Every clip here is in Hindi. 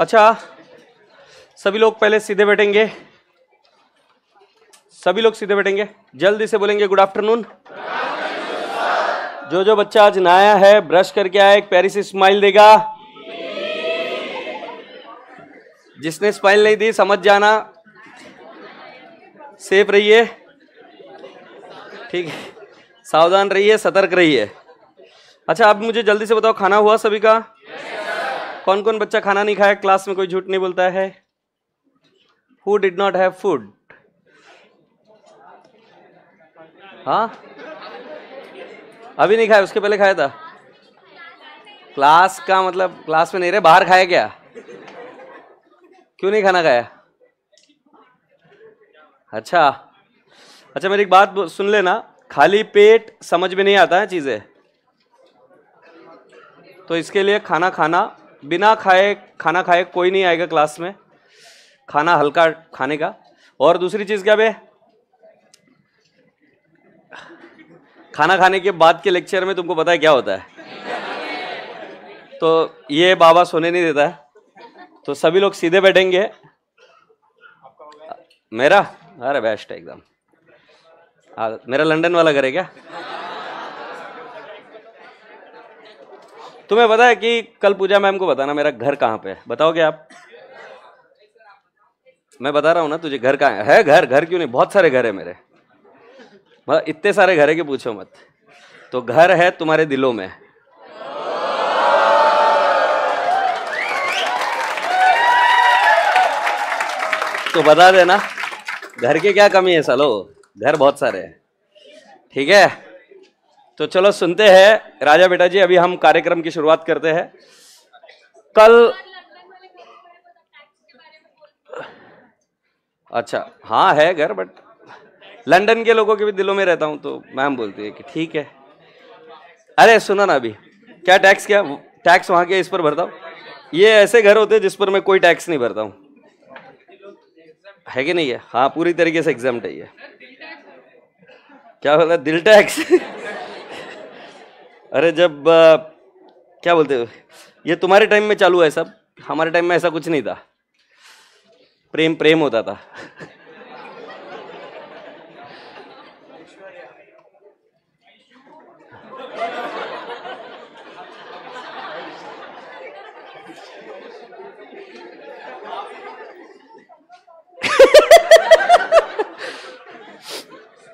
अच्छा सभी लोग पहले सीधे बैठेंगे सभी लोग सीधे बैठेंगे जल्दी से बोलेंगे गुड आफ्टरनून जो जो बच्चा आज नया है ब्रश करके आया एक प्यारी सी स्माइल देगा जिसने स्माइल नहीं दी समझ जाना सेफ रहिए ठीक है सावधान रहिए सतर्क रहिए अच्छा आप मुझे जल्दी से बताओ खाना हुआ सभी का कौन कौन बच्चा खाना नहीं खाया क्लास में कोई झूठ नहीं बोलता है who did not have food हाँ अभी नहीं खाया उसके पहले खाया था क्लास का मतलब क्लास में नहीं रहे बाहर खाया क्या क्यों नहीं खाना खाया अच्छा अच्छा मेरी एक बात सुन लेना खाली पेट समझ में नहीं आता है चीज़ें तो इसके लिए खाना खाना बिना खाए खाना खाए कोई नहीं आएगा क्लास में खाना हल्का खाने का और दूसरी चीज़ क्या बे खाना खाने के बाद के लेक्चर में तुमको पता है क्या होता है तो ये बाबा सोने नहीं देता है तो सभी लोग सीधे बैठेंगे मेरा अरे बेस्ट है एकदम मेरा लंदन वाला करे क्या तुम्हें पता है कि कल पूजा मैम को बताना मेरा घर कहाँ पे है बताओगे आप मैं बता रहा हूँ ना तुझे घर कहाँ है घर घर क्यों नहीं बहुत सारे घर है मेरे मतलब इतने सारे घर है कि पूछो मत तो घर है तुम्हारे दिलों में तो बता देना घर के क्या कमी है सालो घर बहुत सारे हैं ठीक है तो चलो सुनते हैं राजा बेटा जी अभी हम कार्यक्रम की शुरुआत करते हैं कल अच्छा हाँ है घर बट लंदन के लोगों के भी दिलों में रहता हूँ तो मैम बोलती है कि ठीक है अरे सुना ना अभी क्या टैक्स क्या टैक्स वहाँ के इस पर भरता हूँ ये ऐसे घर होते हैं जिस पर मैं कोई टैक्स नहीं भरता हूँ है कि नहीं है हाँ पूरी तरीके से एग्जाम है क्या बोला दिल टैक्स अरे जब आ, क्या बोलते हो ये तुम्हारे टाइम में चालू है सब हमारे टाइम में ऐसा कुछ नहीं था प्रेम प्रेम होता था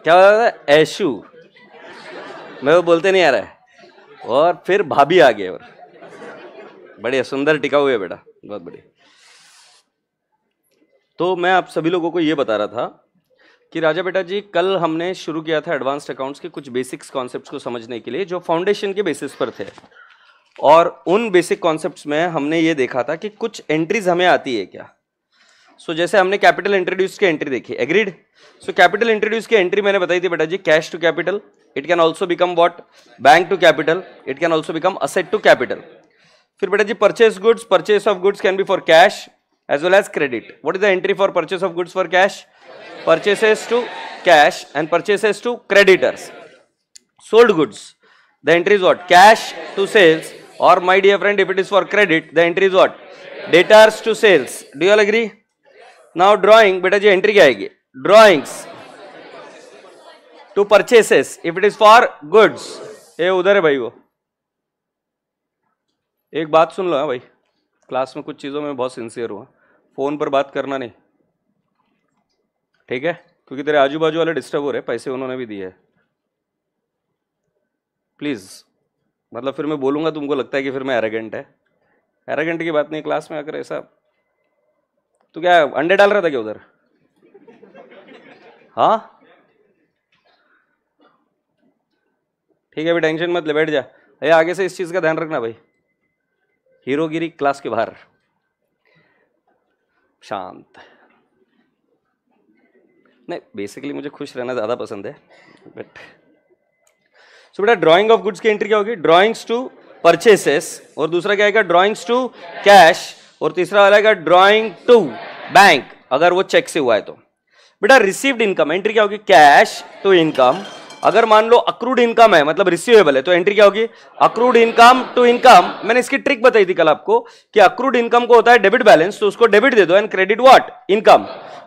क्या बोला था ऐशू मैं वो बोलते नहीं आ रहा है और फिर भाभी आ गए और बढ़िया सुंदर टिका हुए बेटा बहुत बढ़िया तो मैं आप सभी लोगों को ये बता रहा था कि राजा बेटा जी कल हमने शुरू किया था एडवांस्ड अकाउंट्स के कुछ बेसिक्स कॉन्सेप्ट्स को समझने के लिए जो फाउंडेशन के बेसिस पर थे और उन बेसिक कॉन्सेप्ट्स में हमने ये देखा था कि कुछ एंट्रीज हमें आती है क्या सो so, जैसे हमने कैपिटल इंट्रोड्यूस की एंट्री देखी एग्रीड सो कैपिटल इंट्रोड्यूस की एंट्री मैंने बताई थी बेटा जी cash to capital it can also become what bank to capital it can also become asset to capital फिर बेटा जी purchase goods purchase of goods can be for cash as well as credit what is the entry for purchase of goods for cash purchases to cash and purchases to creditors sold goods the entry is what cash to sales or my dear friend if it is for credit the entry is what debtors to sales do you all agree now drawing बेटा जी entry क्या आएगी drawings to purchases if it is for goods ये उधर है भाई वो एक बात सुन लो हाँ भाई क्लास में कुछ चीज़ों में बहुत सिंसियर हुआ फ़ोन पर बात करना नहीं ठीक है क्योंकि तेरे आजू बाजू वाले डिस्टर्ब हो रहे पैसे उन्होंने भी दिए प्लीज़ मतलब फिर मैं बोलूँगा तुमको लगता है कि फिर मैं एरेगेंट है एरेगेंट की बात नहीं क्लास में आकर ऐसा तो क्या अंडे डाल रहा था क्या उधर हाँ ठीक है अभी टेंशन मत ले बैठ जा अरे आगे से इस चीज़ का ध्यान रखना भाई हीरोगिरी क्लास के बाहर शांत नहीं बेसिकली मुझे खुश रहना ज़्यादा पसंद है बट सो बेटा ड्राइंग ऑफ गुड्स की एंट्री क्या होगी ड्राइंग्स टू परचेसेस और दूसरा क्या आएगा ड्राइंग्स टू कैश और तीसरा वाला आएगा ड्राइंग टू बैंक अगर वो चेक से हुआ है तो बेटा रिसीव्ड इनकम एंट्री क्या होगी कैश टू इनकम अगर मान लो अक्रूड इनकम है मतलब रिसीवेबल है तो एंट्री क्या होगी अक्रूड इनकम टू इनकम मैंने इसकी ट्रिक बताई थी कल आपको कि अक्रूड इनकम को होता है डेबिट बैलेंस तो उसको डेबिट दे दो एंड क्रेडिट व्हाट इनकम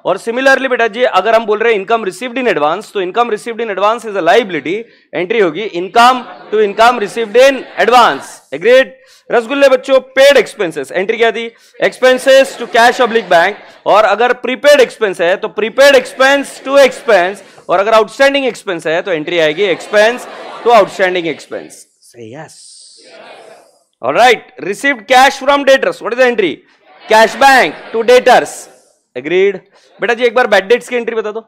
और सिमिलरली बेटा जी अगर हम बोल रहे हैं इनकम रिसीव्ड इन एडवांस तो income received in advance is a liability entry होगी income to income received in advance agreed रसगुल्ले बच्चों पेड एक्सपेंसेस एंट्री क्या थी expenses to cash public bank और अगर प्रीपेड एक्सपेंस है तो प्रीपेड एक्सपेंस टू एक्सपेंस और अगर आउटस्टैंडिंग एक्सपेंस है तो एंट्री आएगी एक्सपेंस तो outstanding expense yes All right receive cash from debtors What is the entry? Cash bank to debtors. Agreed. बेटा जी एक बार बैड डेट्स की एंट्री बता दो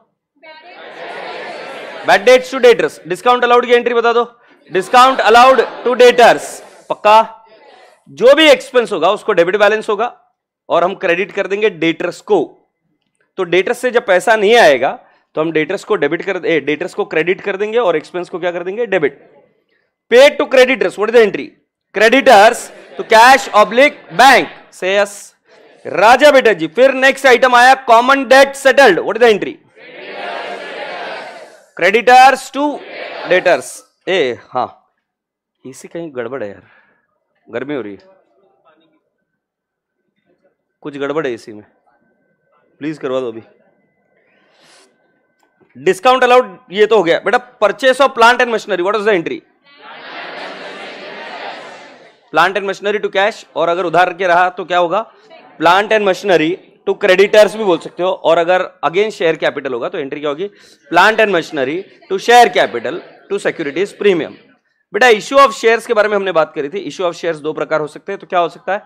bad debts to debtors discount allowed की एंट्री बता दो डिस्काउंट अलाउड टू डेटर्स पक्का जो भी एक्सपेंस होगा उसको डेबिट बैलेंस होगा और हम क्रेडिट कर देंगे डेटर्स को तो डेटर्स से जब पैसा नहीं आएगा तो हम डेटर्स को डेबिट कर डेटर्स को क्रेडिट कर देंगे और एक्सपेंस को क्या कर देंगे debit pay to creditors what is the entry creditors to cash oblique bank से राजा बेटा जी फिर नेक्स्ट आइटम आया common debt settled what is the entry creditors to debtors ए हाँ इसी कहीं गड़बड़ है यार गर्मी हो रही है कुछ गड़बड़ है इसी में प्लीज करवा दो अभी डिस्काउंट अलाउड ये तो हो गया बेटा purchase of plant and machinery what is the entry plant and machinery to cash और अगर उधार के रहा तो क्या होगा plant and machinery to creditors भी बोल सकते हो और अगर अगेन शेयर कैपिटल होगा तो एंट्री क्या होगी plant and machinery to share capital to securities premium बेटा इश्यू ऑफ शेयर्स के बारे में हमने बात करी थी इश्यू ऑफ शेयर्स दो प्रकार हो सकते हैं तो क्या हो सकता है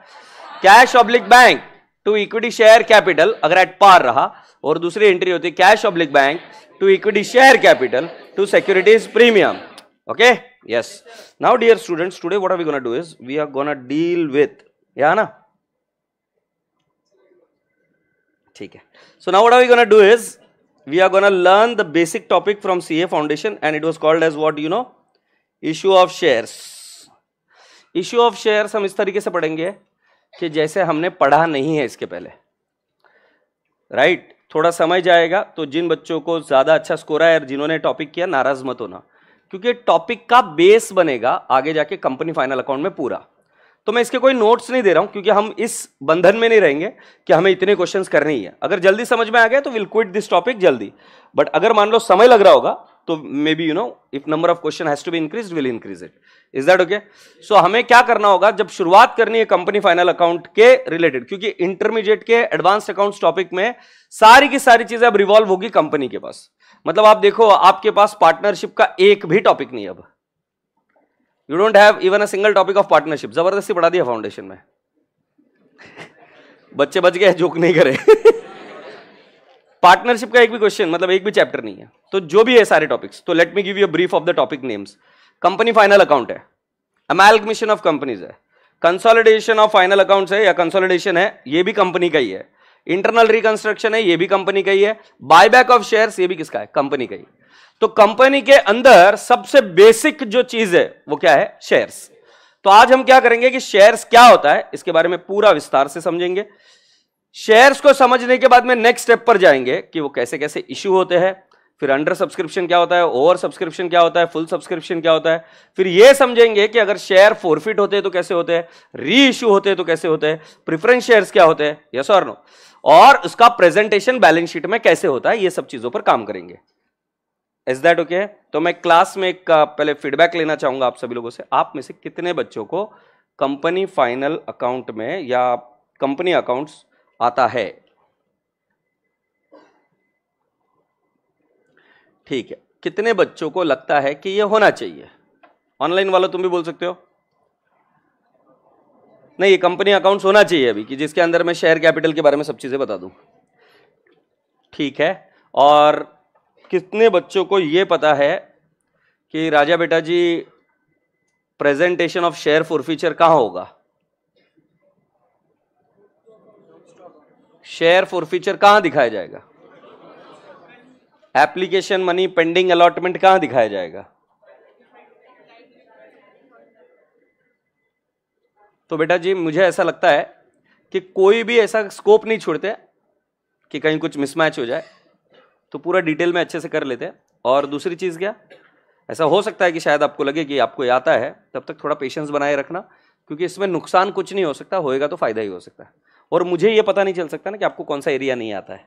cash oblique bank to equity share capital अगर एट पार रहा और दूसरी एंट्री होती है cash oblique bank to equity share capital to securities premium. Okay? Yes. Now, dear students, today what are we going to do is we are going to deal with, yeah, na? theek hai So, now what are we going to do is we are going to learn the basic topic from CA Foundation and it was called as what you know? Issue of shares. Issue of shares हम इस तरीके से पढ़ेंगे कि जैसे हमने पढ़ा नहीं है इसके पहले राइट right? थोड़ा समय जाएगा तो जिन बच्चों को ज़्यादा अच्छा स्कोर आया जिन्होंने टॉपिक किया नाराज़ मत होना क्योंकि टॉपिक का बेस बनेगा आगे जाके कंपनी फाइनल अकाउंट में पूरा तो मैं इसके कोई नोट्स नहीं दे रहा हूं क्योंकि हम इस बंधन में नहीं रहेंगे कि हमें इतने क्वेश्चंस करने ही है अगर जल्दी समझ में आ गया तो विल क्विट दिस टॉपिक जल्दी बट अगर मान लो समय लग रहा होगा तो maybe you know if number of question has to be increase will increase it is that okay so हमें क्या करना होगा जब शुरुआत करनी है कंपनी फाइनल अकाउंट के रिलेटेड क्योंकि इंटरमीडिएट के एडवांस अकाउंट्स टॉपिक में सारी की सारी चीजें अब रिवॉल्व होगी कंपनी के पास मतलब आप देखो आपके पास पार्टनरशिप का एक भी टॉपिक नहीं अब you don't have even a single topic of partnership जबरदस्ती बढ़ा दिया फाउंडेशन में बच्चे बच गए जोक नहीं करे पार्टनरशिप का एक भी क्वेश्चन मतलब एक भी चैप्टर नहीं है तो जो भी है सारे टॉपिक्स तो let me give you brief of the topic names company final account है अमेलकमिशन ऑफ कंपनीज है कंसोलिडेशन ऑफ फाइनल अकाउंट्स है या कंसोलिडेशन है ये भी कंपनी का ही है इंटरनल रिकंस्ट्रक्शन है ये भी कंपनी का ही है बायबैक ऑफ शेयर्स ये भी किसका है कंपनी का ही तो कंपनी के अंदर सबसे बेसिक जो चीज है वो क्या है शेयर्स तो आज हम क्या करेंगे कि शेयर्स क्या होता है इसके बारे में पूरा विस्तार से समझेंगे शेयर्स को समझने के बाद में नेक्स्ट स्टेप पर जाएंगे कि वो कैसे कैसे इश्यू होते हैं फिर अंडर सब्सक्रिप्शन क्या होता है ओवर सब्सक्रिप्शन क्या होता है फुल सब्सक्रिप्शन क्या होता है फिर ये समझेंगे कि अगर शेयर फोरफिट होते हैं तो कैसे होते हैं री इश्यू होते हैं तो कैसे होते हैं प्रिफरेंस शेयर्स क्या होते हैं यस और नो और उसका प्रेजेंटेशन बैलेंस शीट में कैसे होता है ये सब चीजों पर काम करेंगे इज दैट ओके तो मैं क्लास में एक पहले फीडबैक लेना चाहूंगा आप सभी लोगों से आप में से कितने बच्चों को कंपनी फाइनल अकाउंट में या कंपनी अकाउंट्स आता है ठीक है कितने बच्चों को लगता है कि यह होना चाहिए ऑनलाइन वाला तुम भी बोल सकते हो नहीं ये कंपनी अकाउंट्स होना चाहिए अभी कि जिसके अंदर मैं शेयर कैपिटल के बारे में सब चीज़ें बता दूं ठीक है और कितने बच्चों को यह पता है कि राजा बेटा जी presentation of share for future कहाँ होगा शेयर फोरफीचर कहां दिखाया जाएगा एप्लीकेशन मनी पेंडिंग अलॉटमेंट कहां दिखाया जाएगा तो बेटा जी मुझे ऐसा लगता है कि कोई भी ऐसा स्कोप नहीं छोड़ते कि कहीं कुछ मिसमैच हो जाए तो पूरा डिटेल में अच्छे से कर लेते हैं और दूसरी चीज़ क्या ऐसा हो सकता है कि शायद आपको लगे कि आपको आता है तब तक थोड़ा पेशेंस बनाए रखना क्योंकि इसमें नुकसान कुछ नहीं हो सकता होएगा तो फ़ायदा ही हो सकता है और मुझे ये पता नहीं चल सकता ना कि आपको कौन सा एरिया नहीं आता है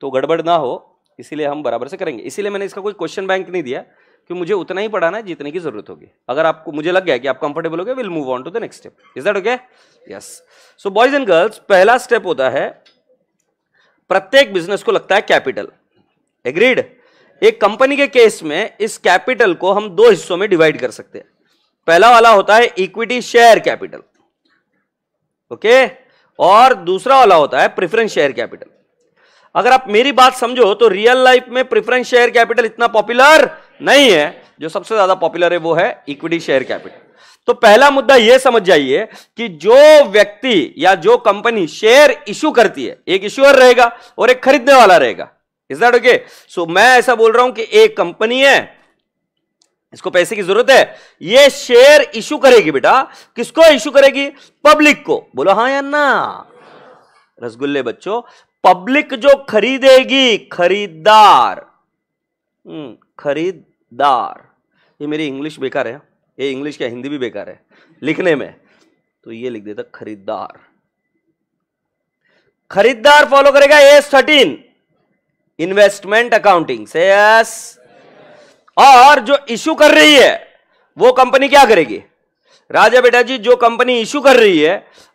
तो गड़बड़ ना हो इसीलिए हम बराबर से करेंगे इसीलिए मैंने इसका कोई क्वेश्चन बैंक नहीं दिया कि मुझे उतना ही पढ़ाना है जितने की जरूरत होगी अगर आपको मुझे लग गया कि आप कंफर्टेबल हो गए will move on to the next step is that okay yes so boys and girls पहला स्टेप होता है प्रत्येक बिजनेस को लगता है कैपिटल एग्रीड एक कंपनी के केस में इस कैपिटल को हम दो हिस्सों में डिवाइड कर सकते हैं पहला वाला होता है equity share capital okay okay? और दूसरा वाला होता है प्रेफरेंस शेयर कैपिटल अगर आप मेरी बात समझो तो रियल लाइफ में प्रेफरेंस शेयर कैपिटल इतना पॉपुलर नहीं है जो सबसे ज्यादा पॉपुलर है वो है इक्विटी शेयर कैपिटल तो पहला मुद्दा यह समझ जाइए कि जो व्यक्ति या जो कंपनी शेयर इशू करती है एक इश्यूअर रहेगा और एक खरीदने वाला रहेगा इज दैट ओके सो मैं ऐसा बोल रहा हूं कि एक कंपनी है इसको पैसे की जरूरत है ये शेयर इशू करेगी बेटा किसको इशू करेगी पब्लिक को बोलो हाँ या ना रसगुल्ले बच्चों पब्लिक जो खरीदेगी खरीदार हम्म, खरीदार ये मेरी इंग्लिश बेकार है हाँ। ये इंग्लिश क्या हिंदी भी बेकार है लिखने में तो ये लिख देता खरीदार खरीदार फॉलो करेगा एस थर्टीन इन्वेस्टमेंट अकाउंटिंग से एस और जो इश्यू कर रही है वो कंपनी क्या करेगी राजा बेटा जी जो कंपनी इश्यू कर रही है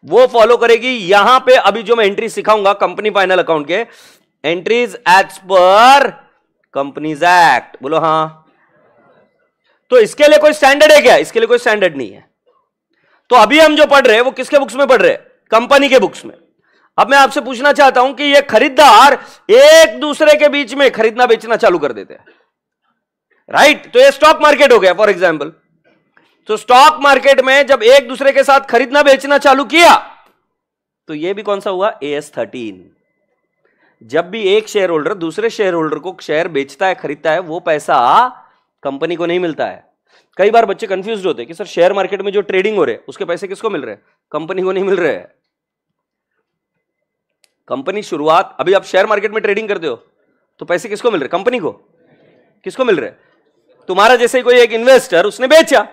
वो फॉलो करेगी यहां पे अभी जो मैं एंट्री सिखाऊंगा कंपनी फाइनल अकाउंट के एंट्रीज एज पर कंपनीज एक्ट बोलो हां तो इसके लिए कोई स्टैंडर्ड है क्या इसके लिए कोई स्टैंडर्ड नहीं है तो अभी हम जो पढ़ रहे हैं वो किसके बुक्स में पढ़ रहे कंपनी के बुक्स में अब मैं आपसे पूछना चाहता हूं कि ये खरीदार एक दूसरे के बीच में खरीदना बेचना चालू कर देते हैं राइट तो ये स्टॉक मार्केट हो गया फॉर एग्जाम्पल तो स्टॉक मार्केट में जब एक दूसरे के साथ खरीदना बेचना चालू किया तो ये भी कौन सा हुआ ए एस थर्टीन जब भी एक शेयर होल्डर दूसरे शेयर होल्डर को शेयर बेचता है खरीदता है वो पैसा कंपनी को नहीं मिलता है कई बार बच्चे कंफ्यूज होते कि सर शेयर मार्केट में जो ट्रेडिंग हो रहे हैं उसके पैसे किसको मिल रहे हैं कंपनी को नहीं मिल रहे कंपनी शुरुआत अभी आप शेयर मार्केट में ट्रेडिंग करते हो तो पैसे किसको मिल रहे कंपनी को किसको मिल रहे तुम्हारा जैसे कोई एक इन्वेस्टर उसने बेचा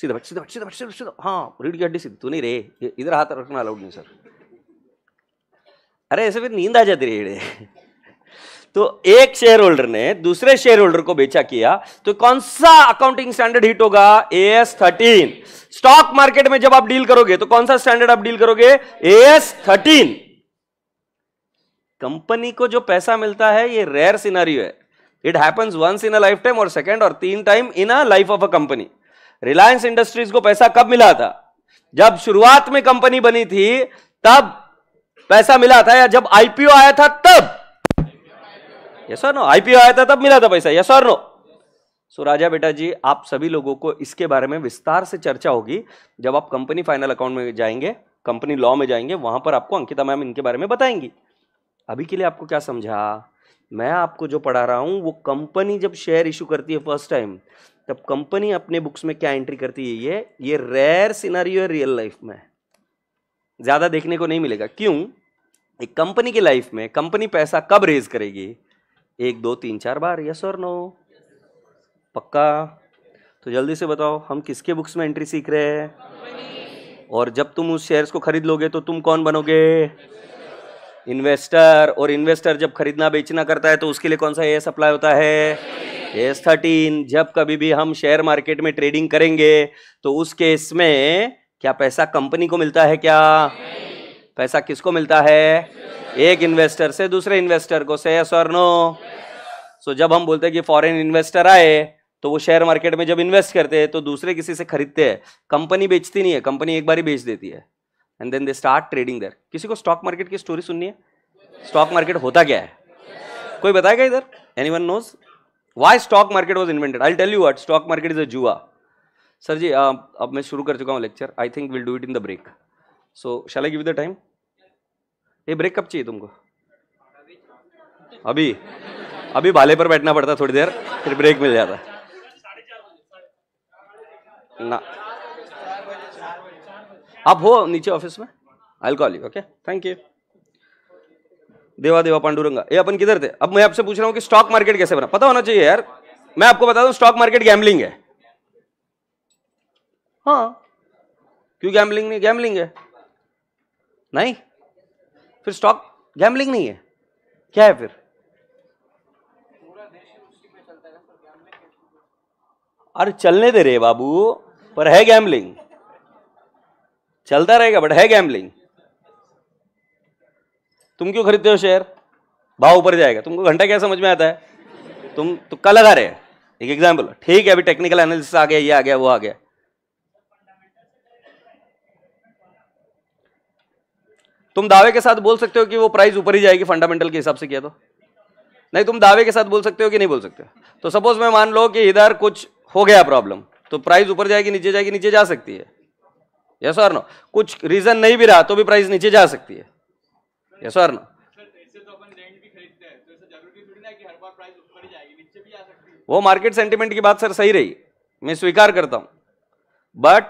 सीधा बट सीधा सीधा सीधा सीधा हाँ रीढ़ की हड्डी सीधी तू नहीं रे इधर हाथ रखना अलाउड नहीं सर अरे ऐसे फिर नींद आ जाती रही तो एक शेयर होल्डर ने दूसरे शेयर होल्डर को बेचा किया तो कौन सा अकाउंटिंग स्टैंडर्ड हिट होगा A S thirteen stock market में जब आप डील करोगे तो कौन सा स्टैंडर्ड आप डील करोगे ए एस थर्टीन कंपनी को जो पैसा मिलता है ये रेयर सिनारियो है it happens once in a lifetime और सेकेंड और तीन time in a life of a company Reliance Industries को पैसा कब मिला था जब शुरुआत में कंपनी बनी थी तब पैसा मिला था या जब आईपीओ आया था तब यस और नो आईपीओ आया था तब मिला था पैसा यस और नो सो राजा बेटा जी आप सभी लोगों को इसके बारे में विस्तार से चर्चा होगी जब आप कंपनी फाइनल अकाउंट में जाएंगे कंपनी लॉ में जाएंगे वहां पर आपको अंकिता मैम इनके बारे में बताएंगी अभी के लिए आपको क्या समझा मैं आपको जो पढ़ा रहा हूँ वो कंपनी जब शेयर इशू करती है फर्स्ट टाइम तब कंपनी अपने बुक्स में क्या एंट्री करती है ये ये रेयर सिनारियो है रियल लाइफ में ज़्यादा देखने को नहीं मिलेगा क्यों एक कंपनी की लाइफ में कंपनी पैसा कब रेज करेगी एक दो तीन चार बार यस और नो पक्का तो जल्दी से बताओ हम किसके बुक्स में एंट्री सीख रहे हैं और जब तुम उस शेयर्स को खरीद लोगे तो तुम कौन बनोगे इन्वेस्टर और इन्वेस्टर जब खरीदना बेचना करता है तो उसके लिए कौन सा ए सप्लाई होता है एस थर्टीन जब कभी भी हम शेयर मार्केट में ट्रेडिंग करेंगे तो उस केस में क्या पैसा कंपनी को मिलता है क्या पैसा किसको मिलता है एक इन्वेस्टर से दूसरे इन्वेस्टर को से यस और नो सो जब हम बोलते हैं कि फॉरेन इन्वेस्टर आए तो वो शेयर मार्केट में जब इन्वेस्ट करते हैं तो दूसरे किसी से खरीदते हैं कंपनी बेचती नहीं है कंपनी एक बार ही बेच देती है and then they start trading there किसी को स्टॉक मार्केट की स्टोरी सुननी है स्टॉक मार्केट होता क्या है yes. कोई बताएगा इधर any one knows why stock market was invented I tell you what stock market is a जुआ सर जी आ, अब मैं शुरू कर चुका हूँ lecture I think will do it in the break so shall I give the time ये ब्रेक कब चाहिए तुमको अभी अभी भाले पर बैठना पड़ता थोड़ी देर फिर ब्रेक मिल जाता ना आप हो नीचे ऑफिस में I call you okay thank you Deva Deva Panduranga ये अपन किधर थे अब मैं आपसे पूछ रहा हूँ कि स्टॉक मार्केट कैसे बना पता होना चाहिए यार मैं आपको बता दूं स्टॉक मार्केट गैमलिंग है हाँ क्यों गैम्बलिंग नहीं गैमलिंग है नहीं फिर स्टॉक गैम्बलिंग नहीं है क्या है फिर अरे चलने दे रहे बाबू पर है गैम्बलिंग चलता रहेगा बट है गैम्बलिंग तुम क्यों खरीदते हो शेयर भाव ऊपर जाएगा तुमको घंटा क्या समझ में आता है तुम तुक्का लगा रहे एक एग्जाम्पल ठीक है अभी टेक्निकल एनालिसिस आ गया ये आ गया वो आ गया तुम दावे के साथ बोल सकते हो कि वो प्राइस ऊपर ही जाएगी फंडामेंटल के हिसाब से किया तो नहीं तुम दावे के साथ बोल सकते हो कि नहीं बोल सकते तो सपोज मैं मान लो कि इधर कुछ हो गया प्रॉब्लम तो प्राइस ऊपर जाएगी नीचे जाएगी नीचे जा सकती है यस और नो कुछ रीजन नहीं भी रहा तो भी प्राइस नीचे जा सकती है यस और नो वो मार्केट सेंटिमेंट की बात सर सही रही मैं स्वीकार करता हूं बट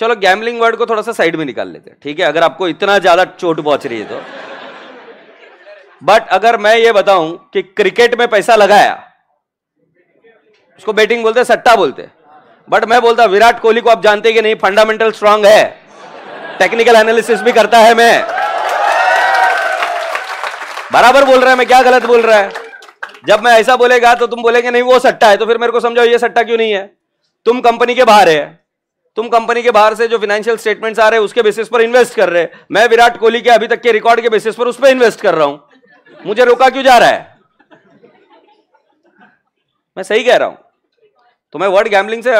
चलो गैमलिंग वर्ड को थोड़ा सा साइड में निकाल लेते हैं ठीक है अगर आपको इतना ज्यादा चोट पहुंच रही है तो बट अगर मैं ये बताऊं कि क्रिकेट में पैसा लगाया उसको बैटिंग बोलते सट्टा बोलते हैं बट मैं बोलता विराट कोहली को आप जानते कि नहीं फंडामेंटल स्ट्रांग है टेक्निकल एनालिसिस भी करता है मैं बराबर बोल रहा है मैं क्या गलत बोल रहा है जब मैं ऐसा बोलेगा तो तुम बोलेंगे नहीं वो सट्टा है तो फिर मेरे को समझाओ ये सट्टा क्यों नहीं है तुम कंपनी के बाहर है तुम कंपनी के बाहर से जो फाइनेंशियल स्टेटमेंट्स आ रहे हैं उसके बेसिस पर इन्वेस्ट कर रहे हैं मैं विराट कोहली के अभी तक के रिकॉर्ड के बेसिस पर उस पर इन्वेस्ट कर रहा हूं मुझे रोका क्यों जा रहा है मैं सही कह रहा हूं तो मैं वर्ड गैम्बलिंग से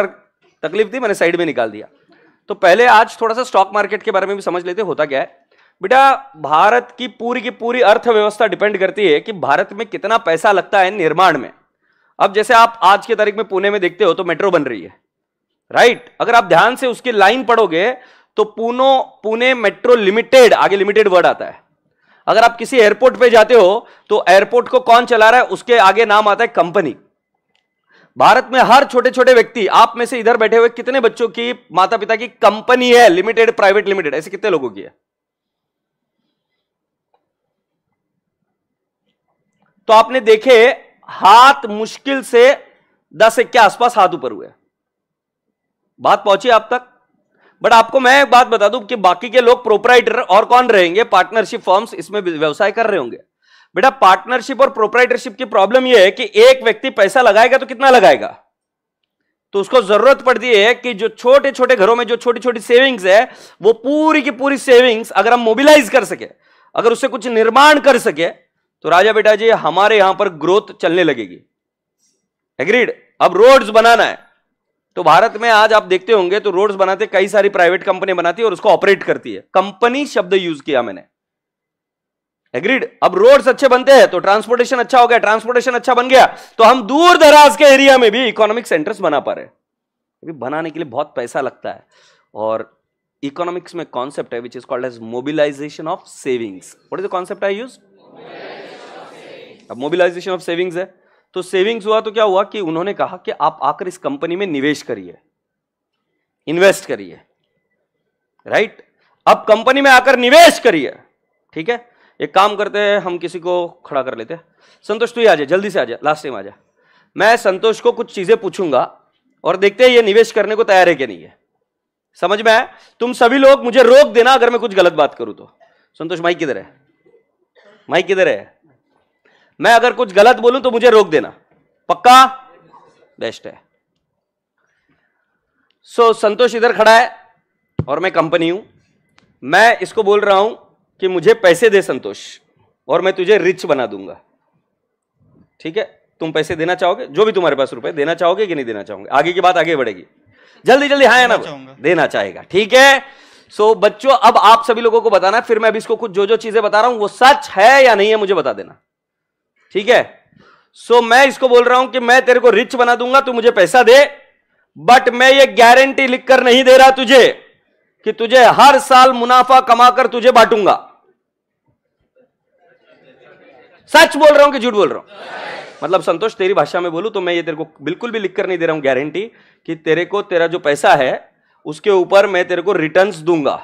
तकलीफ थी मैंने साइड में निकाल दिया तो पहले आज थोड़ा सा स्टॉक मार्केट के बारे में भी समझ लेते होता क्या है बेटा भारत की पूरी की पूरी अर्थव्यवस्था डिपेंड करती है कि भारत में कितना पैसा लगता है निर्माण में अब जैसे आप आज की तारीख में पुणे में देखते हो तो मेट्रो बन रही है राइट अगर आप ध्यान से उसकी लाइन पढ़ोगे तो पुनो पुणे मेट्रो लिमिटेड आगे लिमिटेड वर्ड आता है अगर आप किसी एयरपोर्ट पे जाते हो तो एयरपोर्ट को कौन चला रहा है उसके आगे नाम आता है कंपनी भारत में हर छोटे छोटे व्यक्ति आप में से इधर बैठे हुए कितने बच्चों की माता पिता की कंपनी है लिमिटेड प्राइवेट लिमिटेड ऐसे कितने लोगों की है तो आपने देखे हाथ मुश्किल से दस एक के आसपास हाथ ऊपर हुए बात पहुंची आप तक बट आपको मैं एक बात बता दूं कि बाकी के लोग प्रोपराइटर और कौन रहेंगे पार्टनरशिप फॉर्म्स इसमें व्यवसाय कर रहे होंगे बेटा पार्टनरशिप और प्रोपराइटरशिप की प्रॉब्लम यह है कि एक व्यक्ति पैसा लगाएगा तो कितना लगाएगा तो उसको जरूरत पड़ती है कि जो छोटे छोटे घरों में जो छोटी छोटी सेविंग्स है वो पूरी की पूरी सेविंग्स अगर हम मोबिलाइज कर सके अगर उससे कुछ निर्माण कर सके तो राजा बेटा जी हमारे यहां पर ग्रोथ चलने लगेगी एग्रीड अब रोड्स बनाना है तो भारत में आज आप देखते होंगे तो रोड्स बनाते कई सारी प्राइवेट कंपनी बनाती है और उसको ऑपरेट करती है कंपनी शब्द यूज किया मैंने एग्रीड अब रोड्स अच्छे बनते हैं तो ट्रांसपोर्टेशन अच्छा हो गया ट्रांसपोर्टेशन अच्छा बन गया तो हम दूर दराज के एरिया में भी इकोनॉमिक सेंटर्स बना पा रहे हैं बनाने के लिए बहुत पैसा लगता है और इकोनॉमिक्स में कॉन्सेप्ट है which is called as mobilisation of savings what is the concept I use अब मोबिलाइजेशन ऑफ सेविंग्स है तो सेविंग्स हुआ तो क्या हुआ कि उन्होंने कहा कि आप आकर इस कंपनी में निवेश करिए इन्वेस्ट करिए राइट right? अब कंपनी में आकर निवेश करिए ठीक है एक काम करते हैं हम किसी को खड़ा कर लेते हैं संतोष तू ही आ जाए जल्दी से आ जाए लास्ट टाइम आ जाए मैं संतोष को कुछ चीज़ें पूछूंगा और देखते हैं ये निवेश करने को तैयार है कि नहीं है समझ में आए तुम सभी लोग मुझे रोक देना अगर मैं कुछ गलत बात करूं तो संतोष माई किधर है माई किधर है मैं अगर कुछ गलत बोलूं तो मुझे रोक देना पक्का बेस्ट है सो so, संतोष इधर खड़ा है और मैं कंपनी हूं मैं इसको बोल रहा हूं कि मुझे पैसे दे संतोष और मैं तुझे रिच बना दूंगा ठीक है तुम पैसे देना चाहोगे जो भी तुम्हारे पास रुपए देना चाहोगे कि नहीं देना चाहोगे आगे की बात आगे बढ़ेगी जल्दी जल्दी हाँ ना देना चाहेगा ठीक है सो so, बच्चों अब आप सभी लोगों को बताना फिर मैं अभी इसको कुछ जो जो चीजें बता रहा हूं वो सच है या नहीं है मुझे बता देना ठीक है सो so, मैं इसको बोल रहा हूं कि मैं तेरे को रिच बना दूंगा तू मुझे पैसा दे बट मैं ये गारंटी लिखकर नहीं दे रहा तुझे कि तुझे हर साल मुनाफा कमाकर तुझे बांटूंगा सच बोल रहा हूं कि झूठ बोल रहा हूं मतलब संतोष तेरी भाषा में बोलू तो मैं ये तेरे को बिल्कुल भी लिख कर नहीं दे रहा हूं गारंटी कि तेरे को तेरा जो पैसा है उसके ऊपर मैं तेरे को रिटर्न दूंगा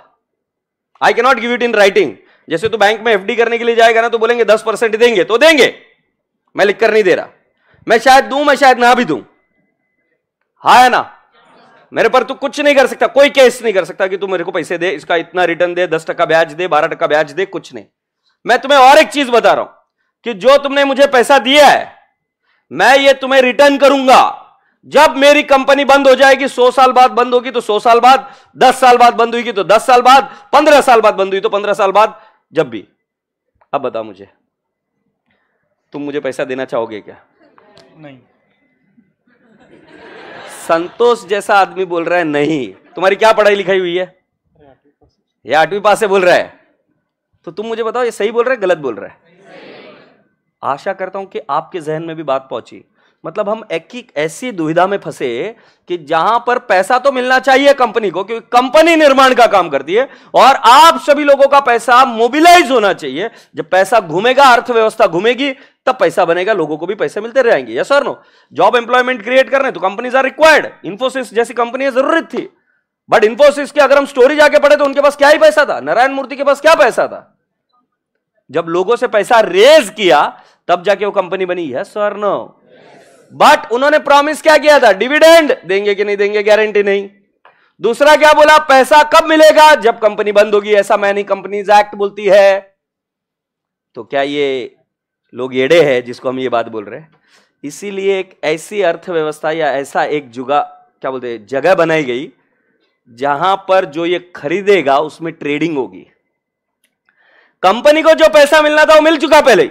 I cannot give it in writing जैसे तू बैंक में एफडी करने के लिए जाएगा ना तो बोलेंगे दस परसेंट देंगे तो देंगे मैं लिख कर नहीं दे रहा मैं शायद दू मैं शायद ना भी दू हा है ना मेरे पर तू कुछ नहीं कर सकता कोई केस नहीं कर सकता कि तू मेरे को पैसे दे इसका इतना रिटर्न दे दस टका ब्याज दे बारह टका ब्याज दे कुछ नहीं मैं तुम्हें और एक चीज बता रहा हूं कि जो तुमने मुझे पैसा दिया है मैं ये तुम्हें रिटर्न करूंगा जब मेरी कंपनी बंद हो जाएगी सौ साल बाद बंद होगी तो सौ साल बाद दस साल बाद बंद होगी तो दस साल बाद पंद्रह साल बाद बंद हुई तो पंद्रह साल बाद जब भी अब बताओ मुझे तुम मुझे पैसा देना चाहोगे क्या नहीं संतोष जैसा आदमी बोल रहा है नहीं तुम्हारी क्या पढ़ाई लिखाई हुई है यह आठवीं पास से बोल रहा है तो तुम मुझे बताओ ये सही बोल रहा है गलत बोल रहा है आशा करता हूं कि आपके जहन में भी बात पहुंची मतलब हम एक ऐसी दुविधा में फंसे कि जहां पर पैसा तो मिलना चाहिए कंपनी को क्योंकि कंपनी निर्माण का काम करती है और आप सभी लोगों का पैसा मोबिलाइज होना चाहिए जब पैसा घूमेगा अर्थव्यवस्था घूमेगी तब पैसा बनेगा लोगों को भी पैसे मिलते रहेंगे यस और नो जॉब एम्प्लॉयमेंट क्रिएट करने तो कंपनीज आर रिक्वायर्ड इन्फोसिस जैसी कंपनी जरूरत थी बट इन्फोसिस की अगर हम स्टोरी जाके पढ़े तो उनके पास क्या ही पैसा था नारायण मूर्ति के पास क्या पैसा था जब लोगों से पैसा रेज किया तब जाके वो कंपनी बनी है सर नो बट उन्होंने प्रॉमिस क्या किया था डिविडेंड देंगे कि नहीं देंगे गारंटी नहीं दूसरा क्या बोला पैसा कब मिलेगा जब कंपनी बंद होगी ऐसा मैनी कंपनीज एक्ट बोलती है तो क्या ये लोग एड़े हैं जिसको हम ये बात बोल रहे हैं इसीलिए एक ऐसी अर्थव्यवस्था या ऐसा एक जुगा क्या बोलते हैं जगह बनाई गई जहां पर जो ये खरीदेगा उसमें ट्रेडिंग होगी कंपनी को जो पैसा मिलना था वो मिल चुका पहले ही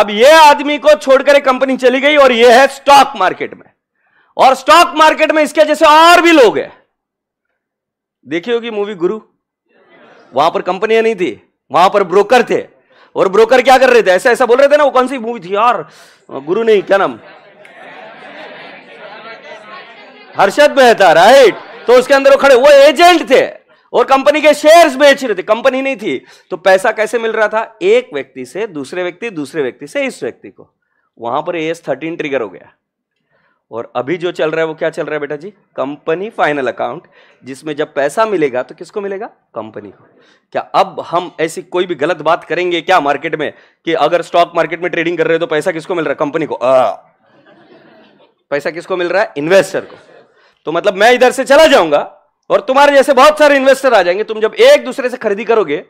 अब ये आदमी को छोड़कर कंपनी चली गई और ये है स्टॉक मार्केट में और स्टॉक मार्केट में इसके जैसे और भी लोग हैं देखी होगी मूवी गुरु वहां पर कंपनियां नहीं थी वहां पर ब्रोकर थे और ब्रोकर क्या कर रहे थे ऐसा ऐसा बोल रहे थे ना वो कौन सी मूवी थी यार गुरु नहीं क्या नाम हर्षद मेहता राइट तो उसके अंदर वो खड़े वो एजेंट थे और कंपनी के शेयर्स बेच रहे थे कंपनी नहीं थी तो पैसा कैसे मिल रहा था एक व्यक्ति से दूसरे व्यक्ति दूसरे व्यक्ति से इस व्यक्ति को वहां पर एस थर्टीन ट्रिगर हो गया और अभी जो चल रहा है वो क्या चल रहा है बेटा जी कंपनी फाइनल अकाउंट जिसमें जब पैसा मिलेगा तो किसको मिलेगा कंपनी को क्या अब हम ऐसी कोई भी गलत बात करेंगे क्या मार्केट में कि अगर स्टॉक मार्केट में ट्रेडिंग कर रहे हो तो पैसा किसको मिल रहा है कंपनी को आ, पैसा किसको मिल रहा है इन्वेस्टर को तो मतलब मैं इधर से चला जाऊंगा और तुम्हारे जैसे बहुत सारे इन्वेस्टर आ जाएंगे तुम जब एक दूसरे से खरीदी करोगे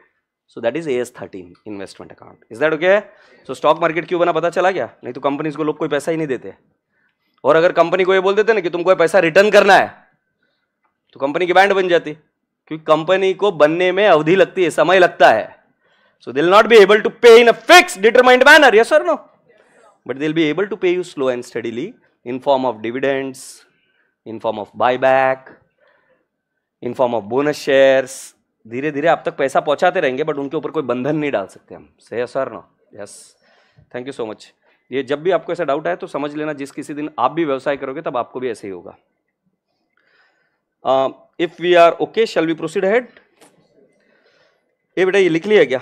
so that is S thirteen investment account is that okay so stock market क्यों बना पता चला क्या नहीं तो कंपनीज को लोग कोई पैसा ही नहीं देते और अगर कंपनी को ये बोल देते ना कि तुमको पैसा रिटर्न करना है तो कंपनी की बैंड बन जाती क्योंकि कंपनी को बनने में अवधि लगती है समय लगता है सो they'll not be able to pay in a fix determined manner yes और no but they'll be able to pay you slow and steadily in form of dividends in form of buy back in form of bonus shares धीरे धीरे आप तक पैसा पहुंचाते रहेंगे बट उनके ऊपर कोई बंधन नहीं डाल सकते हम सही सर ना yes thank you so much ये जब भी आपको ऐसा डाउट आए तो समझ लेना जिस किसी दिन आप भी व्यवसाय करोगे तब आपको भी ऐसे ही होगा if we are okay shall we proceed head ये बेटा ये लिख लिया क्या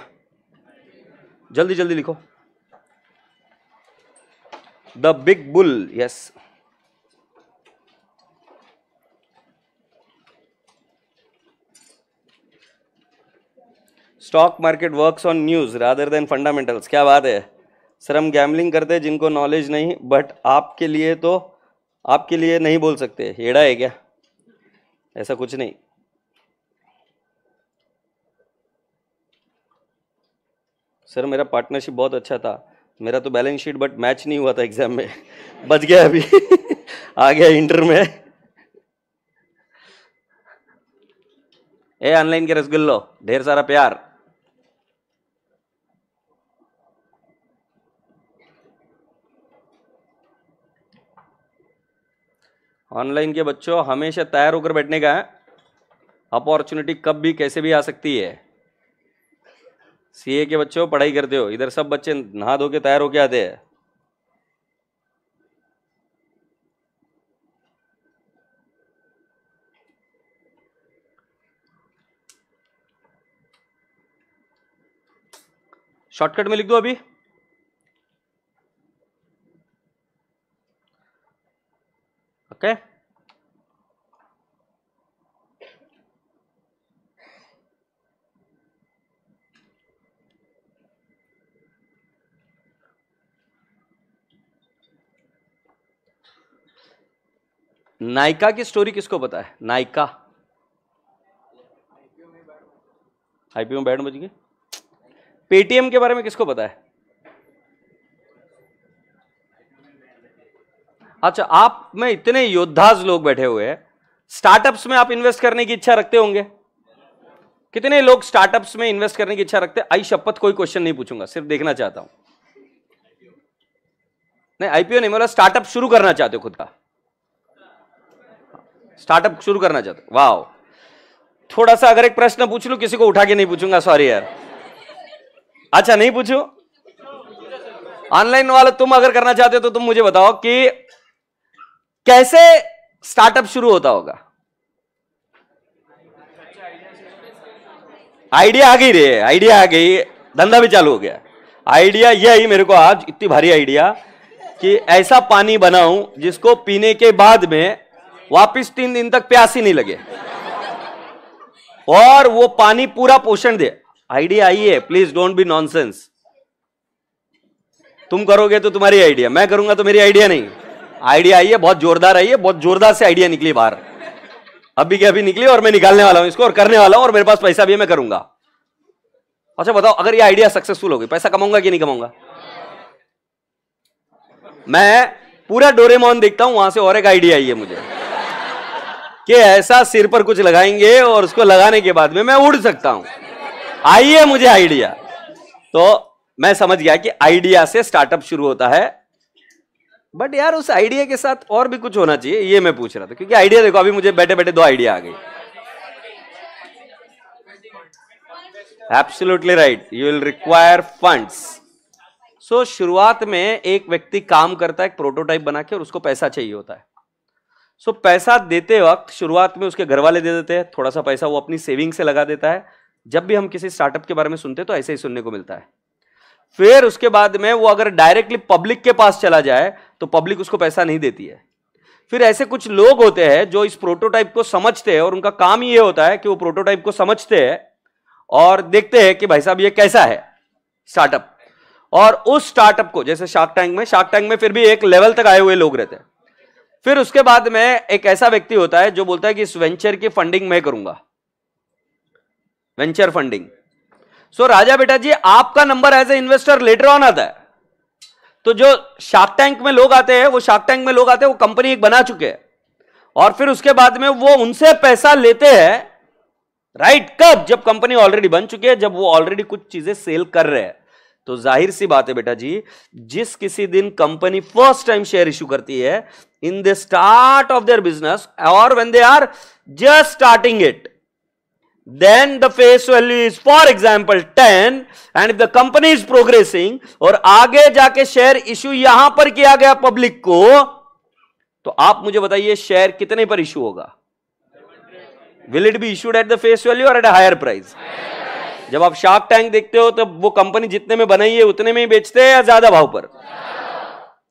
जल्दी जल्दी लिखो the big bull yes stock market works on news rather than fundamentals क्या बात है सर हम गैमलिंग करते हैं जिनको नॉलेज नहीं बट आपके लिए तो आपके लिए नहीं बोल सकते हेड़ा है क्या ऐसा कुछ नहीं सर मेरा पार्टनरशिप बहुत अच्छा था मेरा तो बैलेंस शीट बट मैच नहीं हुआ था एग्जाम में बच गया अभी आ गया इंटर में ए ऑनलाइन के रसगुल्लो ढेर सारा प्यार ऑनलाइन के बच्चों हमेशा तैयार होकर बैठने का अपॉर्चुनिटी कब भी कैसे भी आ सकती है सीए के बच्चों पढ़ाई करते हो इधर सब बच्चे नहा धो के तैयार होके आते हैं शॉर्टकट में लिख दो अभी ओके नायका की स्टोरी किसको पता है नायका आईपीओ में बैठ बच गए पेटीएम के बारे में किसको पता है अच्छा आप में इतने योद्धाज लोग बैठे हुए हैं स्टार्टअप्स में आप इन्वेस्ट करने की इच्छा रखते होंगे कितने लोग स्टार्टअप्स में इन्वेस्ट करने की इच्छा रखते आई शपथ कोई क्वेश्चन नहीं पूछूंगा सिर्फ देखना चाहता हूं नहीं आईपीओ नहीं मतलब स्टार्टअप शुरू करना चाहते हो खुद का स्टार्टअप शुरू करना चाहते वाह थोड़ा सा अगर एक प्रश्न पूछ लू किसी को उठा के नहीं पूछूंगा सॉरी यार अच्छा नहीं पूछू ऑनलाइन वाला तुम अगर करना चाहते हो तो तुम मुझे बताओ कि कैसे स्टार्टअप शुरू होता होगा आइडिया आ गई रे आइडिया आ गई धंधा भी चालू हो गया आइडिया यही मेरे को आज इतनी भारी आइडिया कि ऐसा पानी बनाऊं जिसको पीने के बाद में वापस तीन दिन तक प्यास ही नहीं लगे और वो पानी पूरा पोषण दे आइडिया आई है प्लीज डोंट बी नॉनसेंस तुम करोगे तो तुम्हारी आइडिया मैं करूंगा तो मेरी आइडिया नहीं आइडिया आई है बहुत जोरदार आई है बहुत जोरदार से आइडिया निकली बाहर अभी के अभी निकली और मैं निकालने वाला हूं इसको और करने वाला हूं और मेरे पास पैसा भी है मैं करूंगा अच्छा बताओ अगर ये आइडिया सक्सेसफुल होगी पैसा कमाऊंगा कि नहीं कमाऊंगा मैं पूरा डोरेमोन देखता हूं वहां से और एक आइडिया आई है मुझे कि ऐसा सिर पर कुछ लगाएंगे और उसको लगाने के बाद में मैं उड़ सकता हूं आई है मुझे आइडिया तो मैं समझ गया कि आइडिया से स्टार्टअप शुरू होता है बट यार उस आइडिया के साथ और भी कुछ होना चाहिए ये मैं पूछ रहा था क्योंकि आइडिया देखो अभी मुझे बैठे बैठे दो आइडिया आ गई absolutely right you will require funds so शुरुआत में एक व्यक्ति काम करता है एक प्रोटोटाइप बना के और उसको पैसा चाहिए होता है सो so, पैसा देते वक्त शुरुआत में उसके घर वाले दे देते हैं थोड़ा सा पैसा वो अपनी सेविंग से लगा देता है जब भी हम किसी स्टार्टअप के बारे में सुनते हैं तो ऐसे ही सुनने को मिलता है फिर उसके बाद में वो अगर डायरेक्टली पब्लिक के पास चला जाए तो पब्लिक उसको पैसा नहीं देती है फिर ऐसे कुछ लोग होते हैं जो इस प्रोटोटाइप को समझते हैं और उनका काम ये होता है कि वो प्रोटोटाइप को समझते हैं और देखते हैं कि भाई साहब ये कैसा है स्टार्टअप और उस स्टार्टअप को जैसे शार्क टैंक में शार्क टैंक में फिर भी एक लेवल तक आए हुए लोग रहते हैं फिर उसके बाद में एक ऐसा व्यक्ति होता है जो बोलता है कि इस वेंचर की फंडिंग मैं करूंगा वेंचर फंडिंग सो राजा बेटा जी आपका number as a investor later on आता है तो जो शार्क टैंक में लोग आते हैं वो शार्क टैंक में लोग आते हैं वो कंपनी एक बना चुके हैं और फिर उसके बाद में वो उनसे पैसा लेते हैं राइट कब जब कंपनी ऑलरेडी बन चुकी है जब वो ऑलरेडी कुछ चीजें सेल कर रहे हैं तो जाहिर सी बात है बेटा जी जिस किसी दिन company first time share issue करती है in the start of their business और when they are just starting it then the face value is for example 10 and if the company is progressing और आगे जाके शेयर इश्यू यहां पर किया गया पब्लिक को तो आप मुझे बताइए शेयर कितने पर इश्यू होगा will it be issued at the face value और एट हायर प्राइस जब आप शार्क टैंक देखते हो तो वो कंपनी जितने में बनाई है उतने में ही बेचते हैं या ज्यादा भाव पर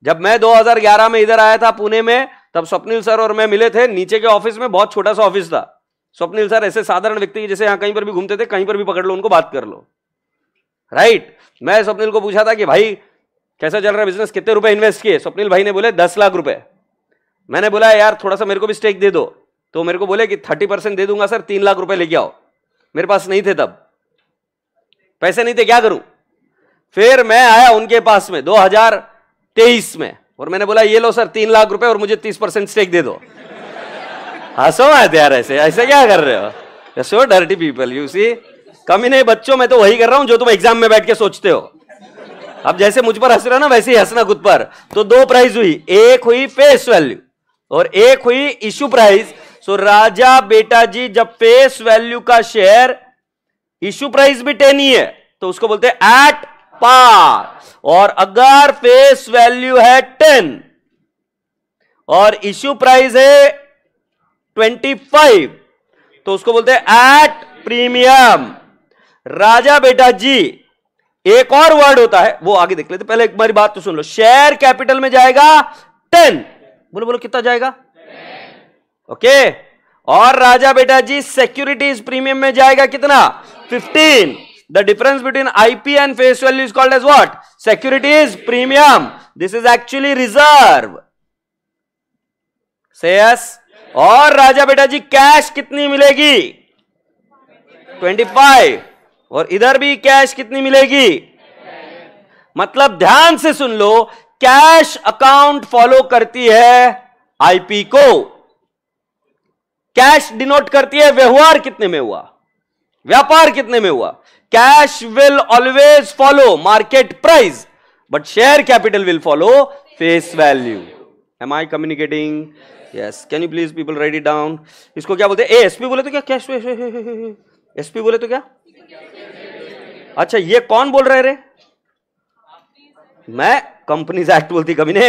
जब मैं 2011 में इधर आया था पुणे में तब स्वप्निल सर और मैं मिले थे नीचे के ऑफिस में बहुत छोटा सा ऑफिस था स्वप्निल सर ऐसे साधारण व्यक्ति जैसे यहां कहीं पर भी घूमते थे कहीं पर भी पकड़ लो उनको बात कर लो राइट मैं स्वप्निल को पूछा था कि भाई कैसा चल रहा है बिजनेस कितने रुपए इन्वेस्ट किए स्वप्निल भाई ने बोले दस लाख रुपए मैंने बोला यार थोड़ा सा मेरे को भी स्टेक दे दो तो मेरे को बोले कि थर्टी परसेंट दे दूंगा सर तीन लाख रुपए लेके आओ मेरे पास नहीं थे तब पैसे नहीं थे क्या करूं फिर मैं आया उनके पास में 2023 में और मैंने बोला ये लो सर तीन लाख रुपए और मुझे तीस परसेंट स्टेक दे दो हंसो हाँ, मत यार ऐसे ऐसे क्या कर रहे हो so dirty people you see कमी नहीं बच्चों मैं तो वही कर रहा हूँ जो तुम एग्जाम में बैठ के सोचते हो अब जैसे मुझ पर हंस रहे हो ना वैसे ही हंसना खुद पर तो दो प्राइज हुई एक हुई फेस वैल्यू और एक हुई इश्यू प्राइस सो राजा बेटा जी जब फेस वैल्यू का शेयर इशू प्राइस भी टेन ही है तो उसको बोलते हैं एट पार और अगर फेस वैल्यू है टेन और इश्यू प्राइस है ट्वेंटी फाइव तो उसको बोलते हैं एट प्रीमियम राजा बेटा जी एक और वर्ड होता है वो आगे देख लेते पहले एक बारी बात तो सुन लो शेयर कैपिटल में जाएगा टेन बोलो बोलो कितना जाएगा ओके और राजा बेटा जी सिक्योरिटीज प्रीमियम में जाएगा कितना fifteen the difference between IP and face value is called as what securities premium this is actually reserve से और राजा बेटा जी कैश कितनी मिलेगी ट्वेंटी फाइव और इधर भी कैश कितनी मिलेगी मतलब ध्यान से सुन लो कैश अकाउंट फॉलो करती है आईपी को कैश डिनोट करती है व्यवहार कितने में हुआ व्यापार कितने में हुआ cash will always follow market price but share capital will follow face value am I communicating yes can you please people write it down इसको क्या बोलते हैं ए एस पी बोले तो क्या कैश एस पी बोले तो क्या अच्छा ये कौन बोल रहे रे मैं कंपनीज एक्ट बोलती कभी ने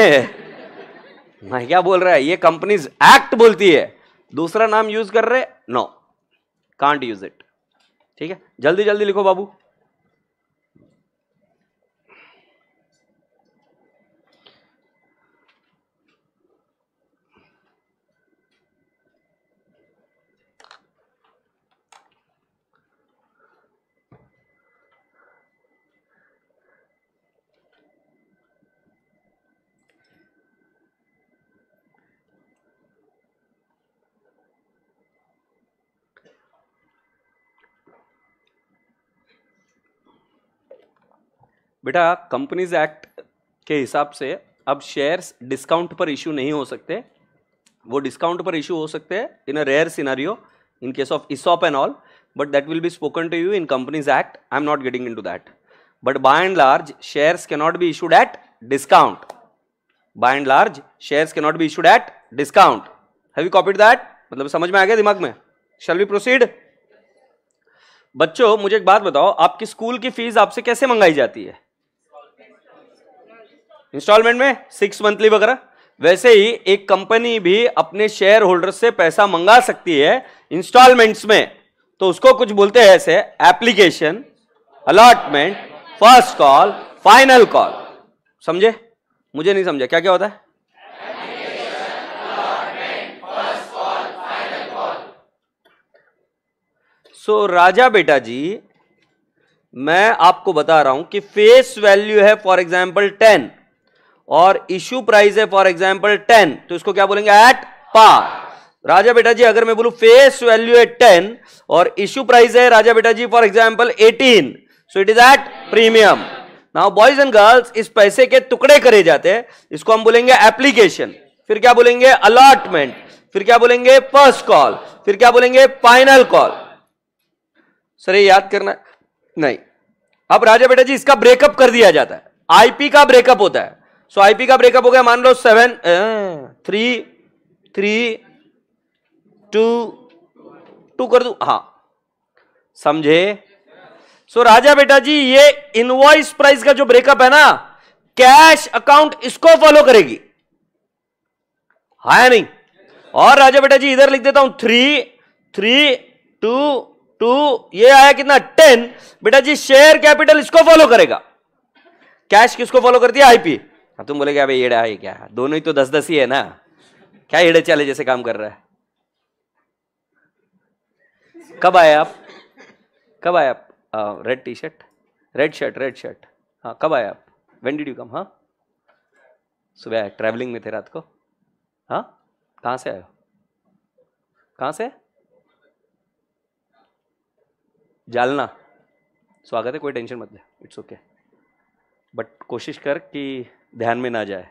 मैं क्या बोल रहा है ये कंपनीज एक्ट बोलती है दूसरा नाम यूज कर रहे नो कांट यूज इट ठीक है जल्दी जल्दी लिखो बाबू बेटा कंपनीज एक्ट के हिसाब से अब शेयर्स डिस्काउंट पर इशू नहीं हो सकते वो डिस्काउंट पर इशू हो सकते हैं in a rare scenario in case of ESOP and all but that will be spoken to you in companies act I am not getting in to that but by and large shares के not be issued at discount by and large shares के not be issued at discount have you copied that मतलब समझ में आ गया दिमाग में shall वी प्रोसीड बच्चों मुझे एक बात बताओ आपकी स्कूल की फीस आपसे कैसे मंगाई जाती है इंस्टॉलमेंट में सिक्स मंथली वगैरह वैसे ही एक कंपनी भी अपने शेयर होल्डर से पैसा मंगा सकती है इंस्टॉलमेंट्स में तो उसको कुछ बोलते हैं ऐसे application allotment first call final call समझे मुझे नहीं समझा क्या क्या होता है सो so, राजा बेटा जी मैं आपको बता रहा हूं कि फेस वैल्यू है फॉर एग्जाम्पल टेन और इश्यू प्राइस है फॉर एग्जाम्पल टेन तो इसको क्या बोलेंगे एट पार राजा बेटा जी अगर मैं बोलू फेस वैल्यू है टेन और इश्यू प्राइस है राजा बेटा जी for example eighteen so it is at premium now boys and girls इस पैसे के टुकड़े करे जाते हैं इसको हम बोलेंगे एप्लीकेशन फिर क्या बोलेंगे अलॉटमेंट फिर क्या बोलेंगे फर्स्ट कॉल फिर क्या बोलेंगे फाइनल कॉल सर ये याद करना नहीं अब राजा बेटा जी इसका ब्रेकअप कर दिया जाता है आईपी का ब्रेकअप होता है सो आईपी का ब्रेकअप हो गया मान लो seven three three two two कर दू हा समझे सो so, राजा बेटा जी ये इनवॉइस प्राइस का जो ब्रेकअप है ना कैश अकाउंट इसको फॉलो करेगी हाया नहीं और राजा बेटा जी इधर लिख देता हूं थ्री थ्री टू टू ये आया कितना टेन बेटा जी शेयर कैपिटल इसको फॉलो करेगा कैश किसको फॉलो करती है आईपी अब तुम बोले क्या भाई एड़ा है क्या दोनों ही तो दस दस ही है ना क्या एड़े चाले जैसे काम कर रहा है कब आए आप कब आए आप red T shirt red shirt red shirt हाँ कब आए आप वेन डिड यू कम हाँ सुबह ट्रैवलिंग में थे रात को हाँ कहाँ से आयो कहाँ से जालना स्वागत है कोई टेंशन मत ले इट्स ओके बट कोशिश कर कि ध्यान में ना जाए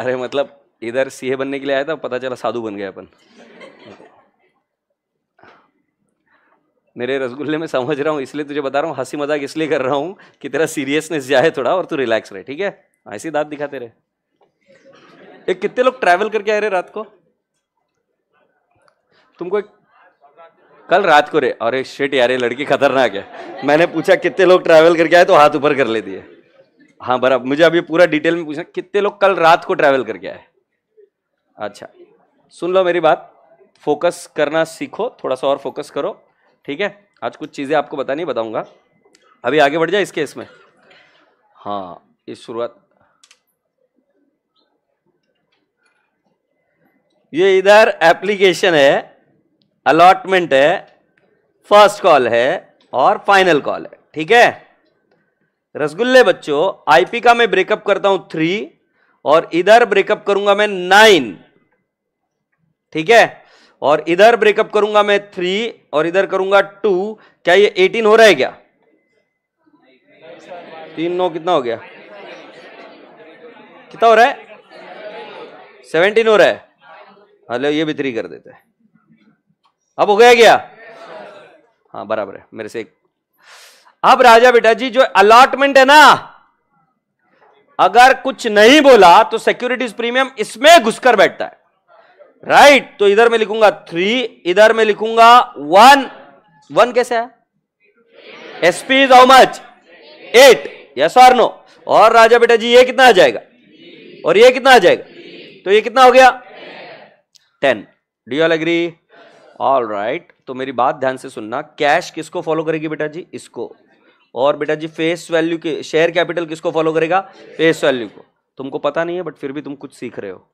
अरे मतलब इधर सीए बनने के लिए आया था पता चला साधु बन गए अपन मेरे रसगुल्ले में समझ रहा हूँ इसलिए तुझे बता रहा हूँ हंसी मजाक इसलिए कर रहा हूँ कि तेरा सीरियसनेस जाए थोड़ा और तू रिलैक्स रहे ठीक है ऐसी दांत दिखाते रहे एक कितने लोग ट्रैवल करके आए रहे रात को तुमको एक कल रात को रे अरे शेट यार लड़की खतरनाक है मैंने पूछा कितने लोग ट्रैवल करके आए तो हाथ ऊपर कर ले दिए हाँ बराबर मुझे अभी पूरा डिटेल में पूछना कितने लोग कल रात को ट्रैवल करके आए अच्छा सुन लो मेरी बात फोकस करना सीखो थोड़ा सा और फोकस करो ठीक है आज कुछ चीज़ें आपको बता नहीं बताऊंगा अभी आगे बढ़ जाए इस केस में हाँ इस शुरुआत ये इधर एप्लीकेशन है अलॉटमेंट है फर्स्ट कॉल है और फाइनल कॉल है ठीक है रसगुल्ले बच्चों आईपी का मैं ब्रेकअप करता हूं थ्री और इधर ब्रेकअप करूंगा मैं नाइन ठीक है और इधर ब्रेकअप करूंगा मैं थ्री और इधर करूंगा टू क्या ये एटीन हो रहा है क्या तीन नौ कितना हो गया कितना हो रहा है सेवनटीन हो रहा है हलो ये भी थ्री कर देते हैं अब हो गया क्या हाँ बराबर है मेरे से एक अब राजा बेटा जी जो अलॉटमेंट है ना अगर कुछ नहीं बोला तो सिक्योरिटीज प्रीमियम इसमें घुसकर बैठता है राइट तो इधर में लिखूंगा थ्री इधर में लिखूंगा वन वन कैसे है SP is how much at yes और नो और राजा बेटा जी ये कितना आ जाएगा और ये कितना आ जाएगा तो ये कितना हो गया ten do you agree all right तो मेरी बात ध्यान से सुनना कैश किसको फॉलो करेगी बेटा जी इसको और बेटा जी फेस वैल्यू के शेयर कैपिटल किसको फॉलो करेगा फेस वैल्यू को तुमको पता नहीं है बट फिर भी तुम कुछ सीख रहे हो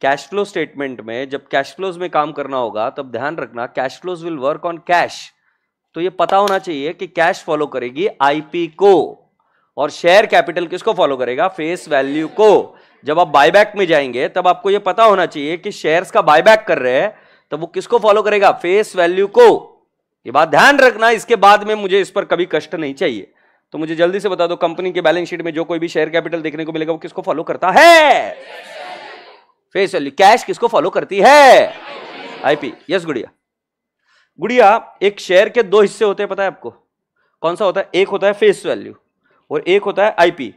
कैश फ्लो स्टेटमेंट में जब कैश फ्लोज में काम करना होगा तब ध्यान रखना cash flows will work on cash तो ये पता होना चाहिए कि कैश फॉलो करेगी आईपी को और शेयर कैपिटल किसको फॉलो करेगा फेस वैल्यू को जब आप बायबैक में जाएंगे तब आपको ये पता होना चाहिए कि शेयर्स का बायबैक कर रहे हैं तब वो किसको फॉलो करेगा फेस वैल्यू को ये बात ध्यान रखना इसके बाद में मुझे इस पर कभी कष्ट नहीं चाहिए तो मुझे जल्दी से बता दो कंपनी के बैलेंस शीट में जो कोई भी शेयर कैपिटल देखने को मिलेगा वो किसको फॉलो करता है फेस वैल्यू कैश किसको फॉलो करती है आईपी यस गुड़िया गुड़िया एक शेयर के दो हिस्से होते हैं पता है आपको कौन सा होता है एक होता है फेस वैल्यू और एक होता है आईपी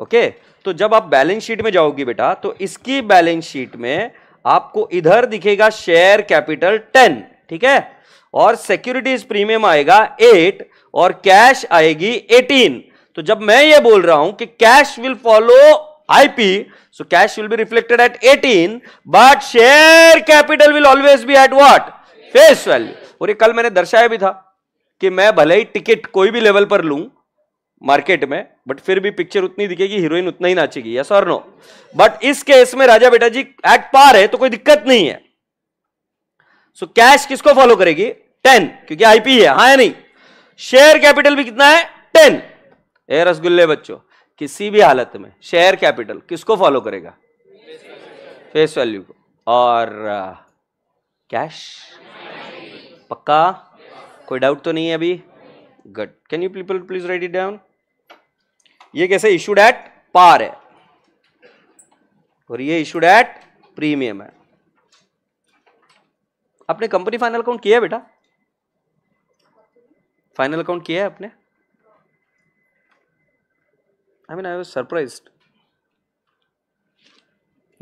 ओके तो जब आप बैलेंस शीट में जाओगी बेटा तो इसकी बैलेंस शीट में आपको इधर दिखेगा शेयर कैपिटल टेन ठीक है और सिक्योरिटीज प्रीमियम आएगा एट और कैश आएगी एटीन तो जब मैं ये बोल रहा हूं कि cash will follow IP so cash will be reflected at eighteen but share capital will always be at what face value और ये कल मैंने दर्शाया भी था कि मैं भले ही टिकट कोई भी लेवल पर लू मार्केट में बट फिर भी पिक्चर उतनी दिखेगी हीरोइन उतना ही नाचेगी यस और नो बट इस केस में राजा बेटा जी एट पार है तो कोई दिक्कत नहीं है सो कैश किसको फॉलो करेगी टेन क्योंकि आईपी है हा या नहीं शेयर कैपिटल भी कितना है टेन ए रसगुल्ले बच्चों किसी भी हालत में शेयर कैपिटल किसको फॉलो करेगा फेस वैल्यू को और कैश uh, पक्का कोई डाउट तो नहीं है अभी good can you people please write it down ये कैसे इशूड एट पार है और ये इशूड एट प्रीमियम है आपने कंपनी फाइनल अकाउंट किया है बेटा फाइनल अकाउंट किया है आपने I mean I was surprise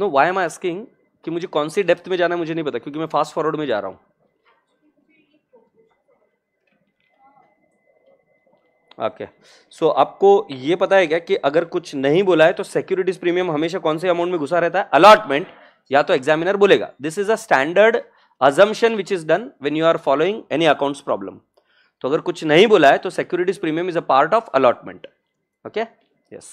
no why am asking कि मुझे कौन सी डेप्थ में जाना है मुझे नहीं पता क्योंकि मैं फास्ट फॉरवर्ड में जा रहा हूँ ओके okay. सो so, आपको ये पता है क्या कि अगर कुछ नहीं बोला है तो सिक्योरिटीज प्रीमियम हमेशा कौन से अमाउंट में घुसा रहता है अलॉटमेंट या तो एग्जामिनर बोलेगा this is a standard assumption which is done when you are following any accounts problem तो अगर कुछ नहीं बोला है तो securities premium is a part of allotment okay yes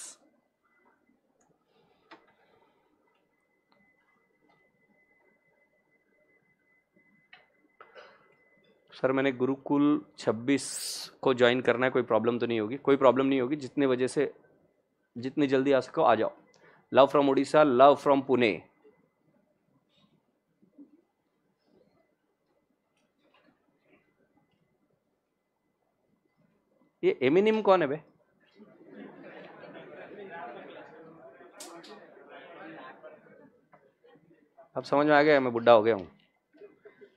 sir मैंने गुरुकुल 26 को ज्वाइन करना है कोई प्रॉब्लम तो नहीं होगी कोई प्रॉब्लम नहीं होगी जितने वजह से जितनी जल्दी आ सको आ जाओ love from Orissa love from Pune ये एमिनिम कौन है बे अब समझ में आ गया मैं बुढ़ा हो गया हूँ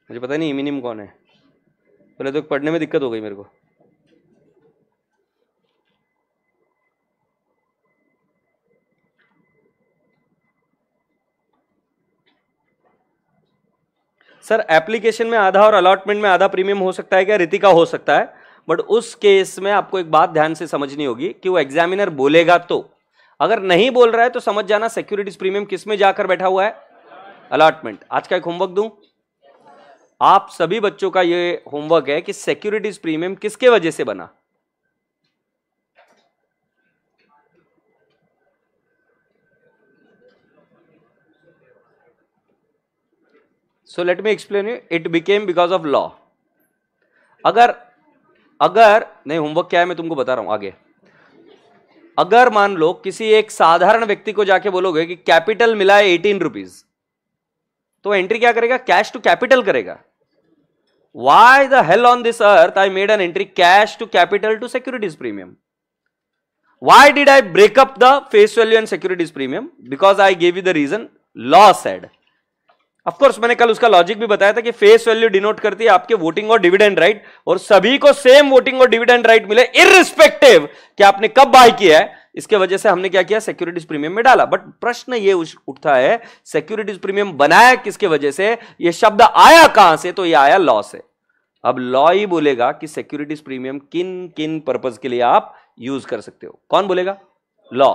मुझे पता नहीं इमिनियम कौन है पहले तो पढ़ने में दिक्कत हो गई मेरे को सर एप्लीकेशन में आधा और अलॉटमेंट में आधा प्रीमियम हो सकता है क्या रितिका हो सकता है बट उस केस में आपको एक बात ध्यान से समझनी होगी कि वो एग्जामिनर बोलेगा तो अगर नहीं बोल रहा है तो समझ जाना सिक्योरिटीज प्रीमियम किस में जाकर बैठा हुआ है अलॉटमेंट आज का एक होमवर्क दूं आप सभी बच्चों का ये होमवर्क है कि सिक्योरिटीज प्रीमियम किसके वजह से बना so let me explain you it became because of law अगर अगर नहीं होमवर्क क्या है मैं तुमको बता रहा हूं आगे अगर मान लो किसी एक साधारण व्यक्ति को जाके बोलोगे कि कैपिटल मिला है एटीन रुपीज तो एंट्री क्या करेगा कैश टू कैपिटल करेगा why the hell on this earth I made an entry cash to capital to securities premium why did I break up the face value and securities premium because I gave you the reason loss add of course मैंने कल उसका लॉजिक भी बताया था कि फेस वैल्यू डिनोट करती है आपके वोटिंग और डिविडेंड राइट और सभी को सेम वोटिंग और डिविडेंड राइट मिले इरिस्पेक्टिव कि आपने कब बाय किया है इसके वजह से हमने क्या किया सिक्योरिटीज प्रीमियम में डाला बट प्रश्न ये उठता है सिक्योरिटीज प्रीमियम बनाया किसके वजह से यह शब्द आया कहां से तो यह आया लॉ से अब लॉ ही बोलेगा कि सिक्योरिटीज प्रीमियम किन किन पर्पज के लिए आप यूज कर सकते हो कौन बोलेगा लॉ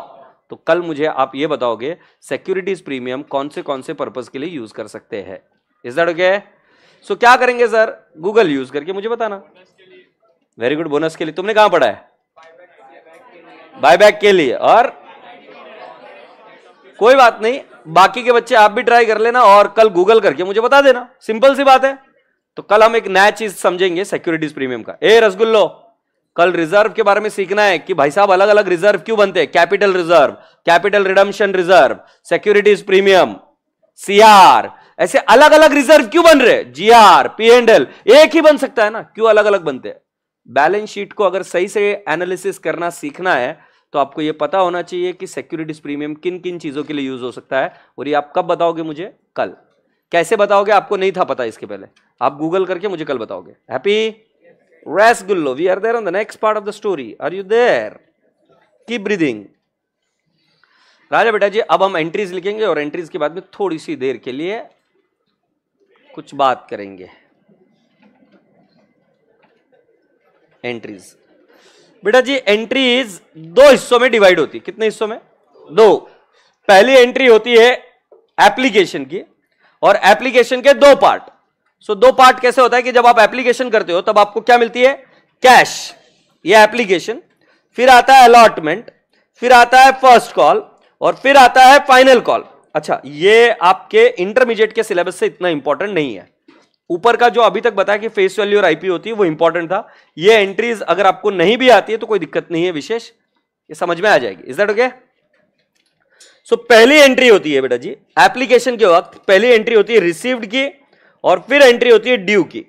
तो कल मुझे आप ये बताओगे सिक्योरिटीज प्रीमियम कौन से कौन से पर्पज के लिए यूज कर सकते हैं इज दट ओके सो क्या करेंगे सर गूगल यूज करके मुझे बताना वेरी गुड बोनस के लिए तुमने कहां पढ़ा है बायबैक के लिए और कोई बात नहीं बाकी के बच्चे आप भी ट्राई कर लेना और कल गूगल करके मुझे बता देना सिंपल सी बात है तो कल हम एक नया चीज समझेंगे सिक्योरिटीज प्रीमियम का ए रसगुल्लो कल रिजर्व के बारे में सीखना है कि भाई साहब अलग अलग रिजर्व क्यों बनते हैं capital reserve capital redemption reserve securities premium CR ऐसे अलग अलग रिजर्व क्यों बन रहे जीआर पीएनडल एक ही बन सकता है ना क्यों अलग अलग बनते हैं बैलेंस शीट को अगर सही से एनालिसिस करना सीखना है तो आपको यह पता होना चाहिए कि सिक्योरिटीज प्रीमियम किन किन चीजों के लिए यूज हो सकता है और ये आप कब बताओगे मुझे कल कैसे बताओगे आपको नहीं था पता इसके पहले आप गूगल करके मुझे कल बताओगे happy Rasgullo. We are there on the next part of the story. Are you there? Keep breathing. राजा बेटा जी अब हम एंट्रीज लिखेंगे और एंट्रीज के बाद में थोड़ी सी देर के लिए कुछ बात करेंगे एंट्रीज बेटा जी एंट्रीज दो हिस्सों में डिवाइड होती है कितने हिस्सों में दो पहली एंट्री होती है एप्लीकेशन की और एप्लीकेशन के दो पार्ट सो so, दो पार्ट कैसे होता है कि जब आप एप्लीकेशन करते हो तब आपको क्या मिलती है कैश ये एप्लीकेशन फिर आता है अलॉटमेंट फिर आता है फर्स्ट कॉल और फिर आता है फाइनल कॉल अच्छा ये आपके इंटरमीडिएट के सिलेबस से इतना इंपॉर्टेंट नहीं है ऊपर का जो अभी तक बताया कि फेस वैल्यू और आईपी होती है वो इंपॉर्टेंट था ये एंट्रीज अगर आपको नहीं भी आती है तो कोई दिक्कत नहीं है विशेष ये समझ में आ जाएगी इज दट ओके सो पहली एंट्री होती है बेटा जी एप्लीकेशन के वक्त पहली एंट्री होती है रिसीव्ड की और फिर एंट्री होती है ड्यू की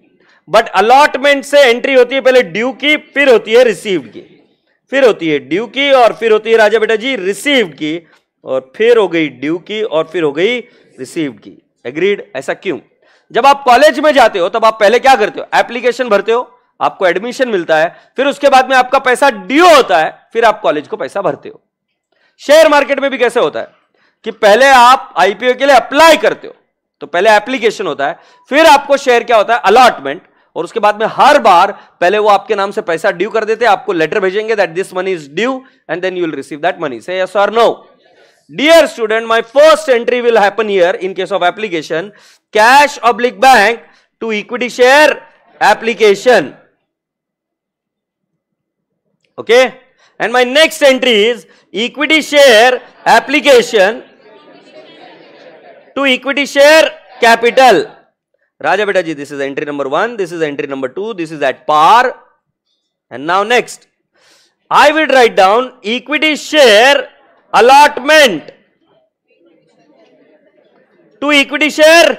बट अलॉटमेंट से एंट्री होती है पहले ड्यू की फिर होती है रिसीव्ड की फिर होती है ड्यू की और फिर होती है राजा बेटा जी रिसीव्ड की और फिर हो गई ड्यू की और फिर हो गई रिसीव्ड की एग्रीड ऐसा क्यों जब आप कॉलेज में जाते हो तब आप पहले क्या करते हो एप्लीकेशन भरते हो आपको एडमिशन मिलता है फिर उसके बाद में आपका पैसा ड्यू होता है फिर आप कॉलेज को पैसा भरते हो शेयर मार्केट में भी कैसे होता है कि पहले आप आईपीओ के लिए अप्लाई करते हो तो पहले एप्लीकेशन होता है फिर आपको शेयर क्या होता है अलॉटमेंट और उसके बाद में हर बार पहले वो आपके नाम से पैसा ड्यू कर देते हैं आपको लेटर भेजेंगे that this money is due and then you will receive that money से यस और no dear student my first entry will happen here in case of application cash oblique bank to equity share application okay and my next entry is equity share application to equity share capital राजा बेटा जी this is entry number one this is entry number two this is at par and now next I would write down equity share allotment to equity share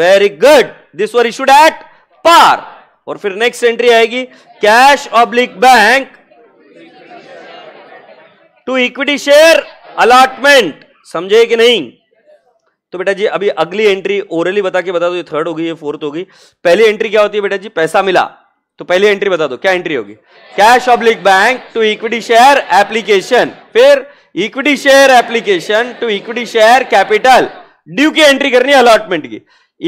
very good this were issued at par और फिर नेक्स्ट एंट्री आएगी cash oblique bank to equity share allotment समझे कि नहीं तो बेटा जी अभी अगली एंट्री ओरली बता के बता दो ये थर्ड होगी ये फोर्थ होगी पहली एंट्री क्या होती है बेटा जी पैसा मिला तो पहली एंट्री बता दो क्या एंट्री होगी cash oblique bank to equity share application फिर equity share application to equity share capital due की एंट्री करनी है अलॉटमेंट की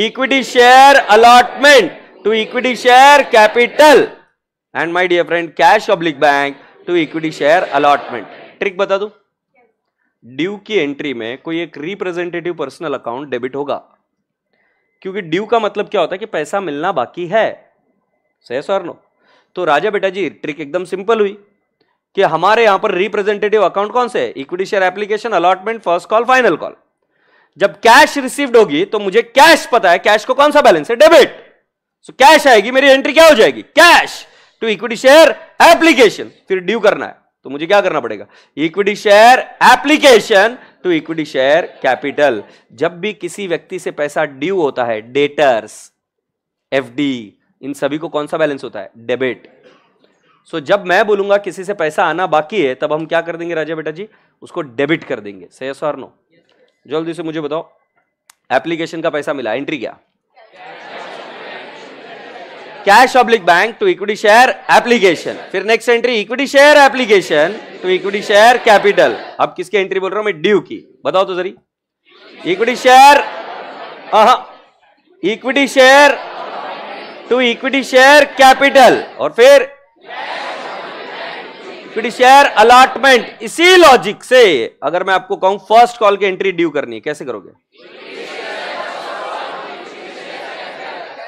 equity share allotment to equity share capital and my dear friend cash oblique bank to equity share allotment trick बता दो ड्यू की एंट्री में कोई एक रिप्रेजेंटेटिव पर्सनल अकाउंट डेबिट होगा क्योंकि ड्यू का मतलब क्या होता है कि पैसा मिलना बाकी है सह सर नो तो राजा बेटा जी ट्रिक एकदम सिंपल हुई कि हमारे यहां पर रिप्रेजेंटेटिव अकाउंट कौन से है equity share application allotment first call final call जब कैश रिसीव्ड होगी तो मुझे कैश पता है कैश को कौन सा बैलेंस है डेबिट सो so, कैश आएगी मेरी एंट्री क्या हो जाएगी cash to equity share application फिर ड्यू करना है तो मुझे क्या करना पड़ेगा equity share application to equity share capital जब भी किसी व्यक्ति से पैसा ड्यू होता है डेटर्स एफडी इन सभी को कौन सा बैलेंस होता है डेबिट सो so, जब मैं बोलूंगा किसी से पैसा आना बाकी है तब हम क्या कर देंगे राजा बेटा जी उसको डेबिट कर देंगे सही और नो जल्दी से मुझे बताओ एप्लीकेशन का पैसा मिला एंट्री क्या cash oblique bank to equity share application फिर next entry equity share application to equity share capital अब किसकी एंट्री बोल रहा हूं मैं ड्यू की बताओ तो जरी equity share equity share to equity share capital और फिर इक्विटी शेयर अलॉटमेंट इसी लॉजिक से अगर मैं आपको कहूं फर्स्ट कॉल की एंट्री ड्यू करनी है कैसे करोगे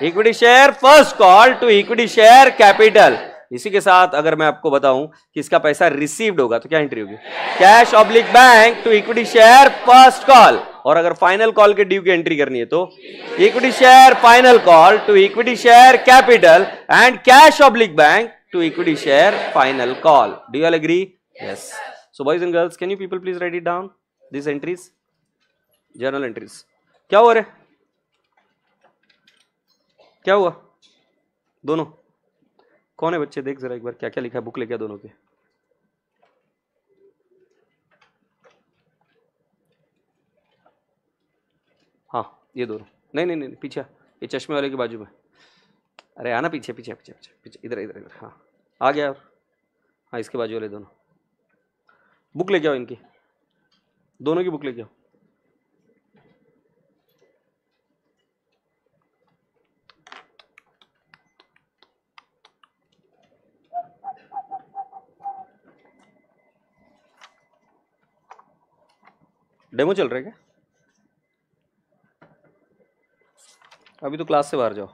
equity share first call to equity share capital इसी के साथ अगर मैं आपको बताऊं कि इसका पैसा रिसीव्ड होगा तो क्या एंट्री होगी cash oblique bank to equity share first call और अगर फाइनल कॉल के ड्यू की एंट्री करनी है तो equity share final call to equity share capital and cash oblique bank to equity share final call do you agree yes so boys and girls can you people please write it down this entries journal entries क्या हो रहा है क्या हुआ दोनों कौन है बच्चे देख जरा एक बार क्या क्या लिखा है बुक लेके दोनों के हाँ ये दोनों नहीं नहीं नहीं पीछे ये चश्मे वाले के बाजू में अरे आना पीछे पीछे पीछे पीछे पीछे इधर इधर इधर हाँ आ गया और हाँ इसके बाजू वाले दोनों बुक लेके आओ इनकी दोनों की बुक लेके आओ डेमो चल रहा है क्या अभी तो क्लास से बाहर जाओ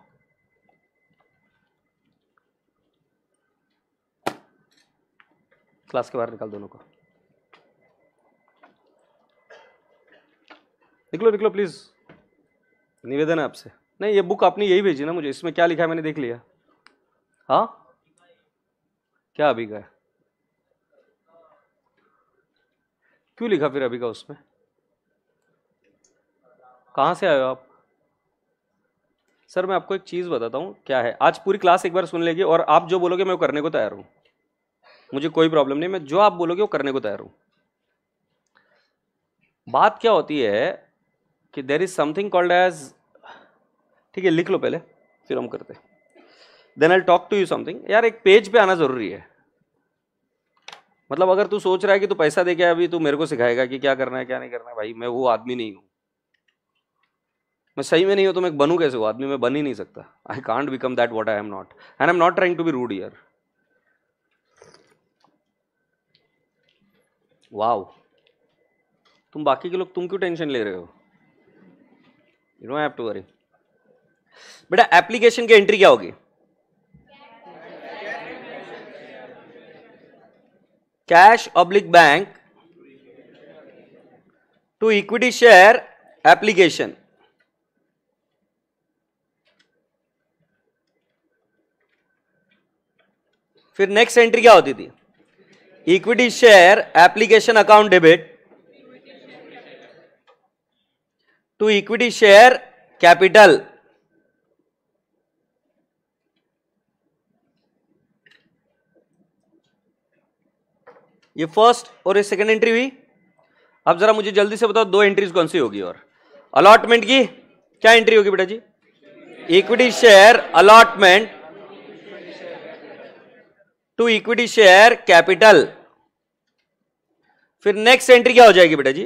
क्लास के बाहर निकाल दोनों को निकलो निकलो प्लीज़ निवेदन है आपसे नहीं ये बुक आपने यही भेजी ना मुझे इसमें क्या लिखा है मैंने देख लिया हाँ क्या अभी का है क्यों लिखा फिर अभी का उसमें कहाँ से आए हो आप सर मैं आपको एक चीज़ बताता हूँ क्या है आज पूरी क्लास एक बार सुन लेगी और आप जो बोलोगे मैं वो करने को तैयार हूँ मुझे कोई प्रॉब्लम नहीं मैं जो आप बोलोगे वो करने को तैयार हूँ बात क्या होती है कि there is something called as ठीक है लिख लो पहले फिर हम करते then I talk to you something यार एक पेज पे आना जरूरी है मतलब अगर तू सोच रहा है कि तू पैसा दे के अभी तू मेरे को सिखाएगा कि क्या करना है क्या नहीं करना है भाई मैं वो आदमी नहीं हूँ मैं सही में नहीं हो तो मैं बनू कैसे वो आदमी मैं बन ही नहीं सकता I can't become that what I am not and I am not trying to be rude yeah wow तुम बाकी के लोग तुम क्यों टेंशन ले रहे हो you no have to worry बेटा एप्लीकेशन की एंट्री क्या होगी cash oblique bank to equity share application फिर नेक्स्ट एंट्री क्या होती थी equity share application account debit to equity share capital ये फर्स्ट और ये सेकंड एंट्री हुई अब जरा मुझे जल्दी से बताओ दो एंट्रीज कौन सी होगी और अलॉटमेंट की क्या एंट्री होगी बेटा जी equity share allotment to equity share capital फिर नेक्स्ट एंट्री क्या हो जाएगी बेटा जी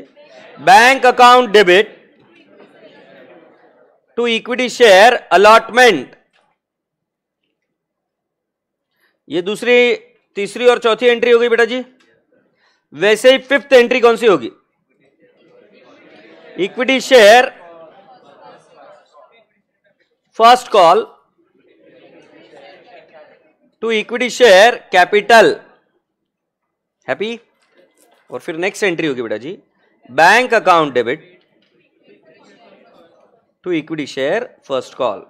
bank account debit to equity share allotment ये दूसरी तीसरी और चौथी एंट्री होगी बेटा जी वैसे ही फिफ्थ एंट्री कौन सी होगी equity share first call to equity share capital happy और फिर नेक्स्ट एंट्री होगी बेटा जी bank account debit to equity share first call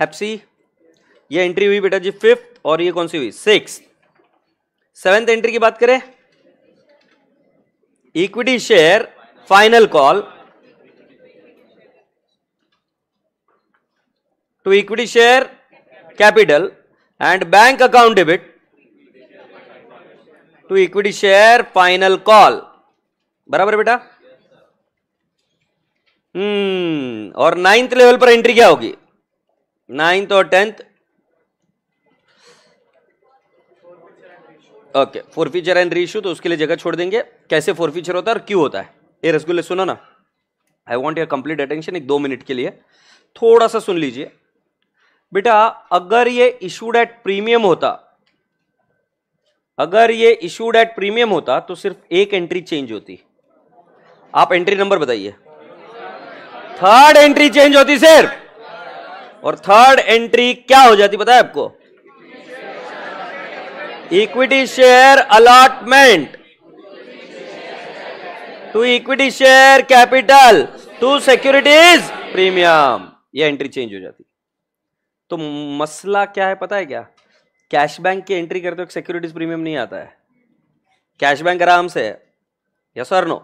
happy ये एंट्री हुई बेटा जी फिफ्थ और ये कौन सी हुई सिक्स सेवेंथ एंट्री की बात करें equity share final call to equity share capital and bank account debit to equity share final call बराबर बेटा हम्म और नाइन्थ लेवल पर एंट्री क्या होगी नाइन्थ और tenth okay four feature and issue तो उसके लिए जगह छोड़ देंगे कैसे फोर फीचर होता है और क्यों होता है ये रसगुल्ले सुनो ना I want your complete attention एक दो मिनट के लिए थोड़ा सा सुन लीजिए बेटा अगर ये इशूड एट प्रीमियम होता अगर ये इशूड एट प्रीमियम होता तो सिर्फ एक एंट्री चेंज होती आप एंट्री नंबर बताइए थर्ड एंट्री चेंज होती सिर्फ और थर्ड एंट्री क्या हो जाती बताए आपको equity share allotment to equity share capital to securities premium ये एंट्री चेंज हो जाती तो मसला क्या है पता है क्या कैश बैंक की एंट्री करते वक्त सिक्योरिटीज प्रीमियम नहीं आता है कैश बैंक आराम से है यस और नो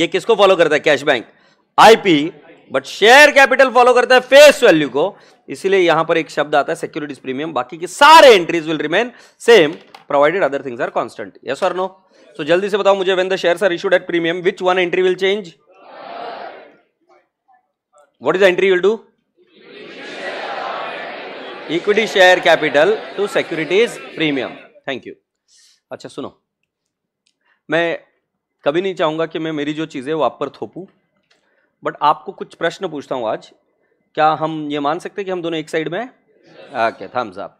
ये किसको फॉलो करता है cash bank IP but share capital follow करता है फेस वैल्यू को इसीलिए यहां पर एक शब्द आता है सिक्योरिटीज प्रीमियम बाकी के सारे entries will remain same provided other things are constant yes और नो सो जल्दी से बताओ मुझे when the share are issued at premium which one entry will change what is entry will do equity share capital to securities premium thank you अच्छा सुनो मैं कभी नहीं चाहूंगा कि मैं मेरी जो चीज़ें वो आप पर थोपू बट आपको कुछ प्रश्न पूछता हूं आज क्या हम ये मान सकते हैं कि हम दोनों एक साइड में ओके थम्स अप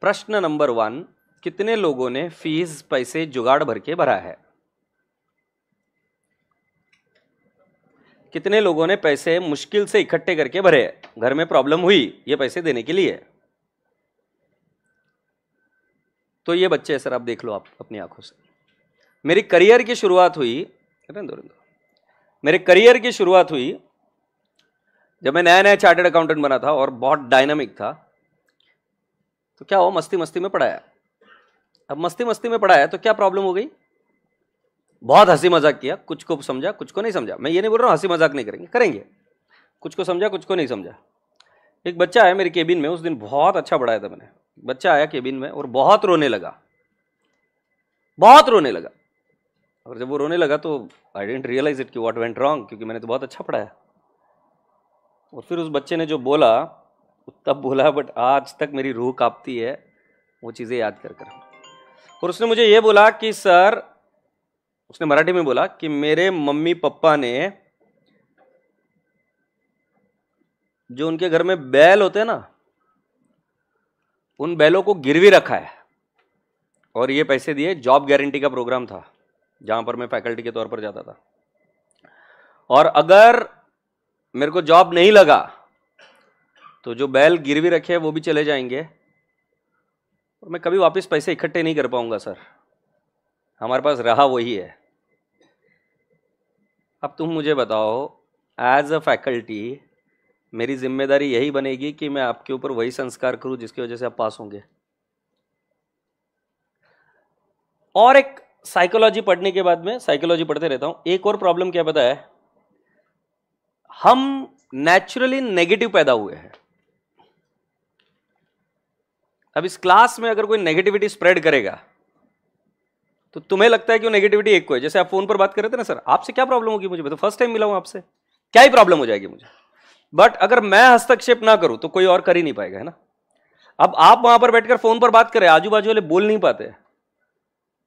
प्रश्न नंबर वन कितने लोगों ने फीस पैसे जुगाड़ भर के भरा है कितने लोगों ने पैसे मुश्किल से इकट्ठे करके भरे हैं घर में प्रॉब्लम हुई ये पैसे देने के लिए तो ये बच्चे सर आप देख लो आप अपनी आंखों से मेरी करियर की शुरुआत हुई मेरे करियर की शुरुआत हुई जब मैं नया नया चार्टर्ड अकाउंटेंट बना था और बहुत डायनामिक था तो क्या हो मस्ती मस्ती में पढ़ाया अब मस्ती मस्ती में पढ़ाया तो क्या प्रॉब्लम हो गई बहुत हंसी मजाक किया कुछ को समझा कुछ को नहीं समझा मैं ये नहीं बोल रहा हूँ हंसी मजाक नहीं करेंगे करेंगे कुछ को समझा कुछ को नहीं समझा एक बच्चा आया मेरे केबिन में उस दिन बहुत अच्छा पढ़ाया था मैंने बच्चा आया केबिन में और बहुत रोने लगा बहुत रोने लगा और जब वो रोने लगा तो आई डेंट रियलाइज इट कि वॉट वेंट रॉन्ग क्योंकि मैंने तो बहुत अच्छा पढ़ाया और फिर उस बच्चे ने जो बोला तब बोला बट आज तक मेरी रूह कांपती है वो चीज़ें याद कर कर और उसने मुझे ये बोला कि सर उसने मराठी में बोला कि मेरे मम्मी पप्पा ने जो उनके घर में बैल होते हैं ना उन बैलों को गिरवी रखा है और ये पैसे दिए जॉब गारंटी का प्रोग्राम था जहां पर मैं फैकल्टी के तौर पर जाता था और अगर मेरे को जॉब नहीं लगा तो जो बैल गिरवी रखे हैं वो भी चले जाएंगे और मैं कभी वापस पैसे इकट्ठे नहीं कर पाऊंगा सर हमारे पास रहा वही है अब तुम मुझे बताओ एज अ फैकल्टी मेरी जिम्मेदारी यही बनेगी कि मैं आपके ऊपर वही संस्कार करूं जिसकी वजह से आप पास होंगे और एक साइकोलॉजी पढ़ने के बाद में साइकोलॉजी पढ़ते रहता हूं एक और प्रॉब्लम क्या पता है हम नेचुरली नेगेटिव पैदा हुए हैं अब इस क्लास में अगर कोई नेगेटिविटी स्प्रेड करेगा तो तुम्हें लगता है कि वो नेगेटिविटी एक को है जैसे आप फोन पर बात कर रहे थे ना सर आपसे क्या प्रॉब्लम होगी मुझे मैं तो फर्स्ट टाइम मिला हूं आपसे क्या ही प्रॉब्लम हो जाएगी मुझे बट अगर मैं हस्तक्षेप ना करूं तो कोई और कर ही नहीं पाएगा है ना अब आप वहां पर बैठकर फोन पर बात करें आजू बाजू वाले बोल नहीं पाते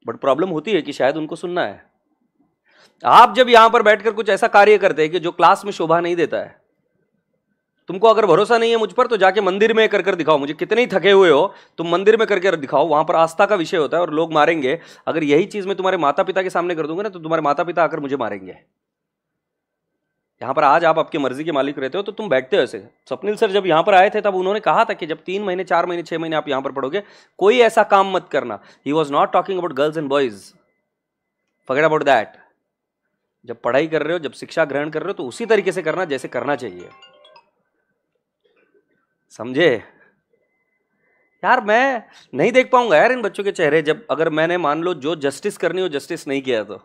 बट प्रॉब्लम होती है कि शायद उनको सुनना है आप जब यहां पर बैठकर कुछ ऐसा कार्य करते हैं कि जो क्लास में शोभा नहीं देता है तुमको अगर भरोसा नहीं है मुझ पर तो जाके मंदिर में कर कर दिखाओ मुझे कितने ही थके हुए हो तुम मंदिर में करके कर दिखाओ वहां पर आस्था का विषय होता है और लोग मारेंगे अगर यही चीज मैं तुम्हारे माता पिता के सामने कर दूंगा ना तो तुम्हारे माता पिता आकर मुझे मारेंगे यहाँ पर आज आप आपकी मर्जी के मालिक रहते हो तो तुम बैठते हो ऐसे स्वप्निल सर जब यहाँ पर आए थे तब उन्होंने कहा था कि जब तीन महीने चार महीने छः महीने आप यहाँ पर पढ़ोगे कोई ऐसा काम मत करना he was not talking about girls and boys forget about that जब पढ़ाई कर रहे हो जब शिक्षा ग्रहण कर रहे हो तो उसी तरीके से करना जैसे करना चाहिए समझे यार मैं नहीं देख पाऊंगा यार इन बच्चों के चेहरे जब अगर मैंने मान लो जो जस्टिस करनी हो जस्टिस नहीं किया तो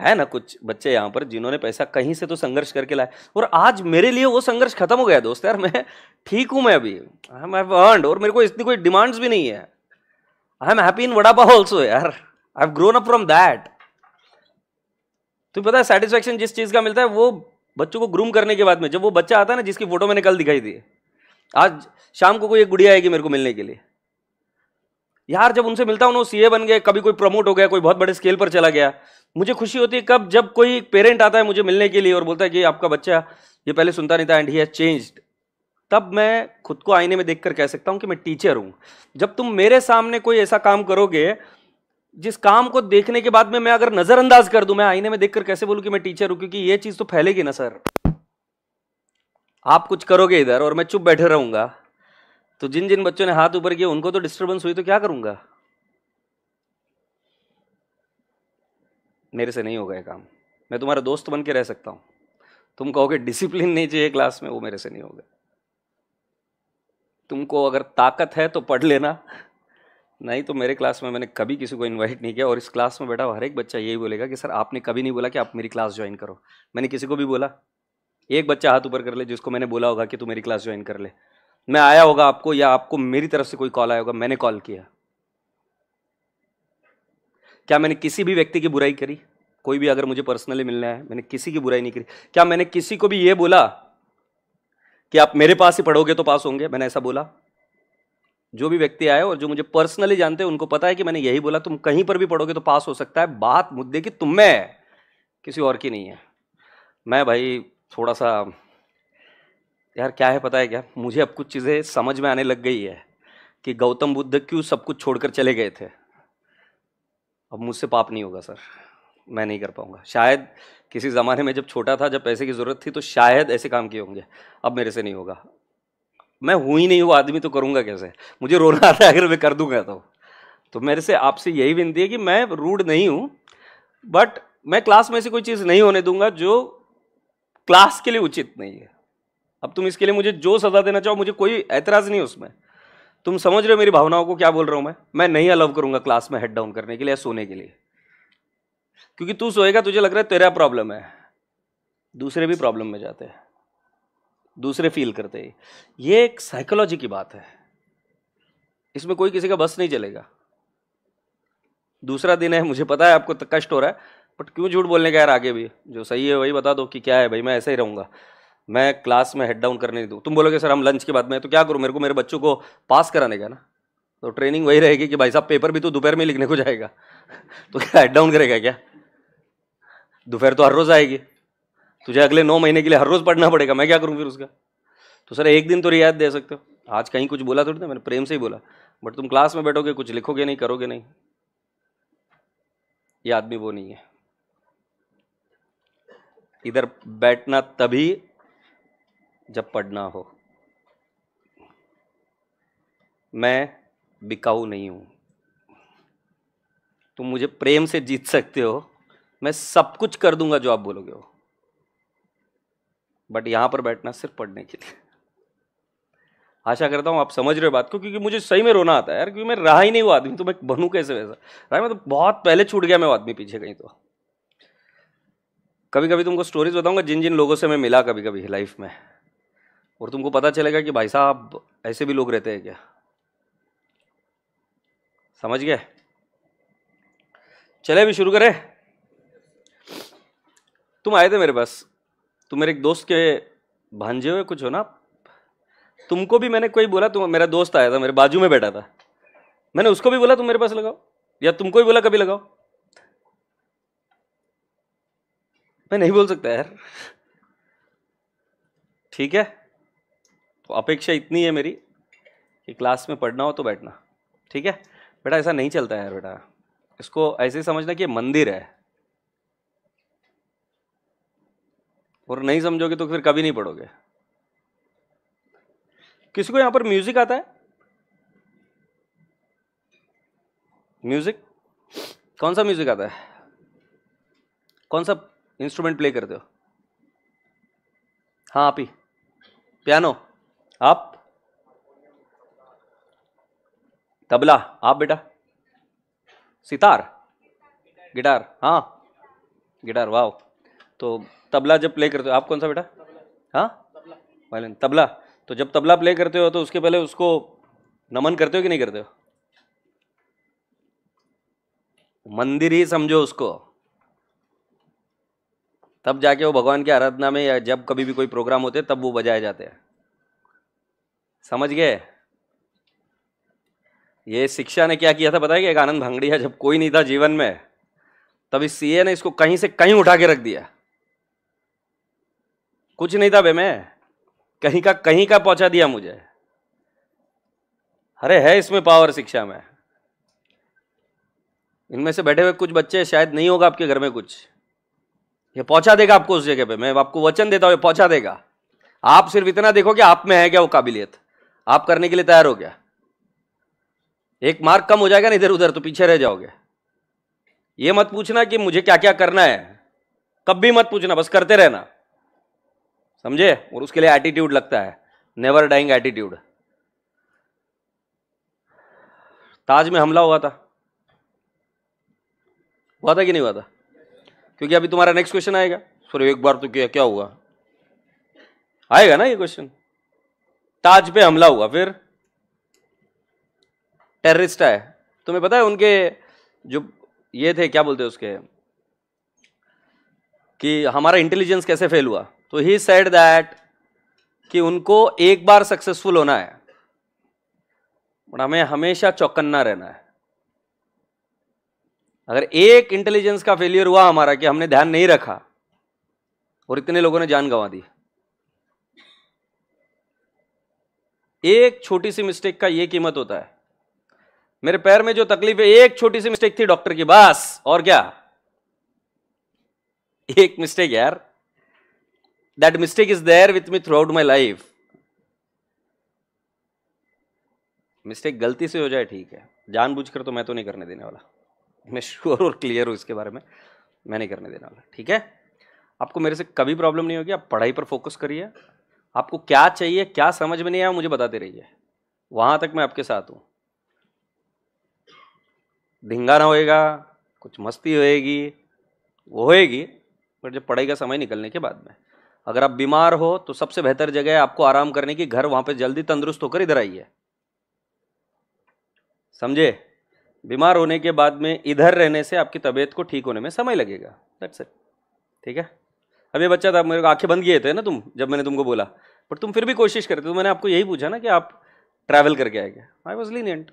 है ना कुछ बच्चे यहाँ पर जिन्होंने पैसा कहीं से तो संघर्ष करके लाया और आज मेरे लिए वो संघर्ष खत्म हो गया दोस्त यार मैं ठीक हूँ मैं अभी आई एम अर्नड और मेरे को इतनी कोई डिमांड्स भी नहीं है I am happy in vada pav also यार I have grown up from that तुम्हें पता है सेटिस्फेक्शन जिस चीज़ का मिलता है वो बच्चों को ग्रूम करने के बाद में जब वो बच्चा आता है ना जिसकी फोटो मैंने कल दिखाई दी आज शाम को कोई एक गुड़िया आएगी मेरे को मिलने के लिए यार जब उनसे मिलता हूँ सी ए बन गए कभी कोई प्रमोट हो गया कोई बहुत बड़े स्केल पर चला गया मुझे खुशी होती है कब जब कोई पेरेंट आता है मुझे मिलने के लिए और बोलता है कि आपका बच्चा ये पहले सुनता नहीं था एंड ही हैज चेंज्ड तब मैं खुद को आईने में देखकर कह सकता हूँ कि मैं टीचर हूँ जब तुम मेरे सामने कोई ऐसा काम करोगे जिस काम को देखने के बाद में मैं अगर नज़रअंदाज कर दूं मैं आईने में देखकर कैसे बोलूं कि मैं टीचर हूं क्योंकि ये चीज़ तो फैलेगी ना सर आप कुछ करोगे इधर और मैं चुप बैठे रहूंगा तो जिन जिन बच्चों ने हाथ ऊपर किया उनको तो डिस्टर्बेंस हुई तो क्या करूंगा मेरे से नहीं होगा ये काम मैं तुम्हारा दोस्त बन के रह सकता हूं तुम कहोगे डिसिप्लिन नहीं चाहिए क्लास में वो मेरे से नहीं होगा तुमको अगर ताकत है तो पढ़ लेना नहीं तो मेरे क्लास में मैंने कभी किसी को इनवाइट नहीं किया और इस क्लास में बैठा हर एक बच्चा यही बोलेगा कि सर आपने कभी नहीं बोला कि आप मेरी क्लास ज्वाइन करो मैंने किसी को भी बोला एक बच्चा हाथ ऊपर कर ले जिसको मैंने बोला होगा कि तू मेरी क्लास ज्वाइन कर ले मैं आया होगा आपको या आपको मेरी तरफ से कोई कॉल आया होगा मैंने कॉल किया क्या मैंने किसी भी व्यक्ति की बुराई करी कोई भी अगर मुझे पर्सनली मिलना है मैंने किसी की बुराई नहीं करी क्या मैंने किसी को भी ये बोला कि आप मेरे पास ही पढ़ोगे तो पास होंगे मैंने ऐसा बोला जो भी व्यक्ति आए और जो मुझे पर्सनली जानते हैं उनको पता है कि मैंने यही बोला तुम कहीं पर भी पढ़ोगे तो पास हो सकता है बात मुद्दे की तुम में है किसी और की नहीं है मैं भाई थोड़ा सा यार क्या है पता है क्या मुझे अब कुछ चीज़ें समझ में आने लग गई है कि गौतम बुद्ध क्यों सब कुछ छोड़कर चले गए थे अब मुझसे पाप नहीं होगा सर मैं नहीं कर पाऊंगा शायद किसी ज़माने में जब छोटा था जब पैसे की ज़रूरत थी तो शायद ऐसे काम किए होंगे अब मेरे से नहीं होगा मैं हूँ ही नहीं हूँ आदमी तो करूँगा कैसे मुझे रोना आता है अगर मैं कर दूंगा तो तो मेरे से आपसे यही विनती है कि मैं रूड नहीं हूँ बट मैं क्लास में ऐसी कोई चीज़ नहीं होने दूंगा जो क्लास के लिए उचित नहीं है अब तुम इसके लिए मुझे जो सज़ा देना चाहो मुझे कोई ऐतराज़ नहीं उसमें तुम समझ रहे हो मेरी भावनाओं को क्या बोल रहा हूँ मैं मैं नहीं अलाउ करूँगा क्लास में हेड डाउन करने के लिए या सोने के लिए क्योंकि तू सोएगा तुझे लग रहा है तेरा प्रॉब्लम है दूसरे भी प्रॉब्लम में जाते हैं दूसरे फील करते हैं ये एक साइकोलॉजी की बात है इसमें कोई किसी का बस नहीं चलेगा दूसरा दिन है मुझे पता है आपको कष्ट हो रहा है बट क्यों झूठ बोलने का यार आगे भी जो सही है वही बता दो कि क्या है भाई मैं ऐसा ही रहूंगा मैं क्लास में हेड डाउन करने नहीं दूँ तुम बोलोगे सर हम लंच के बाद में तो क्या करूँ मेरे को मेरे बच्चों को पास कराने का ना तो ट्रेनिंग वही रहेगी कि भाई साहब पेपर भी तो दोपहर में लिखने को जाएगा तो क्या हेड डाउन करेगा क्या दोपहर तो हर रोज़ आएगी तुझे अगले नौ महीने के लिए हर रोज़ पढ़ना पड़ेगा मैं क्या करूँ फिर उसका तो सर एक दिन तो रियायत दे सकते हो आज कहीं कुछ बोला थोड़ी ना मैंने प्रेम से ही बोला बट तुम क्लास में बैठोगे कुछ लिखोगे नहीं करोगे नहीं ये आदमी वो नहीं है इधर बैठना तभी जब पढ़ना हो मैं बिकाऊ नहीं हूं तुम मुझे प्रेम से जीत सकते हो मैं सब कुछ कर दूंगा जो आप बोलोगे हो बट यहां पर बैठना सिर्फ पढ़ने के लिए आशा करता हूं आप समझ रहे हो बात को क्योंकि मुझे सही में रोना आता है यार क्योंकि मैं रहा ही नहीं हुआ आदमी तो मैं बनू कैसे वैसा राय मैं तो बहुत पहले छूट गया मैं आदमी पीछे कहीं तो कभी कभी तुमको स्टोरीज बताऊंगा जिन जिन लोगों से मैं मिला कभी कभी लाइफ में और तुमको पता चलेगा कि भाई साहब ऐसे भी लोग रहते हैं क्या समझ गए चले भी शुरू करें तुम आए थे मेरे पास तुम मेरे एक दोस्त के भांजे हो कुछ हो ना तुमको भी मैंने कोई बोला तुम मेरा दोस्त आया था मेरे बाजू में बैठा था मैंने उसको भी बोला तुम मेरे पास लगाओ या तुमको भी बोला कभी लगाओ मैं नहीं बोल सकता यार ठीक है तो अपेक्षा इतनी है मेरी कि क्लास में पढ़ना हो तो बैठना ठीक है बेटा ऐसा नहीं चलता है यार बेटा इसको ऐसे ही समझना कि मंदिर है और नहीं समझोगे तो फिर कभी नहीं पढ़ोगे किसी को यहां पर म्यूजिक आता है म्यूजिक कौन सा म्यूजिक आता है कौन सा इंस्ट्रूमेंट प्ले करते हो हाँ आप ही पियानो आप तबला आप बेटा सितार गिटार हाँ गिटार वाह तो तबला जब प्ले करते हो आप कौन सा बेटा हाँ वायलिन तबला तो जब तबला प्ले करते हो तो उसके पहले उसको नमन करते हो कि नहीं करते हो मंदिर ही समझो उसको तब जाके वो भगवान की आराधना में या जब कभी भी कोई प्रोग्राम होते तब वो बजाए जाते हैं समझ गए ये शिक्षा ने क्या किया था बताया एक आनंद भंगड़िया जब कोई नहीं था जीवन में तब इस सीए ने इसको कहीं से कहीं उठा के रख दिया कुछ नहीं था बे मैं कहीं का कहीं का पहुंचा दिया मुझे अरे है इसमें पावर शिक्षा में इनमें से बैठे हुए कुछ बच्चे शायद नहीं होगा आपके घर में कुछ ये पहुंचा देगा आपको उस जगह पे मैं आपको वचन देता हूं ये पहुंचा देगा आप सिर्फ इतना देखो कि आप में है क्या वो काबिलियत आप करने के लिए तैयार हो गया एक मार्क कम हो जाएगा ना इधर उधर तो पीछे रह जाओगे ये मत पूछना कि मुझे क्या क्या करना है कब भी मत पूछना बस करते रहना समझे और उसके लिए एटीट्यूड लगता है नेवर डाइंग एटीट्यूड ताज में हमला हुआ था हुआ था कि नहीं हुआ था क्योंकि अभी तुम्हारा नेक्स्ट क्वेश्चन आएगा सॉरी एक बार तो क्या क्या हुआ आएगा ना ये क्वेश्चन ताज पे हमला हुआ फिर टेररिस्ट है तुम्हें पता है उनके जो ये थे क्या बोलते उसके कि हमारा इंटेलिजेंस कैसे फेल हुआ तो ही सेड दैट कि उनको एक बार सक्सेसफुल होना है और हमें हमेशा चौकन्ना रहना है अगर एक इंटेलिजेंस का फेलियर हुआ हमारा कि हमने ध्यान नहीं रखा और इतने लोगों ने जान गंवा दी एक छोटी सी मिस्टेक का ये कीमत होता है मेरे पैर में जो तकलीफ है एक छोटी सी मिस्टेक थी डॉक्टर की बस और क्या एक मिस्टेक यार that mistake is there with me throughout my life mistake गलती से हो जाए ठीक है जानबूझकर तो मैं तो नहीं करने देने वाला मैं श्योर और क्लियर हूं इसके बारे में मैं नहीं करने देने वाला ठीक है आपको मेरे से कभी प्रॉब्लम नहीं होगी आप पढ़ाई पर फोकस करिए आपको क्या चाहिए क्या समझ में नहीं आया मुझे बताते रहिए वहां तक मैं आपके साथ हूँ धिंगाना होएगा कुछ मस्ती होएगी वो होएगी पर जब पढ़ाई का समय निकलने के बाद में अगर आप बीमार हो तो सबसे बेहतर जगह है आपको आराम करने की घर वहां पे जल्दी तंदुरुस्त होकर इधर आइए समझे बीमार होने के बाद में इधर रहने से आपकी तबीयत को ठीक होने में समय लगेगा दैट्स इट ठीक है अभी बच्चा था मेरे को आंखें बंद किए थे ना तुम जब मैंने तुमको बोला बट तुम फिर भी कोशिश करते तो मैंने आपको यही पूछा ना कि आप ट्रैवल करके आए क्या I was lean and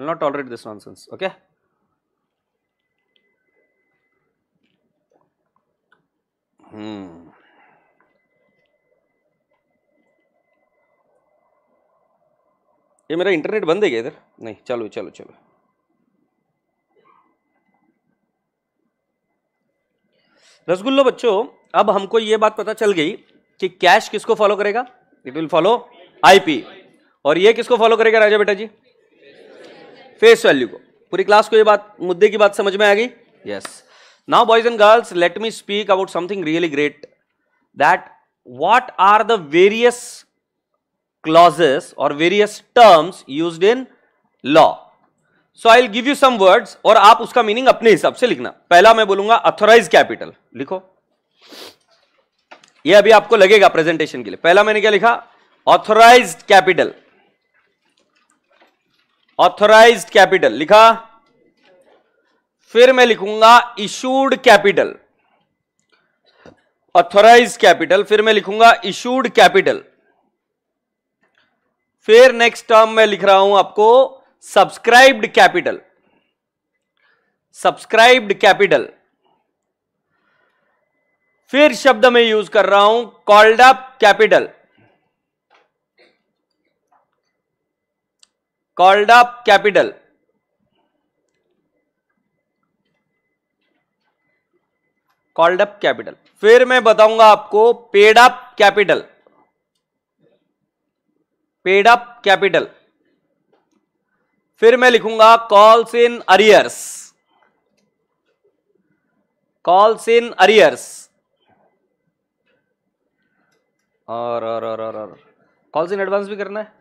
I not tolerate this sense okay ये मेरा इंटरनेट बंद है क्या इधर नहीं चलो चलो चलो रसगुल्लो बच्चों अब हमको ये बात पता चल गई कि कैश किसको फॉलो करेगा इट विल फॉलो आईपी और ये किसको फॉलो करेगा राजा बेटा जी फेस वैल्यू को पूरी क्लास को ये बात मुद्दे की बात समझ में आ गई yes now boys and girls let me speak about something really great that are the various various और various terms use in law so I will give you some words और आप उसका मीनिंग अपने हिसाब से लिखना पहला मैं बोलूंगा अथोराइज कैपिटल लिखो ये अभी आपको लगेगा प्रेजेंटेशन के लिए पहला मैंने क्या लिखा ऑथोराइज कैपिटल ऑथोराइज कैपिटल लिखा फिर मैं लिखूंगा इशूड कैपिटल ऑथोराइज कैपिटल फिर मैं लिखूंगा इशूड कैपिटल फिर नेक्स्ट टर्म में लिख रहा हूं आपको सब्सक्राइब्ड कैपिटल सब्सक्राइब्ड कैपिटल फिर शब्द में यूज कर रहा हूं called up capital called up capital called up capital फिर मैं बताऊंगा आपको paid up capital paid up capital फिर मैं लिखूंगा calls in arrears calls in arrears और और और और, और। कॉल्स इन एडवांस भी करना है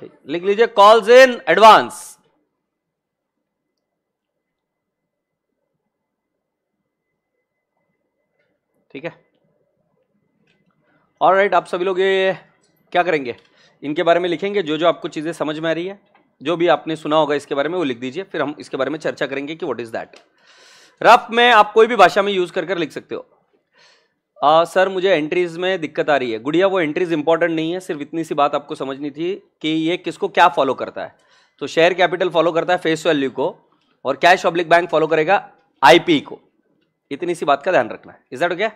ठीक लिख लीजिए कॉल्स इन एडवांस ठीक है और राइट आप सभी लोग ये क्या करेंगे इनके बारे में लिखेंगे जो जो आपको चीज़ें समझ में आ रही है जो भी आपने सुना होगा इसके बारे में वो लिख दीजिए फिर हम इसके बारे में चर्चा करेंगे कि व्हाट इज़ दैट रफ में आप कोई भी भाषा में यूज़ कर कर लिख सकते हो आ, सर मुझे एंट्रीज में दिक्कत आ रही है गुड़िया वो एंट्रीज इंपॉर्टेंट नहीं है सिर्फ इतनी सी बात आपको समझनी थी कि ये किसको क्या फॉलो करता है तो शेयर कैपिटल फॉलो करता है फेस वैल्यू को और कैश पब्लिक बैंक फॉलो करेगा आईपी को इतनी सी बात का ध्यान रखना है इज दैट ओके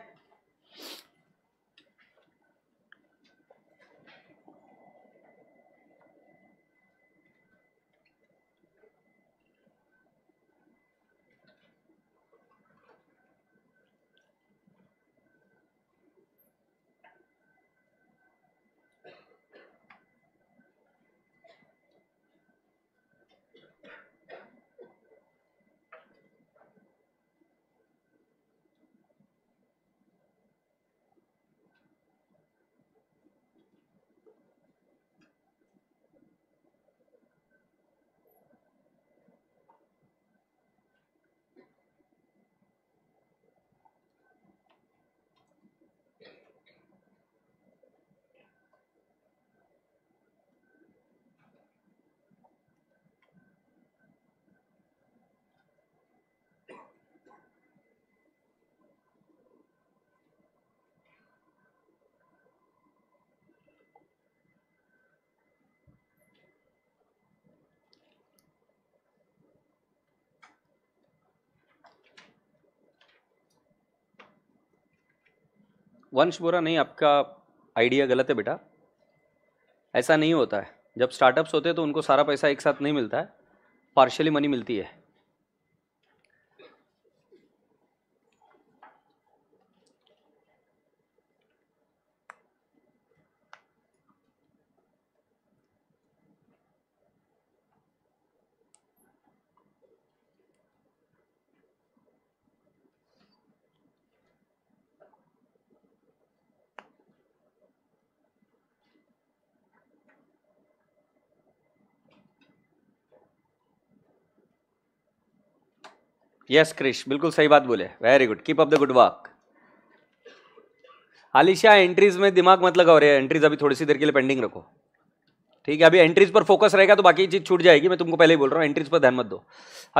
वंश बोरा नहीं आपका आइडिया गलत है बेटा ऐसा नहीं होता है जब स्टार्टअप्स होते हैं तो उनको सारा पैसा एक साथ नहीं मिलता है पार्शली मनी मिलती है यस क्रिश बिल्कुल सही बात बोले very good keep up the good work Alisha entries में दिमाग मत लगाओ रहे एंट्रीज अभी थोड़ी सी देर के लिए पेंडिंग रखो ठीक है अभी एंट्रीज पर फोकस रहेगा तो बाकी चीज छूट जाएगी मैं तुमको पहले ही बोल रहा हूँ एंट्रीज पर ध्यान मत दो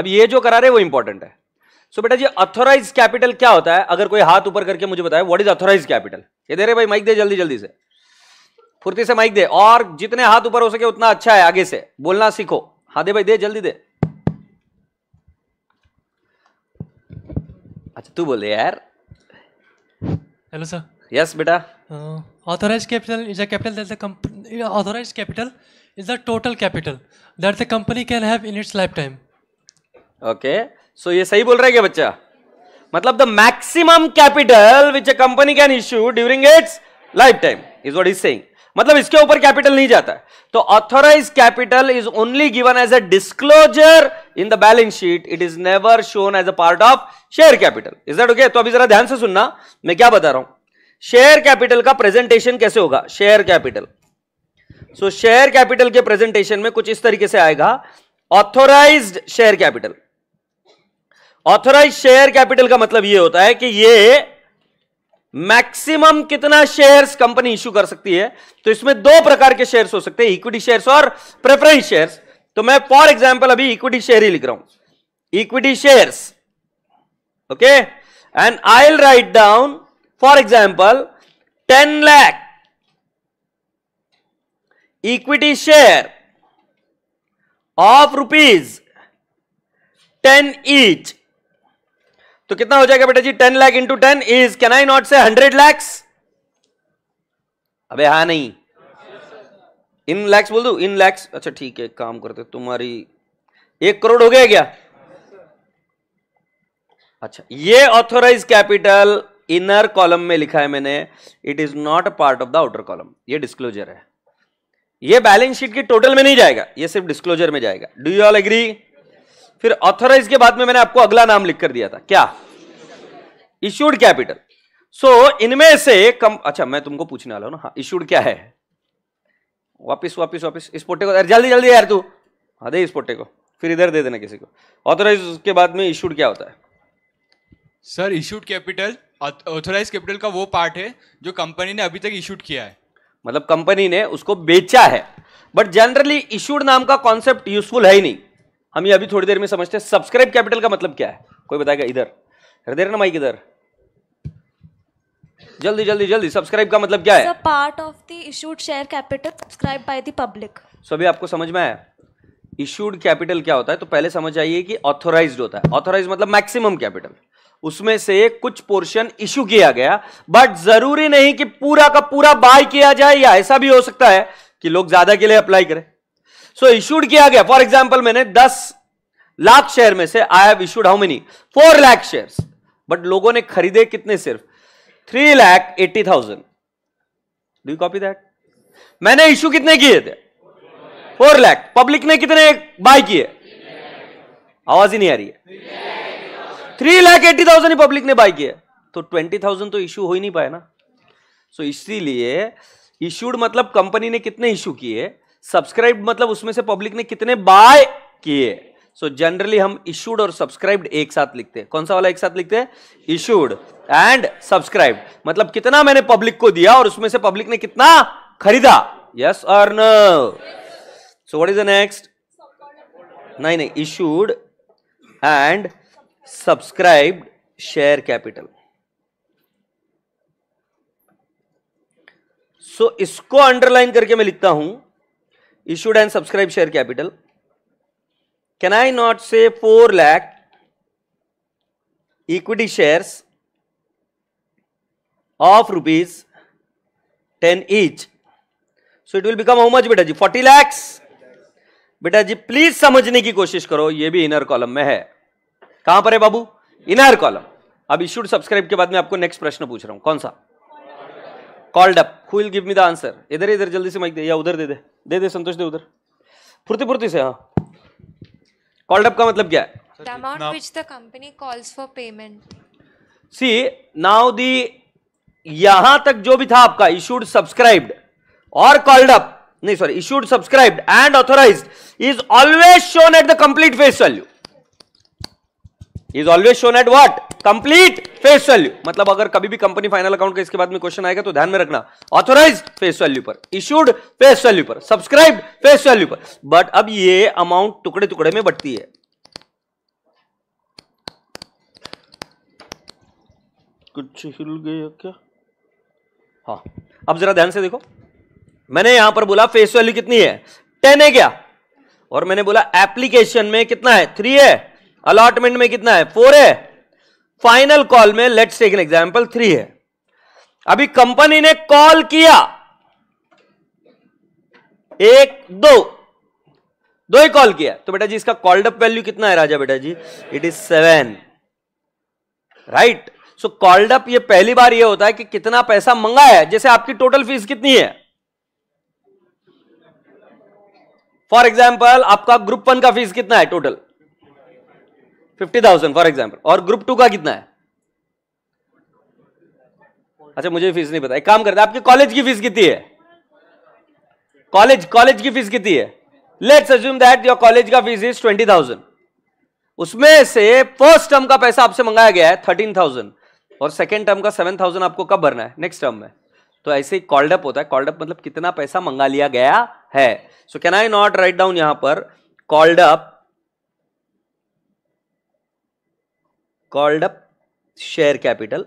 अब ये जो करा रहे वो इंपॉर्टेंट है सो so, बेटा जी अथोराइज कैपिटल क्या होता है अगर कोई हाथ ऊपर करके मुझे बताए वॉट इज अथोराइज कैपिटल ये दे रहे भाई माइक दे जल्दी जल्दी से फुर्ती से माइक दे और जितने हाथ ऊपर हो सके उतना अच्छा है आगे से बोलना सीखो हाँ दे भाई दे जल्दी दे अच्छा तू बोल यार हेलो सर यस बेटा authorise capital is a capital that the company authorise capital is the total capital that the company can have in its life time okay so ये सही बोल रहा है क्या बच्चा मतलब the maximum capital which a company can issue during its life time is what is saying मतलब इसके ऊपर कैपिटल नहीं जाता तो authorise capital is only given as a disclosure in the balance sheet it is never shown as a part of share capital is that okay तो अभी जरा ध्यान से सुनना मैं क्या बता रहा हूं शेयर कैपिटल का प्रेजेंटेशन कैसे होगा share capital so share capital के प्रेजेंटेशन में कुछ इस तरीके से आएगा authorise share capital authorise share capital का मतलब यह होता है कि यह मैक्सिमम कितना शेयर्स कंपनी इश्यू कर सकती है तो इसमें दो प्रकार के शेयर्स हो सकते हैं इक्विटी शेयर्स और प्रेफरेंस शेयर्स तो मैं फॉर एग्जांपल अभी इक्विटी शेयर ही लिख रहा हूं equity shares okay and I will write down for example ten lakh equity share of rupees ten each तो कितना हो जाएगा बेटा जी ten lakh into ten is can I not say hundred lakhs अबे हा नहीं इन लैक्स बोल दू इन लैक्स अच्छा ठीक है काम करते तुम्हारी एक करोड़ हो गया क्या अच्छा ये ऑथोराइज कैपिटल इनर कॉलम में लिखा है मैंने it is not a part of the outer column ये डिस्क्लोजर है ये बैलेंस शीट की टोटल में नहीं जाएगा ये सिर्फ डिस्क्लोजर में जाएगा डू यू ऑल एग्री फिर ऑथोराइज के बाद में मैंने आपको अगला नाम लिख कर दिया था क्या इश्यूड कैपिटल सो इनमें से कम अच्छा मैं तुमको पूछने वाला हूं ना हाँ इश्यूड क्या है वापिस वापिस वापिस इस पोटे को यार जल्दी जल्दी यार तू हाँ दे इस पोटे को फिर इधर दे देना किसी को ऑथोराइज के बाद में इशूड क्या होता है sir issued capital authorise capital का वो पार्ट है जो कंपनी ने अभी तक इशूड किया है मतलब कंपनी ने उसको बेचा है बट जनरली इशूड नाम का कॉन्सेप्ट यूजफुल है ही नहीं हम ये अभी थोड़ी देर में समझते हैं सब्सक्राइब कैपिटल का मतलब क्या है कोई बताएगा इधर हृदय ना माइक इधर जल्दी जल्दी जल्दी सब्सक्राइब का मतलब क्या है part of the issued share capital subscribe by the public so अभी आपको समझ में आया इशूड कैपिटल क्या होता है तो पहले समझ आइए कि ऑथोराइज होता है ऑथोराइज मतलब मैक्सिमम कैपिटल उसमें से कुछ पोर्शन इशू किया गया बट जरूरी नहीं कि पूरा का पूरा बाय किया जाए या ऐसा भी हो सकता है कि लोग ज्यादा के लिए अप्लाई करें सो इशूड किया गया फॉर एग्जाम्पल मैंने दस लाख शेयर में से I have issued how many four lakh share but लोगों ने खरीदे कितने सिर्फ three lakh eighty thousand do you copy that मैंने इशू कितने किए थे फोर लाख पब्लिक ने कितने बाय किए आवाज ही नहीं आ रही है थ्री लाख एट्टी थाउजेंड ही पब्लिक ने बाय किए तो ट्वेंटी थाउजेंड तो इश्यू हो ही नहीं पाया ना सो so, इसीलिए इशूड मतलब कंपनी ने कितने इशू किए सब्सक्राइब मतलब उसमें से पब्लिक ने कितने बाय किए सो जनरली हम इशूड और सब्सक्राइब्ड एक साथ लिखते हैं कौन सा वाला एक साथ लिखते हैं इशूड एंड सब्सक्राइब मतलब कितना मैंने पब्लिक को दिया और उसमें से पब्लिक ने कितना खरीदा यस और no so what is the next नहीं नहीं issued and subscribe share capital so इसको अंडरलाइन करके मैं लिखता हूं issued and subscribed share capital can i not say 4 lakh equity shares of rupees 10 each so it will become how much beta ji 40 lakhs बेटा जी प्लीज समझने की कोशिश करो ये भी इनर कॉलम में है कहां पर है बाबू इनर कॉलम अब इशूड सब्सक्राइब के बाद में आपको नेक्स्ट प्रश्न पूछ रहा हूं कौन सा called up who will give me the answer इधर इधर जल्दी से माइक दे या उधर दे दे दे दे संतोष दे उधर फुर्ती फूर्ति से हाँ कॉल्ड अप का मतलब क्या है company calls for payment see now calls यहां तक जो भी था आपका इशूड सब्सक्राइब्ड और कॉल्ड अप नहीं sorry issued subscribed and authorise is always shown at the complete face value is always shown at what complete face value मतलब अगर कभी भी कंपनी फाइनल अकाउंट इसके बाद में क्वेश्चन आएगा तो ध्यान में रखना ऑथोराइज फेस वैल्यू पर इशूड फेस वैल्यू पर सब्सक्राइब फेस वैल्यू पर बट अब ये अमाउंट टुकड़े टुकड़े में बढ़ती है कुछ हिल गया क्या हाँ अब जरा ध्यान से देखो मैंने यहां पर बोला फेस वैल्यू कितनी है टेन है क्या और मैंने बोला एप्लीकेशन में कितना है थ्री है अलॉटमेंट में कितना है फोर है फाइनल कॉल में let's take an example three है अभी कंपनी ने कॉल किया एक दो दो ही कॉल किया तो बेटा जी इसका कॉल्ड अप वैल्यू कितना है राजा बेटा जी it is seven right so called up ये पहली बार ये होता है कि कितना पैसा मंगा है जैसे आपकी टोटल फीस कितनी है फॉर एग्जाम्पल आपका ग्रुप वन का फीस कितना है total fifty thousand for example और ग्रुप टू का कितना है अच्छा मुझे फीस नहीं पता एक काम करते आपके कॉलेज की फीस कितनी है कॉलेज कॉलेज की फीस कितनी है let's assume that your college का फीस इज ट्वेंटी थाउजेंड उसमें से फर्स्ट टर्म का पैसा आपसे मंगाया गया है थर्टीन थाउजेंड और सेकेंड टर्म का सेवन थाउजेंड आपको कब भरना है नेक्स्ट टर्म में तो ऐसे ही कॉल्डअप होता है कॉल्डअप मतलब कितना पैसा मंगा लिया गया है so can I not write down यहां पर कॉल्डअप called up share capital.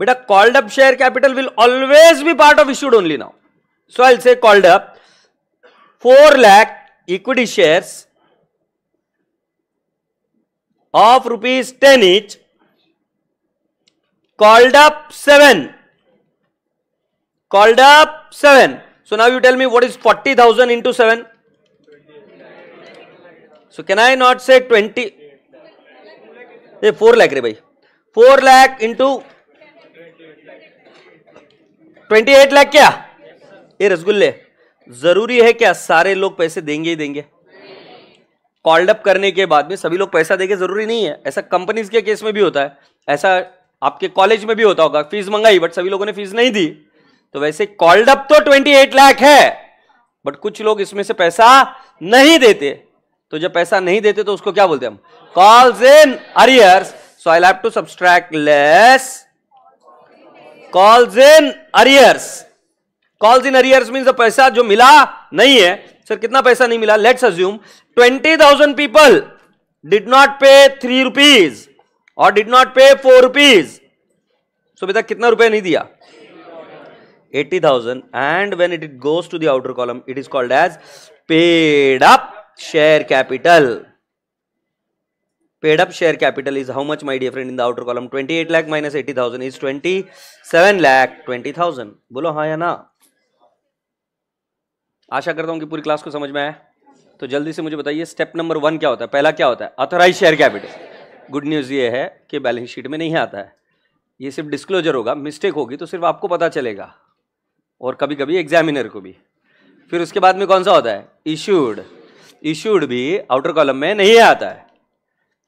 But a called up share capital will always be part of issued only now. So I'll say called up 4 lakh equity shares of rupees 10 each called up 7 called up 7 so now you tell me what is 40000 into 7 so can i not say 20 ये फोर लाख रे भाई four lakh into twenty eight lakh क्या ये रसगुल्ले जरूरी है क्या सारे लोग पैसे देंगे ही देंगे कॉल्ड अप करने के बाद में सभी लोग पैसा देंगे जरूरी नहीं है ऐसा कंपनीज के केस में भी होता है ऐसा आपके कॉलेज में भी होता होगा फीस मंगाई बट सभी लोगों ने फीस नहीं दी तो वैसे कॉल्ड अप तो 28 लाख है बट कुछ लोग इसमें से पैसा नहीं देते तो जब पैसा नहीं देते तो उसको क्या बोलते हम calls in arrears. So I'll have to subtract less calls in arrears. Calls in arrears means the paisa jo mila nahi hai sir kitna paisa nahi mila let's assume 20,000 people did not pay 3 rupees or did not pay 4 rupees. So beta kitna rupaye nahi diya 80,000 and when it goes to the outer column it is called as paid up share capital. Is how much my dear how in the outer column twenty eight lakh minus 28 lakh इज 80000 सेवन 27 ट्वेंटी 20000 बोलो हाँ या ना आशा करता हूं कि पूरी क्लास को समझ में आया तो जल्दी से मुझे बताइए स्टेप नंबर वन क्या होता है पहला क्या होता है authorise share capital good news ये है कि बैलेंस शीट में नहीं आता है ये सिर्फ डिस्क्लोजर होगा मिस्टेक होगी तो सिर्फ आपको पता चलेगा और कभी कभी एग्जामिनर को भी फिर उसके बाद में कौन सा होता है इशूड इशूड भी आउटर कॉलम में नहीं आता है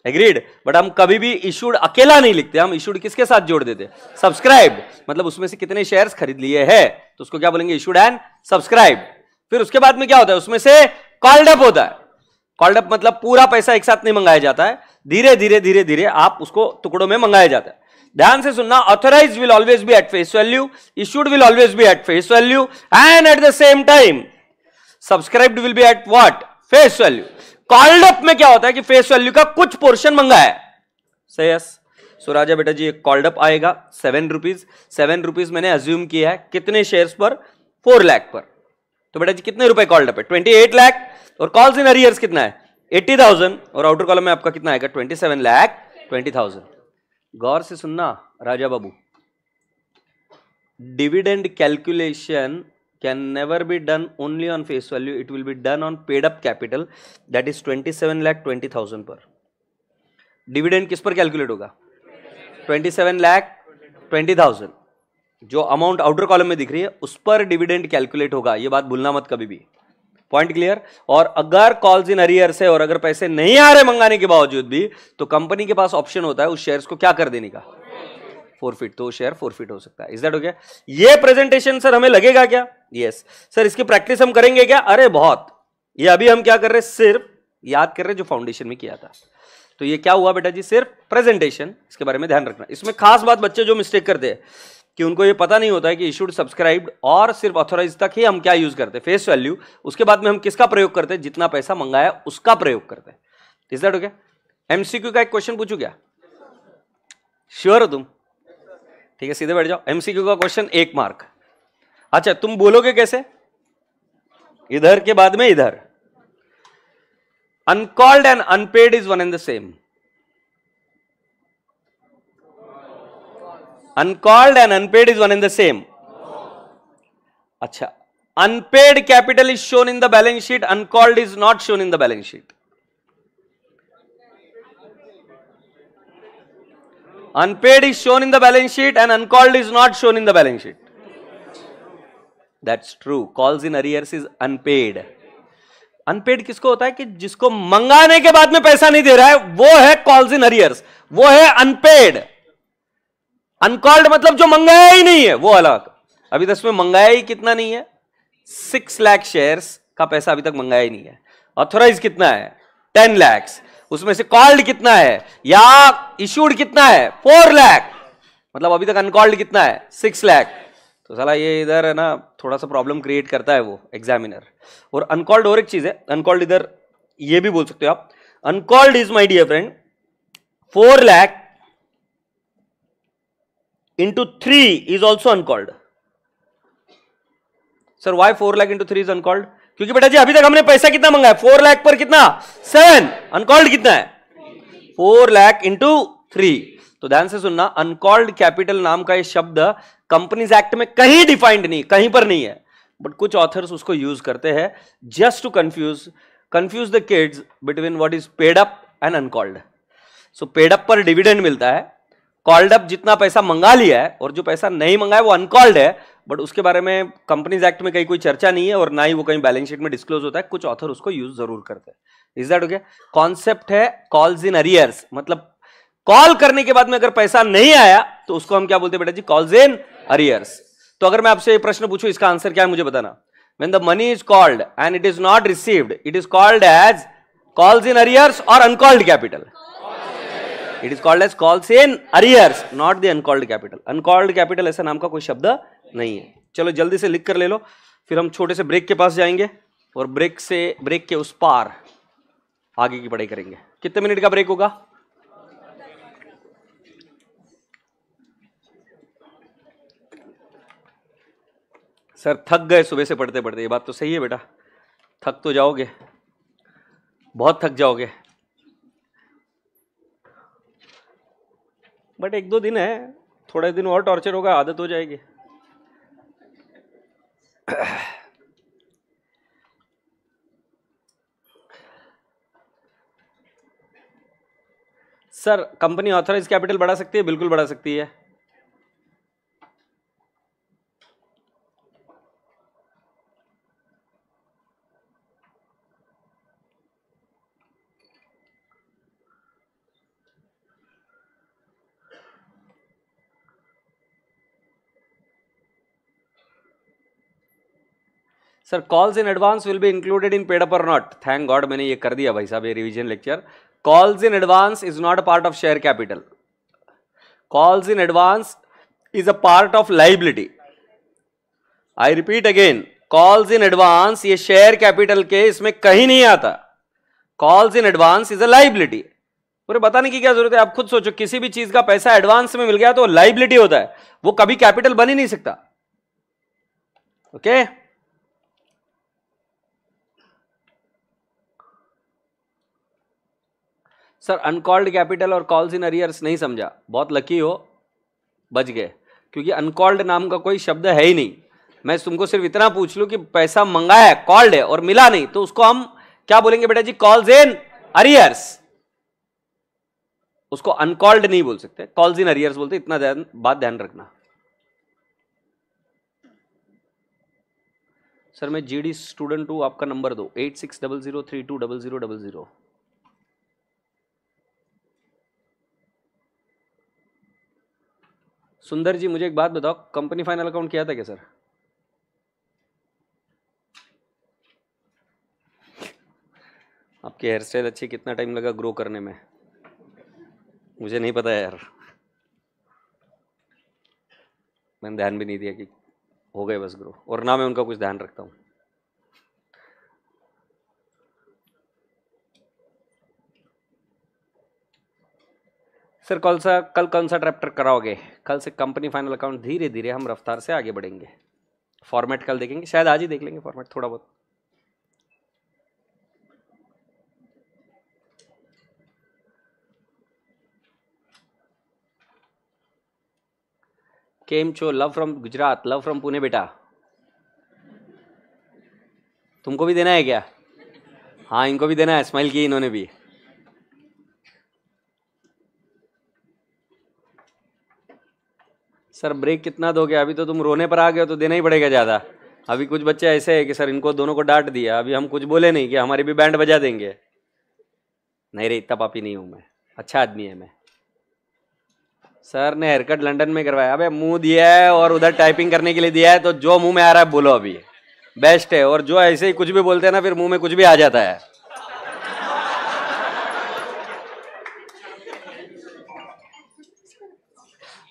एग्रीड बट हम कभी भी इशूड अकेला नहीं लिखते हम इशूड किसके साथ जोड़ देते सब्सक्राइब मतलब उसमें से कितने शेयर्स खरीद लिए हैं तो उसको क्या बोलेंगे इशूड एंड सब्सक्राइब फिर उसके बाद में क्या होता है उसमें से कॉल्ड अप होता है कॉल्ड अप मतलब पूरा पैसा एक साथ नहीं मंगाया जाता है धीरे धीरे धीरे धीरे आप उसको टुकड़ों में मंगाया जाता है ध्यान से सुनना authorise will always be at face value issued will always be at face value and at the same time subscribed will be at what face value called up में क्या होता है कि फेस वैल्यू का कुछ पोर्शन मंगा है सही यस सो बेटा जी एक कॉल्ड अप आएगा सेवन रुपीज सेवन रुपीज मैंने अज्यूम किया है कितने शेयर्स पर फोर लाख पर तो बेटा जी कितने रुपए कॉल्ड अप है ट्वेंटी एट लाख और कॉल्स इन अरियर्स कितना है एट्टी थाउजेंड और आउटर कॉलम में आपका कितना आएगा twenty seven lakh twenty thousand गौर से सुनना राजा बाबू dividend calculation can never be done only on face value it will be done on paid up capital that is twenty seven lakh twenty thousand पर डिविडेंड किस पर कैलकुलेट होगा twenty seven lakh twenty thousand जो अमाउंट आउटर कॉलम में दिख रही है उस पर डिविडेंड कैलकुलेट होगा ये बात भूलना मत कभी भी पॉइंट क्लियर और अगर कॉल्स इन हरियर से और अगर पैसे नहीं आ रहे मंगाने के बावजूद भी तो कंपनी के पास ऑप्शन होता है उस शेयर्स को क्या कर देने का फोर फीट तो शेयर फोर फीट हो सकता है इज दैट हो गया ये प्रेजेंटेशन सर हमें लगेगा क्या यस yes. सर इसकी प्रैक्टिस हम करेंगे क्या अरे बहुत ये अभी हम क्या कर रहे हैं सिर्फ याद कर रहे जो फाउंडेशन में किया था तो ये क्या हुआ बेटा जी सिर्फ प्रेजेंटेशन इसके बारे में ध्यान रखना इसमें खास बात बच्चे जो मिस्टेक करते हैं कि उनको ये पता नहीं होता है कि इशूड सब्सक्राइब्ड और सिर्फ ऑथोराइज तक ही हम क्या यूज करते हैं फेस वैल्यू उसके बाद में हम किसका प्रयोग करते हैं जितना पैसा मंगाया उसका प्रयोग करते हैं इज दैट ओके एमसीक्यू का एक क्वेश्चन पूछू क्या श्योर हो तुम ठीक है सीधे बैठ जाओ एमसीक्यू का क्वेश्चन एक मार्क अच्छा तुम बोलोगे कैसे इधर के बाद में इधर uncalled and unpaid is one and the same uncalled and unpaid is one and the same अच्छा unpaid capital is shown in the balance sheet uncalled is not shown in the balance sheet Unpaid is shown in the balance sheet and uncalled is not shown in the balance sheet. That's true. Calls in arrears is unpaid. Unpaid किसको होता है कि जिसको मंगाने के बाद में पैसा नहीं दे रहा है वो है कॉल्स इन हरियर्स वो है अनपेड अनकॉल्ड मतलब जो मंगाया ही नहीं है वो अलग अभी तक में मंगाया ही कितना नहीं है सिक्स लाख शेयर्स का पैसा अभी तक मंगाया ही नहीं है ऑथोराइज कितना है टेन लैक्स उसमें से कॉल्ड कितना है या इश्यूड कितना है फोर लैख मतलब अभी तक अनकॉल्ड कितना है सिक्स लैख तो साला ये इधर है ना थोड़ा सा प्रॉब्लम क्रिएट करता है वो एग्जामिनर और अनकॉल्ड और एक चीज़ है अनकॉल्ड इधर ये भी बोल सकते हो आप uncalled is my dear friend four lakh into three is also uncalled sir why four lakh into three is uncalled क्योंकि बेटा जी अभी तक हमने पैसा कितना मंगाया फोर लाख पर कितना सेवन अनकॉल्ड कितना है फोर लाख इंटू थ्री तो ध्यान से सुनना अनकॉल्ड कैपिटल नाम का ये शब्द कंपनीज एक्ट में कहीं डिफाइंड नहीं कहीं पर नहीं है बट कुछ ऑथर्स उसको यूज करते हैं just to confuse confuse the kids between what is paid up and uncalled so paid up पर डिविडेंड मिलता है कॉल्ड अप जितना पैसा मंगा लिया है और जो पैसा नहीं मंगा है वो अनकॉल्ड है बट उसके बारे में कंपनीज एक्ट में कहीं कोई चर्चा नहीं है और ना ही वो कहीं बैलेंस शीट में डिस्क्लोज होता है कुछ ऑथर उसको यूज जरूर करते हैं इज दैट ओके कॉन्सेप्ट है कॉल्स इन अरियर्स मतलब कॉल करने के बाद में अगर पैसा नहीं आया तो उसको हम क्या बोलते हैं बेटा जी कॉल्स इन अरियर्स तो अगर मैं आपसे ये प्रश्न पूछूं इसका आंसर क्या है मुझे बताना when the money is called and it is not received it is called as calls in arrears और uncalled capital it is called as calls in arrears not the uncalled capital uncalled capital ऐसा नाम का कोई शब्द नहीं है चलो जल्दी से लिख कर ले लो फिर हम छोटे से ब्रेक के पास जाएंगे और ब्रेक से ब्रेक के उस पार आगे की पढ़ाई करेंगे कितने मिनट का ब्रेक होगा सर थक गए सुबह से पढ़ते पढ़ते ये बात तो सही है बेटा थक तो जाओगे बहुत थक जाओगे बट एक दो दिन है थोड़े दिन और टॉर्चर होगा आदत हो जाएगी सर कंपनी ऑथराइज कैपिटल बढ़ा सकती है बिल्कुल बढ़ा सकती है sir calls in advance will be included in paid up और नॉट थैंक गॉड मैंने ये कर दिया भाई साहब ये revision lecture calls in advance is not a part of share capital calls in advance is a part of liability I repeat again calls in advance ये शेयर कैपिटल के इसमें कहीं नहीं आता calls in advance is a liability पूरे बताने की क्या जरूरत है आप खुद सोचो किसी भी चीज का पैसा एडवांस में मिल गया तो लाइबिलिटी होता है वो कभी कैपिटल बन ही नहीं सकता okay okay? Sir uncalled capital और कॉल्स इन अरियर्स नहीं समझा बहुत लकी हो बच गए क्योंकि अनकॉल्ड नाम का कोई शब्द है ही नहीं मैं तुमको सिर्फ इतना पूछ लूँ कि पैसा मंगाया कॉल्ड है और मिला नहीं तो उसको हम क्या बोलेंगे बेटा जी कॉल्स इन अरियर्स उसको अनकॉल्ड नहीं बोल सकते कॉल्स इन अरियर्स बोलते इतना ध्यान बात ध्यान रखना सर मैं जीडी स्टूडेंट हूं आपका नंबर दो eight six double zero three two double zero double zero Sundar ji मुझे एक बात बताओ कंपनी फाइनल अकाउंट किया था क्या सर आपकी हेयर स्टाइल अच्छी कितना टाइम लगा ग्रो करने में मुझे नहीं पता यार मैंने ध्यान भी नहीं दिया कि हो गए बस ग्रो और ना मैं उनका कुछ ध्यान रखता हूँ सर कौन सा कल कौन सा ट्रैप्टर कराओगे कल से कंपनी फाइनल अकाउंट धीरे धीरे हम रफ्तार से आगे बढ़ेंगे फॉर्मेट कल देखेंगे शायद आज ही देख लेंगे फॉर्मेट थोड़ा बहुत केम चो love from Gujarat love from Pune बेटा तुमको भी देना है क्या हाँ इनको भी देना है स्माइल की इन्होंने भी सर ब्रेक कितना दोगे अभी तो तुम रोने पर आ गए तो देना ही पड़ेगा ज़्यादा अभी कुछ बच्चे ऐसे हैं कि सर इनको दोनों को डांट दिया अभी हम कुछ बोले नहीं कि हमारी भी बैंड बजा देंगे नहीं रे इतना पापी नहीं हूँ मैं अच्छा आदमी है मैं सर ने हेयरकट लंदन में करवाया अबे मुंह दिया है और उधर टाइपिंग करने के लिए दिया है तो जो मुंह में आ रहा है बोलो अभी बेस्ट है और जो ऐसे ही कुछ भी बोलते हैं ना फिर मुंह में कुछ भी आ जाता है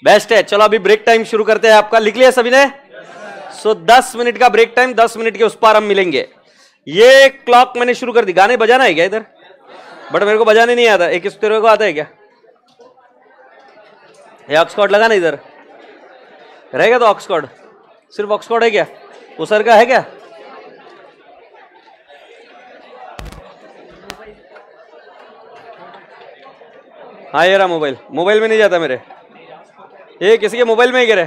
बेस्ट है चलो अभी ब्रेक टाइम शुरू करते हैं आपका लिख लिया सभी ने सो दस मिनट का ब्रेक टाइम दस मिनट के उस पार हम मिलेंगे ये क्लॉक मैंने शुरू कर दी गाने बजाना है क्या इधर बट मेरे को बजाने नहीं आता एक तेरह को आता है क्या ये ऑक्सकॉर्ड लगाना इधर रहेगा तो ऑक्सकॉड सिर्फ ऑक्सकॉड है क्या उसर का है क्या हाँ ये रहा मोबाइल मोबाइल में नहीं जाता मेरे ये किसी के मोबाइल में ही गिरे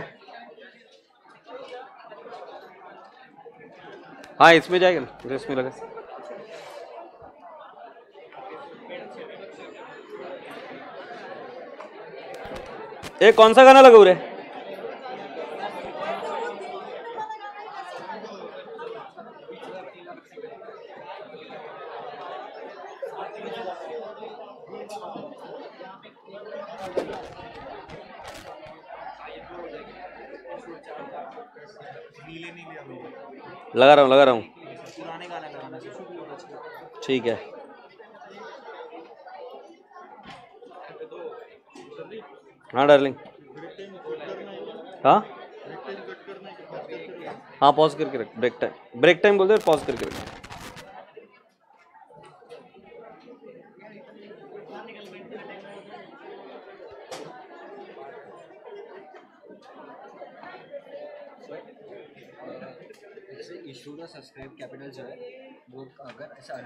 हाँ इसमें जाएगा ना इसमें लगा ये कौन सा गाना लगा है लगा रहा हूँ लगा रहा हूँ अच्छा ठीक है हाँ डार्लिंग हाँ हाँ पॉज करके रख ब्रेक टाइम ब्रेक टाइम बोल दे पॉज करके रख एक्चुअल सब्सक्राइब कैपिटल जो है वो अगर ऐसा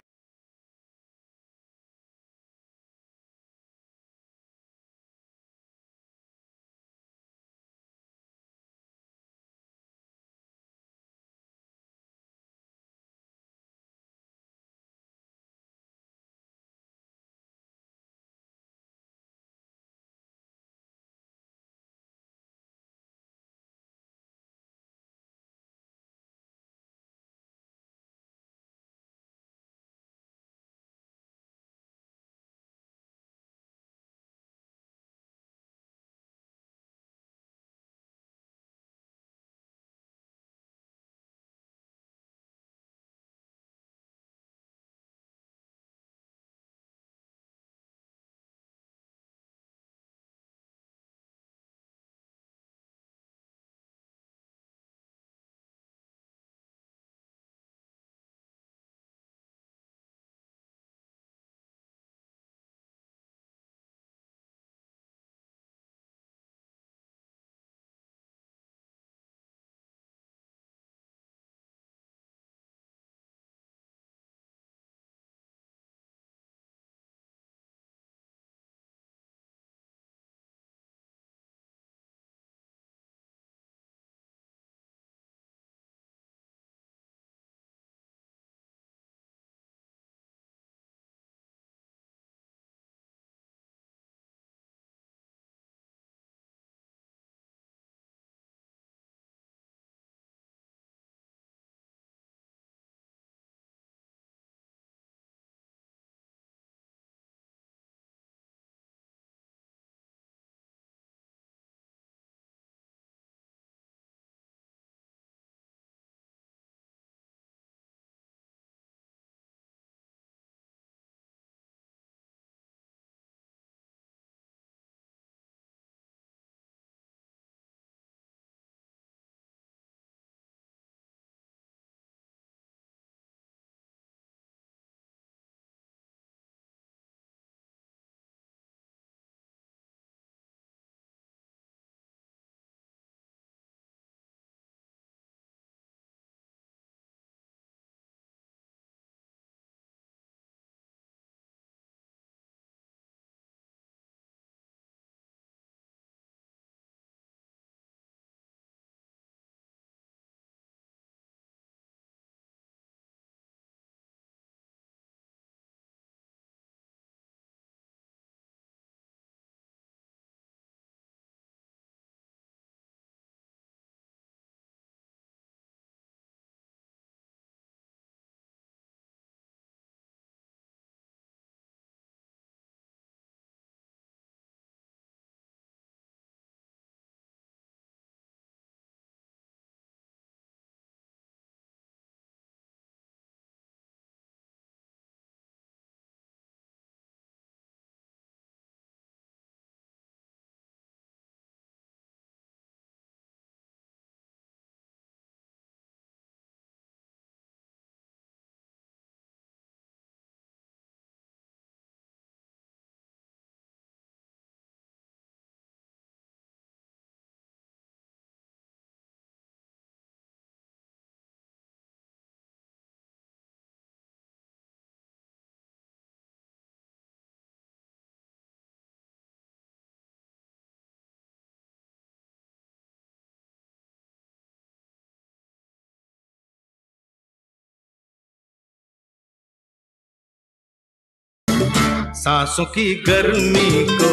सांसों की गर्मी को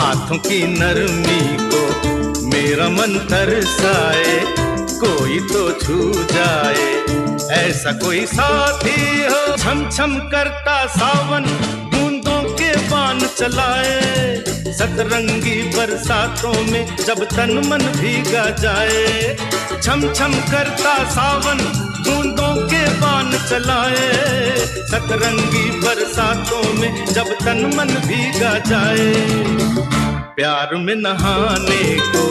हाथों की नरमी को मेरा मन तरसाए कोई तो छू जाए ऐसा कोई साथी हो छम छम करता सावन बूंदों के बान चलाए सतरंगी बरसातों में जब तन मन भीगा जाए छम छम करता सावन बूंदों के बान चलाए सतरंगी बरसातों में जब तन मन भीगा जाए प्यार में नहाने को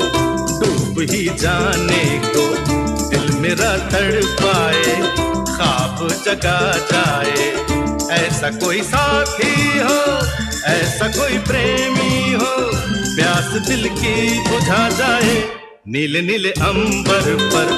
डूब ही जाने को दिल मेरा तड़ पाए खाब जगा जाए ऐसा कोई साथी हो ऐसा कोई प्रेमी हो प्यास दिल की बुझा जाए नीले नीले अंबर पर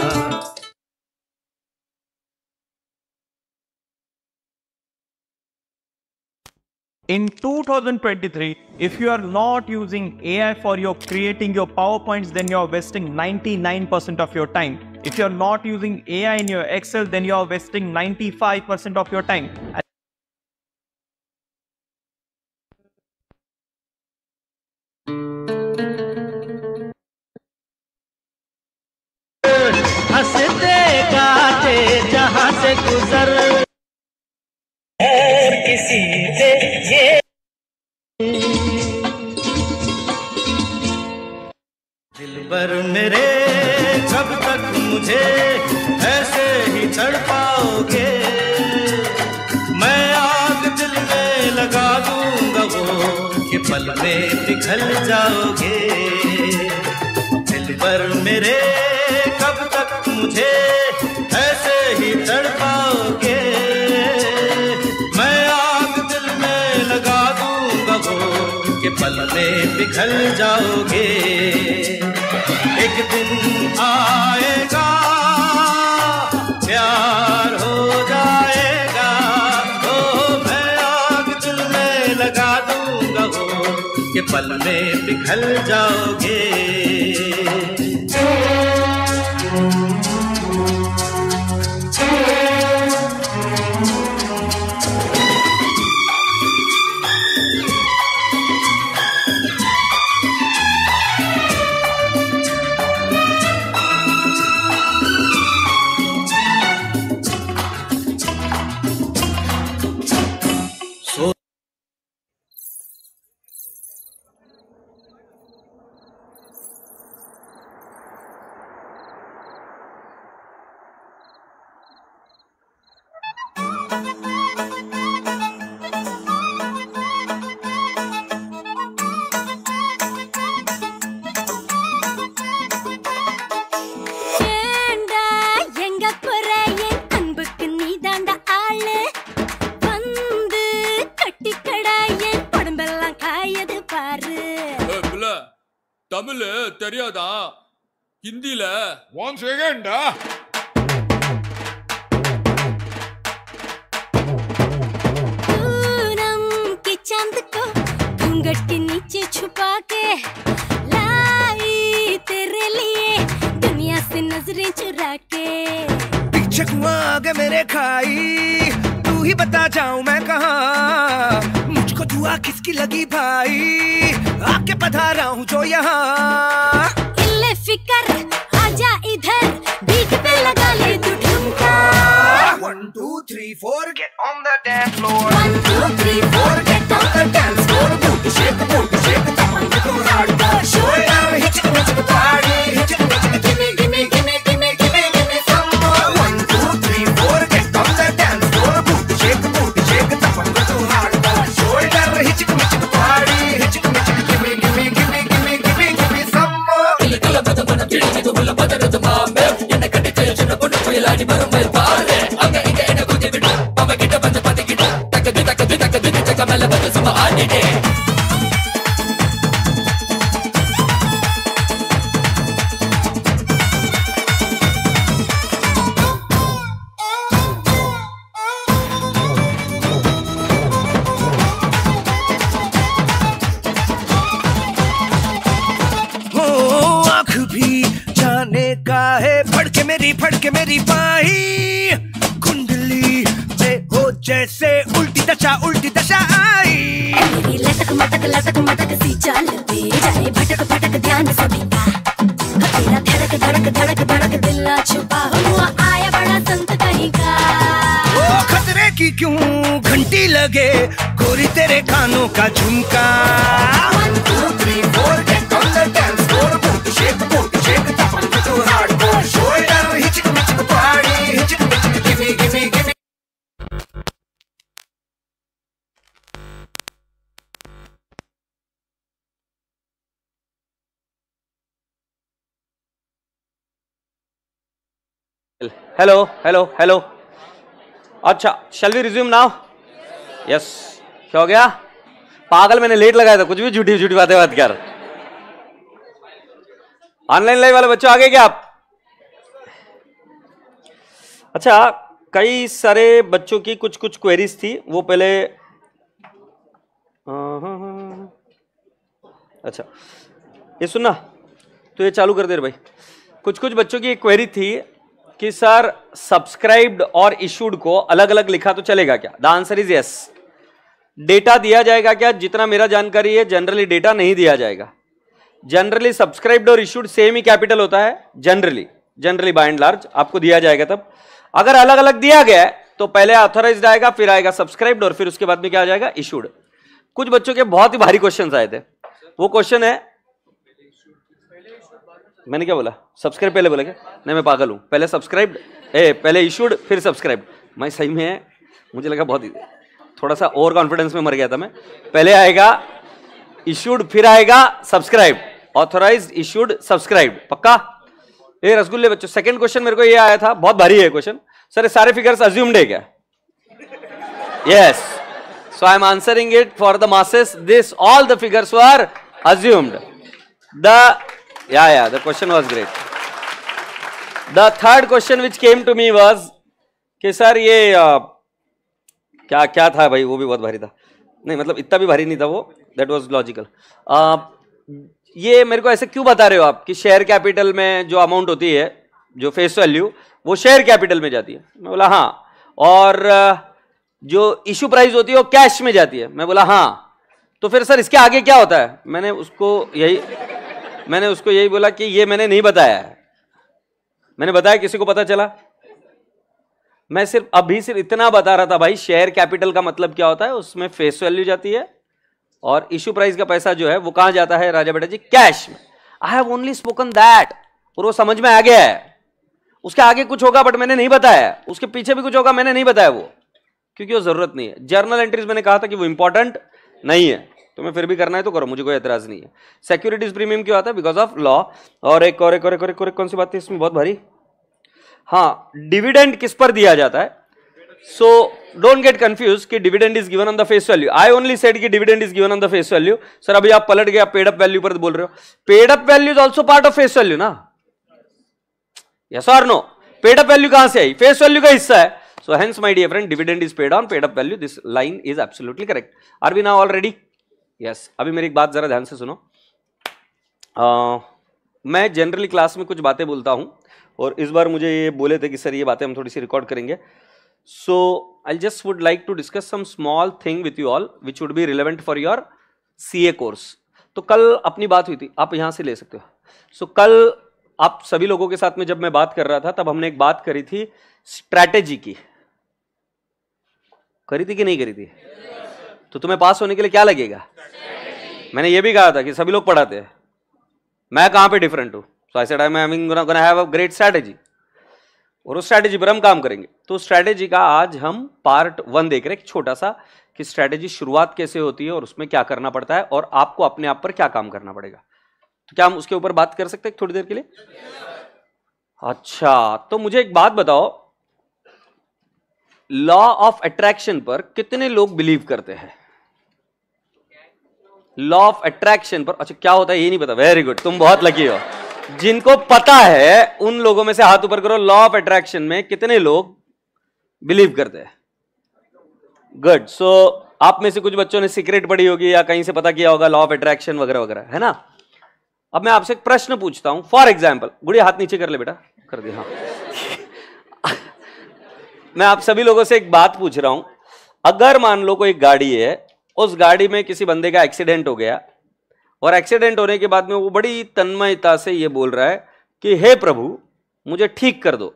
In 2023, if you are not using AI for your creating your PowerPoints, then you're wasting 99% of your time. If you're not using AI in your Excel, then you're wasting 95% of your time. Hey. किसी से ये दिलबर मेरे जब तक मुझे ऐसे ही चढ़ पाओगे मैं आग दिल में लगा दूंगा वो कि पल में पिघल जाओगे दिलबर मेरे कब तक मुझे पिघल जाओगे एक दिन आएगा प्यार हो जाएगा ओ मैं आग दिल में लगा दूंगा वो के पल में पिघल जाओगे हेलो हेलो हेलो अच्छा shall we resume now yes क्या हो गया पागल मैंने लेट लगाया था कुछ भी झूठी झूठी बातें बात कर ऑनलाइन लाइव वाले बच्चों आगे क्या आप अच्छा कई सारे बच्चों की कुछ कुछ क्वेरीज थी वो पहले अच्छा ये सुनना तो ये चालू कर दे रहे भाई कुछ कुछ बच्चों की एक क्वेरी थी कि सर सब्सक्राइब्ड और इशूड को अलग अलग लिखा तो चलेगा क्या the answer is yes data दिया जाएगा क्या जितना मेरा जानकारी है जनरली डेटा नहीं दिया जाएगा जनरली सब्सक्राइब्ड और इशूड सेम ही कैपिटल होता है generally generally by and large आपको दिया जाएगा तब अगर अलग अलग दिया गया तो पहले ऑथोराइज आएगा फिर आएगा सब्सक्राइब्ड और फिर उसके बाद में क्या आ जाएगा इशूड कुछ बच्चों के बहुत ही भारी क्वेश्चन आए थे वो क्वेश्चन है मैंने क्या बोला सब्सक्राइब पहले बोला क्या नहीं मैं पागल हूँ पहले सब्सक्राइब ए पहले इशूड फिर सब्सक्राइब मैं सही में है मुझे लगा बहुत थोड़ा सा ओवर कॉन्फिडेंस में मर गया था मैं पहले आएगा इशूड फिर आएगा सब्सक्राइब ऑथोराइज इशूड सब्सक्राइब पक्का ये रसगुल्ले बच्चों सेकंड क्वेश्चन मेरे को ये आया था बहुत भारी है क्वेश्चन सर सारे फिगर्स अज्यूम्ड है क्या yes so I am answering it for the masses this all the figures are assumed the Yeah, yeah, the question was great. The third question which came to me was कि सर ये क्या क्या था भाई वो भी बहुत भारी था नहीं मतलब इतना भी भारी नहीं था वो दैट वॉज लॉजिकल ये मेरे को ऐसे क्यों बता रहे हो आप कि शेयर कैपिटल में जो अमाउंट होती है जो फेस वैल्यू वो शेयर कैपिटल में जाती है मैं बोला हाँ और जो इशू प्राइस होती है वो कैश में जाती है मैं बोला हाँ तो फिर सर इसके आगे क्या होता है मैंने उसको यही मैंने उसको यही बोला कि ये मैंने नहीं बताया मैंने बताया किसी को पता चला मैं सिर्फ अभी सिर्फ इतना बता रहा था भाई शेयर कैपिटल का मतलब क्या होता है उसमें फेस वैल्यू जाती है और इश्यू प्राइस का पैसा जो है वो कहां जाता है राजा बेटा जी कैश में I have only spoken that और वो समझ में आ गया है उसके आगे कुछ होगा बट मैंने नहीं बताया उसके पीछे भी कुछ होगा मैंने नहीं बताया वो क्योंकि वो जरूरत नहीं है जर्नल एंट्रीज मैंने कहा था कि वो इंपॉर्टेंट नहीं है तुम्हें फिर भी करना है तो करो मुझे कोई एतराज नहीं है सिक्योरिटीज प्रीमियम क्यों आता है बिकॉज ऑफ लॉ और एक और एक और एक और एक और एक कौन सी बात थी इसमें बहुत भारी हाँ डिविडेंड किस पर दिया जाता है सो डोंट गेट कंफ्यूज कि dividend is given on the face value I only said कि dividend is given on the face value sir अभी आप पलट गए आप पेड अप वैल्यू पर बोल रहे हो paid up value is also part of face value ना यस और नो पेड अप वैल्यू कहां से आई फेस वैल्यू का हिस्सा है so hence my dear friend dividend is paid on paid up value this line is absolutely correct are we now already yes अभी मेरी एक बात ज़रा ध्यान से सुनो आ, मैं जनरली क्लास में कुछ बातें बोलता हूँ और इस बार मुझे ये बोले थे कि सर ये बातें हम थोड़ी सी रिकॉर्ड करेंगे so I just would like to discuss some small thing with you all which would be relevant for your C course तो कल अपनी बात हुई थी आप यहाँ से ले सकते हो सो so, कल आप सभी लोगों के साथ में जब मैं बात कर रहा था तब हमने एक बात करी थी स्ट्रैटेजी की करी थी कि नहीं करी थी तो तुम्हें पास होने के लिए क्या लगेगा मैंने ये भी कहा था कि सभी लोग पढ़ाते हैं मैं कहाँ पे डिफरेंट हूँ so I said I am have a great strategy और उस स्ट्रैटेजी पर हम काम करेंगे तो स्ट्रैटेजी का आज हम पार्ट वन देख रहे हैं छोटा सा कि स्ट्रैटेजी शुरुआत कैसे होती है और उसमें क्या करना पड़ता है और आपको अपने आप पर क्या काम करना पड़ेगा तो क्या हम उसके ऊपर बात कर सकते हैं थोड़ी देर के लिए अच्छा तो मुझे एक बात बताओ लॉ ऑफ अट्रैक्शन पर कितने लोग बिलीव करते हैं लॉ ऑफ अट्रैक्शन पर अच्छा क्या होता है ये नहीं पता वेरी गुड तुम बहुत लकी हो जिनको पता है उन लोगों में से हाथ ऊपर करो लॉ ऑफ अट्रैक्शन में कितने लोग बिलीव करते हैं गुड सो आप में से कुछ बच्चों ने सीक्रेट पढ़ी होगी या कहीं से पता किया होगा लॉ ऑफ अट्रैक्शन वगैरह वगैरह है ना अब मैं आपसे एक प्रश्न पूछता हूं फॉर एग्जाम्पल गुड़िया हाथ नीचे कर ले बेटा कर दिया हाँ मैं आप सभी लोगों से एक बात पूछ रहा हूं अगर मान लो कोई गाड़ी है उस गाड़ी में किसी बंदे का एक्सीडेंट हो गया और एक्सीडेंट होने के बाद में वो बड़ी तन्मयता से ये बोल रहा है कि हे प्रभु मुझे ठीक कर दो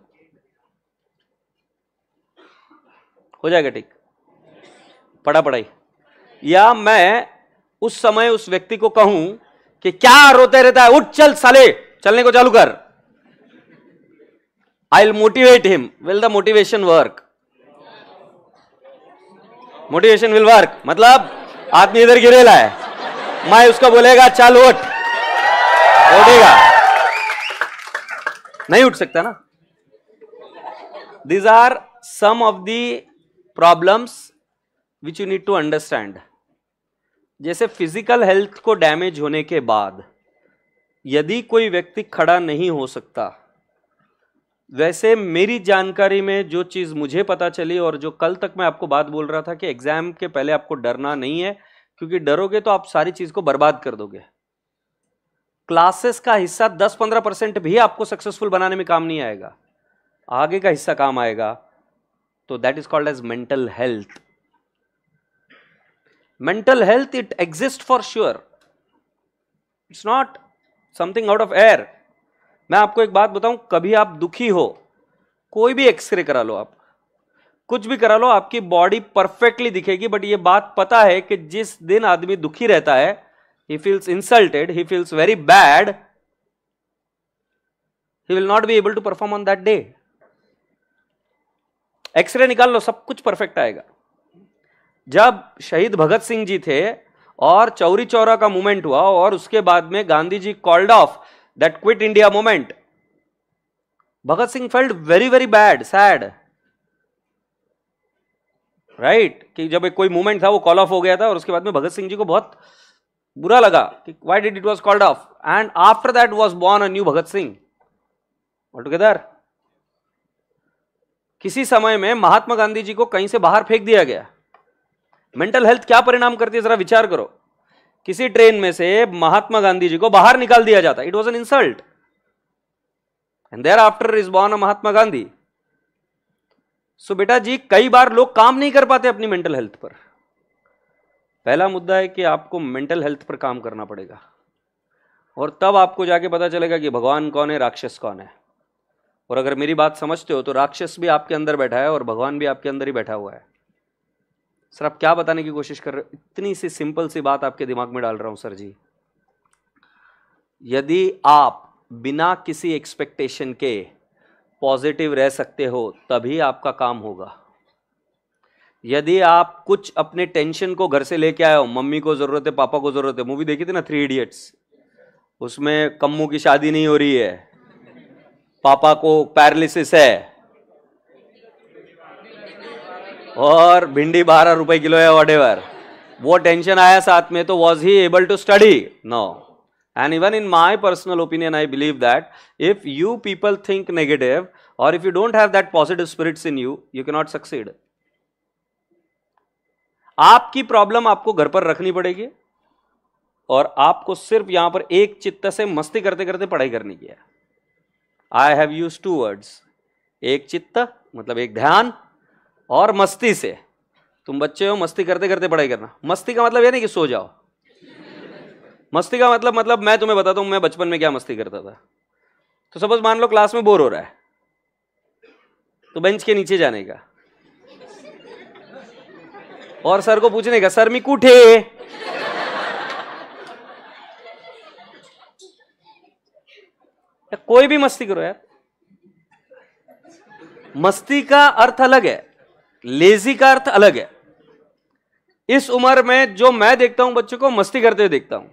हो जाएगा ठीक पढ़ा पढ़ाई या मैं उस समय उस व्यक्ति को कहूं कि क्या रोते रहता है उठ चल साले चलने को चालू कर I motivate him will the motivation work motivation will work मतलब आदमी इधर गिरेला है मैं उसको बोलेगा चल उठ उठेगा नहीं उठ सकता ना these are some of the problems which you need to understand जैसे फिजिकल हेल्थ को डैमेज होने के बाद यदि कोई व्यक्ति खड़ा नहीं हो सकता वैसे मेरी जानकारी में जो चीज़ मुझे पता चली और जो कल तक मैं आपको बात बोल रहा था कि एग्ज़ाम के पहले आपको डरना नहीं है क्योंकि डरोगे तो आप सारी चीज़ को बर्बाद कर दोगे क्लासेस का हिस्सा 10-15 परसेंट भी आपको सक्सेसफुल बनाने में काम नहीं आएगा आगे का हिस्सा काम आएगा तो that is called as mental health mental health it exist for sure it's not something out of air मैं आपको एक बात बताऊं कभी आप दुखी हो कोई भी एक्सरे करा लो आप कुछ भी करा लो आपकी बॉडी परफेक्टली दिखेगी बट ये बात पता है कि जिस दिन आदमी दुखी रहता है he feels insulted he feels very bad he will not be able to perform on that day x-ray निकाल लो सब कुछ परफेक्ट आएगा जब शहीद भगत सिंह जी थे और चौरी चौरा का मूवमेंट हुआ और उसके बाद में Gandhi ji called off that quit India movement. Bhagat Singh felt very very bad, sad. Right right? कि जब एक कोई मूवमेंट था वो कॉल ऑफ हो गया था और उसके बाद में भगत सिंह जी को बहुत बुरा लगा कि why did it was called off and after that was born a new Bhagat Singh all together किसी समय में महात्मा गांधी जी को कहीं से बाहर फेंक दिया गया मेंटल हेल्थ क्या परिणाम करती है जरा विचार करो किसी ट्रेन में से महात्मा गांधी जी को बाहर निकाल दिया जाता it was an insult and there after is born a Mahatma Gandhi so बेटा जी कई बार लोग काम नहीं कर पाते अपनी मेंटल हेल्थ पर पहला मुद्दा है कि आपको मेंटल हेल्थ पर काम करना पड़ेगा और तब आपको जाके पता चलेगा कि भगवान कौन है राक्षस कौन है और अगर मेरी बात समझते हो तो राक्षस भी आपके अंदर बैठा है और भगवान भी आपके अंदर ही बैठा हुआ है सर आप क्या बताने की कोशिश कर रहे हो इतनी सी सिंपल सी बात आपके दिमाग में डाल रहा हूं सर जी यदि आप बिना किसी एक्सपेक्टेशन के पॉजिटिव रह सकते हो तभी आपका काम होगा यदि आप कुछ अपने टेंशन को घर से लेके आए हो मम्मी को ज़रूरत है पापा को ज़रूरत है मूवी देखी थी ना थ्री इडियट्स उसमें कम्मू की शादी नहीं हो रही है पापा को पैरालिसिस है और भिंडी बारह रुपए किलो है वटेवर एवर वो टेंशन आया साथ में तो was he able to study no and even in my personal opinion I believe that if you people think negative और if you don't have that positive spirits in you you cannot succeed आपकी प्रॉब्लम आपको घर पर रखनी पड़ेगी और आपको सिर्फ यहां पर एक चित्त से मस्ती करते करते पढ़ाई करनी है I have use two words एक चित्त मतलब एक ध्यान और मस्ती से तुम बच्चे हो मस्ती करते करते पढ़ाई करना मस्ती का मतलब ये नहीं कि सो जाओ मस्ती का मतलब मतलब मैं तुम्हें बताता हूँ मैं बचपन में क्या मस्ती करता था तो सपोज मान लो क्लास में बोर हो रहा है तो बेंच के नीचे जाने का और सर को पूछने का सर मी कूठे कोई भी मस्ती करो यार मस्ती का अर्थ अलग है लेजी का अर्थ अलग है इस उम्र में जो मैं देखता हूं बच्चों को मस्ती करते हुए देखता हूं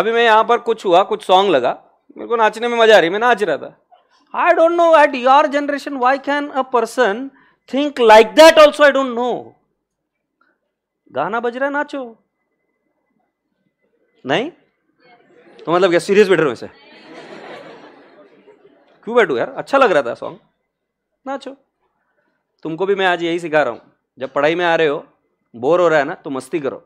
अभी मैं यहां पर कुछ हुआ कुछ सॉन्ग लगा मेरे को नाचने में मजा आ रही मैं नाच रहा था I don't know at your generation why can a person think like that also I don't know गाना बज रहा है नाचो नहीं तो मतलब क्या सीरियस बैठ रहे हो इसे क्यों बैठू यार अच्छा लग रहा था सॉन्ग नाचो तुमको भी मैं आज यही सिखा रहा हूँ जब पढ़ाई में आ रहे हो बोर हो रहा है ना तो मस्ती करो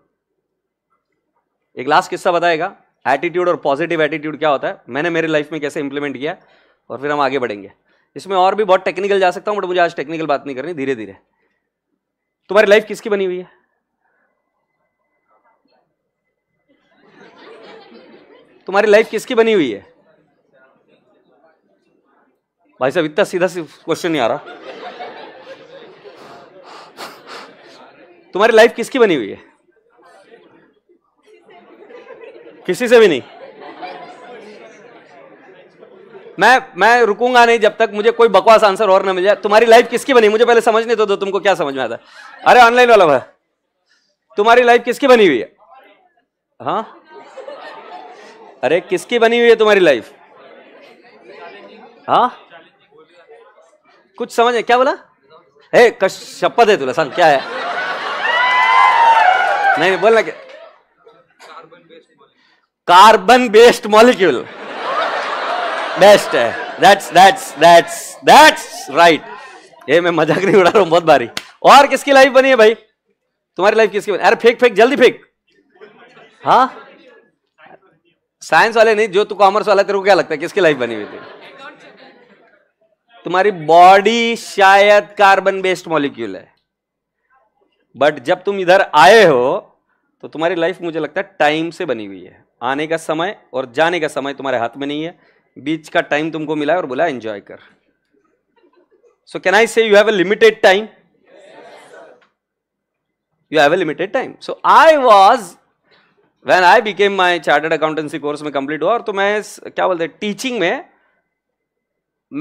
एक लास्ट किस्सा बताएगा एटीट्यूड और पॉजिटिव एटीट्यूड क्या होता है मैंने मेरे लाइफ में कैसे इंप्लीमेंट किया और फिर हम आगे बढ़ेंगे इसमें और भी बहुत टेक्निकल जा सकता हूँ बट मुझे आज टेक्निकल बात नहीं करनी धीरे धीरे तुम्हारी लाइफ किसकी बनी हुई है तुम्हारी लाइफ किसकी बनी हुई है भाई साहब इतना सीधा सी क्वेश्चन नहीं आ रहा तुम्हारी लाइफ किसकी बनी हुई है किसी से भी नहीं मैं मैं रुकूंगा नहीं जब तक मुझे कोई बकवास आंसर और ना मिल जाए तुम्हारी लाइफ किसकी बनी मुझे पहले समझने तो दो तुमको क्या समझ में आता अरे ऑनलाइन वाला भाई तुम्हारी लाइफ किसकी बनी हुई है हाँ अरे किसकी बनी हुई है तुम्हारी लाइफ हाँ कुछ समझ है क्या बोला हे कश शपथ है तुला संग क्या है नहीं बोलना क्या कार्बन बेस्ड मॉलिक्यूल बेस्ट है that's that's that's that's right ये मैं मजाक नहीं उड़ा रहा हूं बहुत भारी और किसकी लाइफ बनी है भाई तुम्हारी लाइफ किसकी बनी अरे फेक फेक जल्दी फेक हाँ साइंस वाले नहीं जो तू कॉमर्स वाला तेरे को क्या लगता है किसकी लाइफ बनी हुई थी तुम्हारी बॉडी शायद कार्बन बेस्ड मॉलिक्यूल है बट जब तुम इधर आए हो तो तुम्हारी लाइफ मुझे लगता है टाइम से बनी हुई है आने का समय और जाने का समय तुम्हारे हाथ में नहीं है बीच का टाइम तुमको मिला और बोला एंजॉय कर सो can I say you have a limited time you have a limited time so I was when I became my chartered accountancy course में कंप्लीट हुआ और तो मैं क्या बोलते टीचिंग में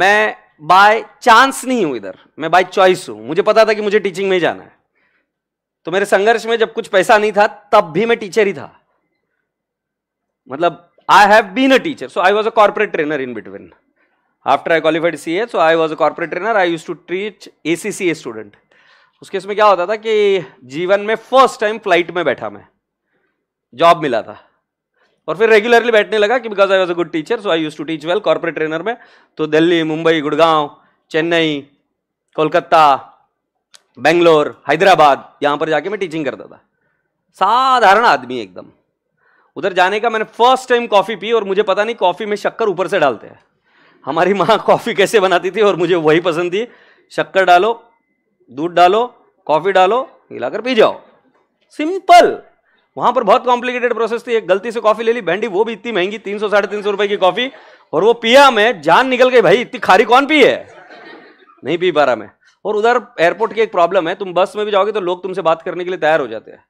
मैं बाय चांस नहीं हूं इधर मैं बाय चॉइस हूं मुझे पता था कि मुझे टीचिंग में जाना है तो मेरे संघर्ष में जब कुछ पैसा नहीं था तब भी मैं टीचर ही था मतलब I have been a teacher so I was a corporate trainer in between after I qualified C A so I was a corporate trainer I use to teach A C C A student उसके इसमें क्या होता था कि जीवन में फर्स्ट टाइम फ्लाइट में बैठा मैं जॉब मिला था और फिर रेगुलरली बैठने लगा कि because I was a good teacher so I use to teach well corporate trainer में तो दिल्ली मुंबई गुड़गांव चेन्नई कोलकाता बेंगलोर हैदराबाद यहाँ पर जाके मैं टीचिंग करता था साधारण आदमी एकदम उधर जाने का मैंने फर्स्ट टाइम कॉफ़ी पी और मुझे पता नहीं कॉफ़ी में शक्कर ऊपर से डालते हैं हमारी माँ कॉफ़ी कैसे बनाती थी और मुझे वही पसंद थी शक्कर डालो दूध डालो कॉफ़ी डालो हिलाकर पी जाओ सिंपल वहाँ पर बहुत कॉम्प्लिकेटेड प्रोसेस थी एक गलती से कॉफ़ी ले ली भेंडी वो भी इतनी महंगी तीन सौ साढ़े तीन सौ रुपये की कॉफ़ी और वो पिया मैं जान निकल गई भाई इतनी खारी कौन पी है नहीं पी पा रहा मैं और उधर एयरपोर्ट की एक प्रॉब्लम है तुम बस में भी जाओगे तो लोग तुमसे बात करने के लिए तैयार हो जाते हैं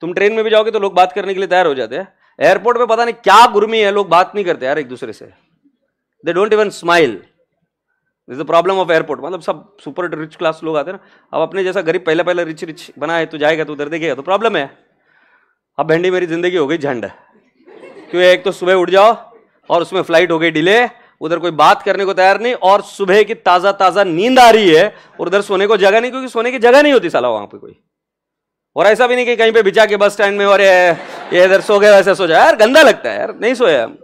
तुम ट्रेन में भी जाओगे तो लोग बात करने के लिए तैयार हो जाते हैं एयरपोर्ट में पता नहीं क्या गुर्मी है लोग बात नहीं करते यार एक दूसरे से they don't even smile is the problem of airport मतलब सब सुपर रिच क्लास लोग आते हैं ना अब अपने जैसा गरीब पहले पहले रिच रिच बना है तो जाएगा तो उधर देखेगा तो प्रॉब्लम है अब भेंडी मेरी जिंदगी हो गई झंड क्यों एक तो सुबह उठ जाओ और उसमें फ्लाइट हो गई डिले उधर कोई बात करने को तैयार नहीं और सुबह की ताज़ा ताज़ा नींद आ रही है और उधर सोने को जगह नहीं क्योंकि सोने की जगह नहीं होती साला वहां पे कोई और ऐसा भी नहीं कि कहीं पे बिछा के बस स्टैंड में और ये इधर सो गए वैसे सो जाए यार गंदा लगता है यार नहीं सोया हम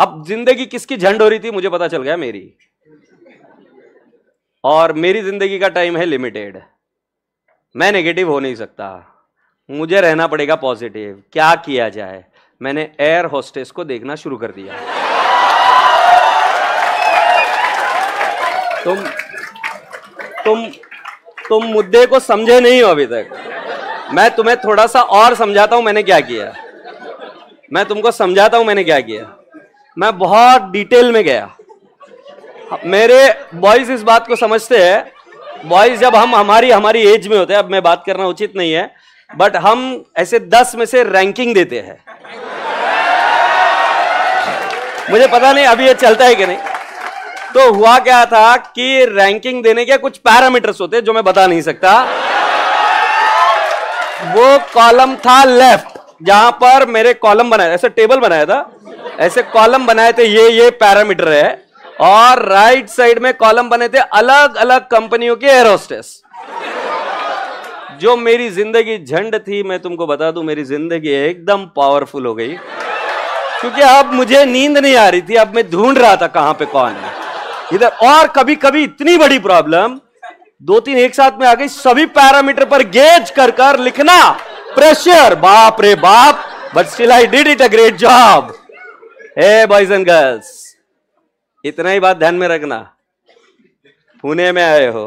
अब जिंदगी किसकी झंड हो रही थी मुझे पता चल गया मेरी और मेरी जिंदगी का टाइम है लिमिटेड मैं नेगेटिव हो नहीं सकता मुझे रहना पड़ेगा पॉजिटिव क्या किया जाए मैंने एयर होस्टेस को देखना शुरू कर दिया तुम तुम तुम मुद्दे को समझे नहीं हो अभी तक मैं तुम्हें थोड़ा सा और समझाता हूं मैंने क्या किया मैं तुमको समझाता हूं मैंने क्या किया मैं बहुत डिटेल में गया मेरे बॉयज इस बात को समझते हैं बॉयज जब हम हमारी हमारी एज में होते हैं अब मैं बात करना उचित नहीं है बट हम ऐसे दस में से रैंकिंग देते हैं मुझे पता नहीं अभी ये चलता है कि नहीं तो हुआ क्या था कि रैंकिंग देने के कुछ पैरामीटर्स होते जो मैं बता नहीं सकता वो कॉलम था लेफ्ट जहां पर मेरे कॉलम बनाए ऐसे टेबल बनाया था ऐसे कॉलम बनाए थे ये ये पैरामीटर है और राइट साइड में कॉलम बने थे अलग अलग कंपनियों के एरोस्टेस जो मेरी जिंदगी झंड थी मैं तुमको बता दूं मेरी जिंदगी एकदम पावरफुल हो गई क्योंकि अब मुझे नींद नहीं आ रही थी अब मैं ढूंढ रहा था कहां पे कौन है इधर और कभी कभी इतनी बड़ी प्रॉब्लम दो तीन एक साथ में आ गई सभी पैरामीटर पर गेज कर कर लिखना प्रेशर बाप रे बाप but still I did it a great job hey boys and girls इतना ही बात ध्यान में रखना पुणे में आए हो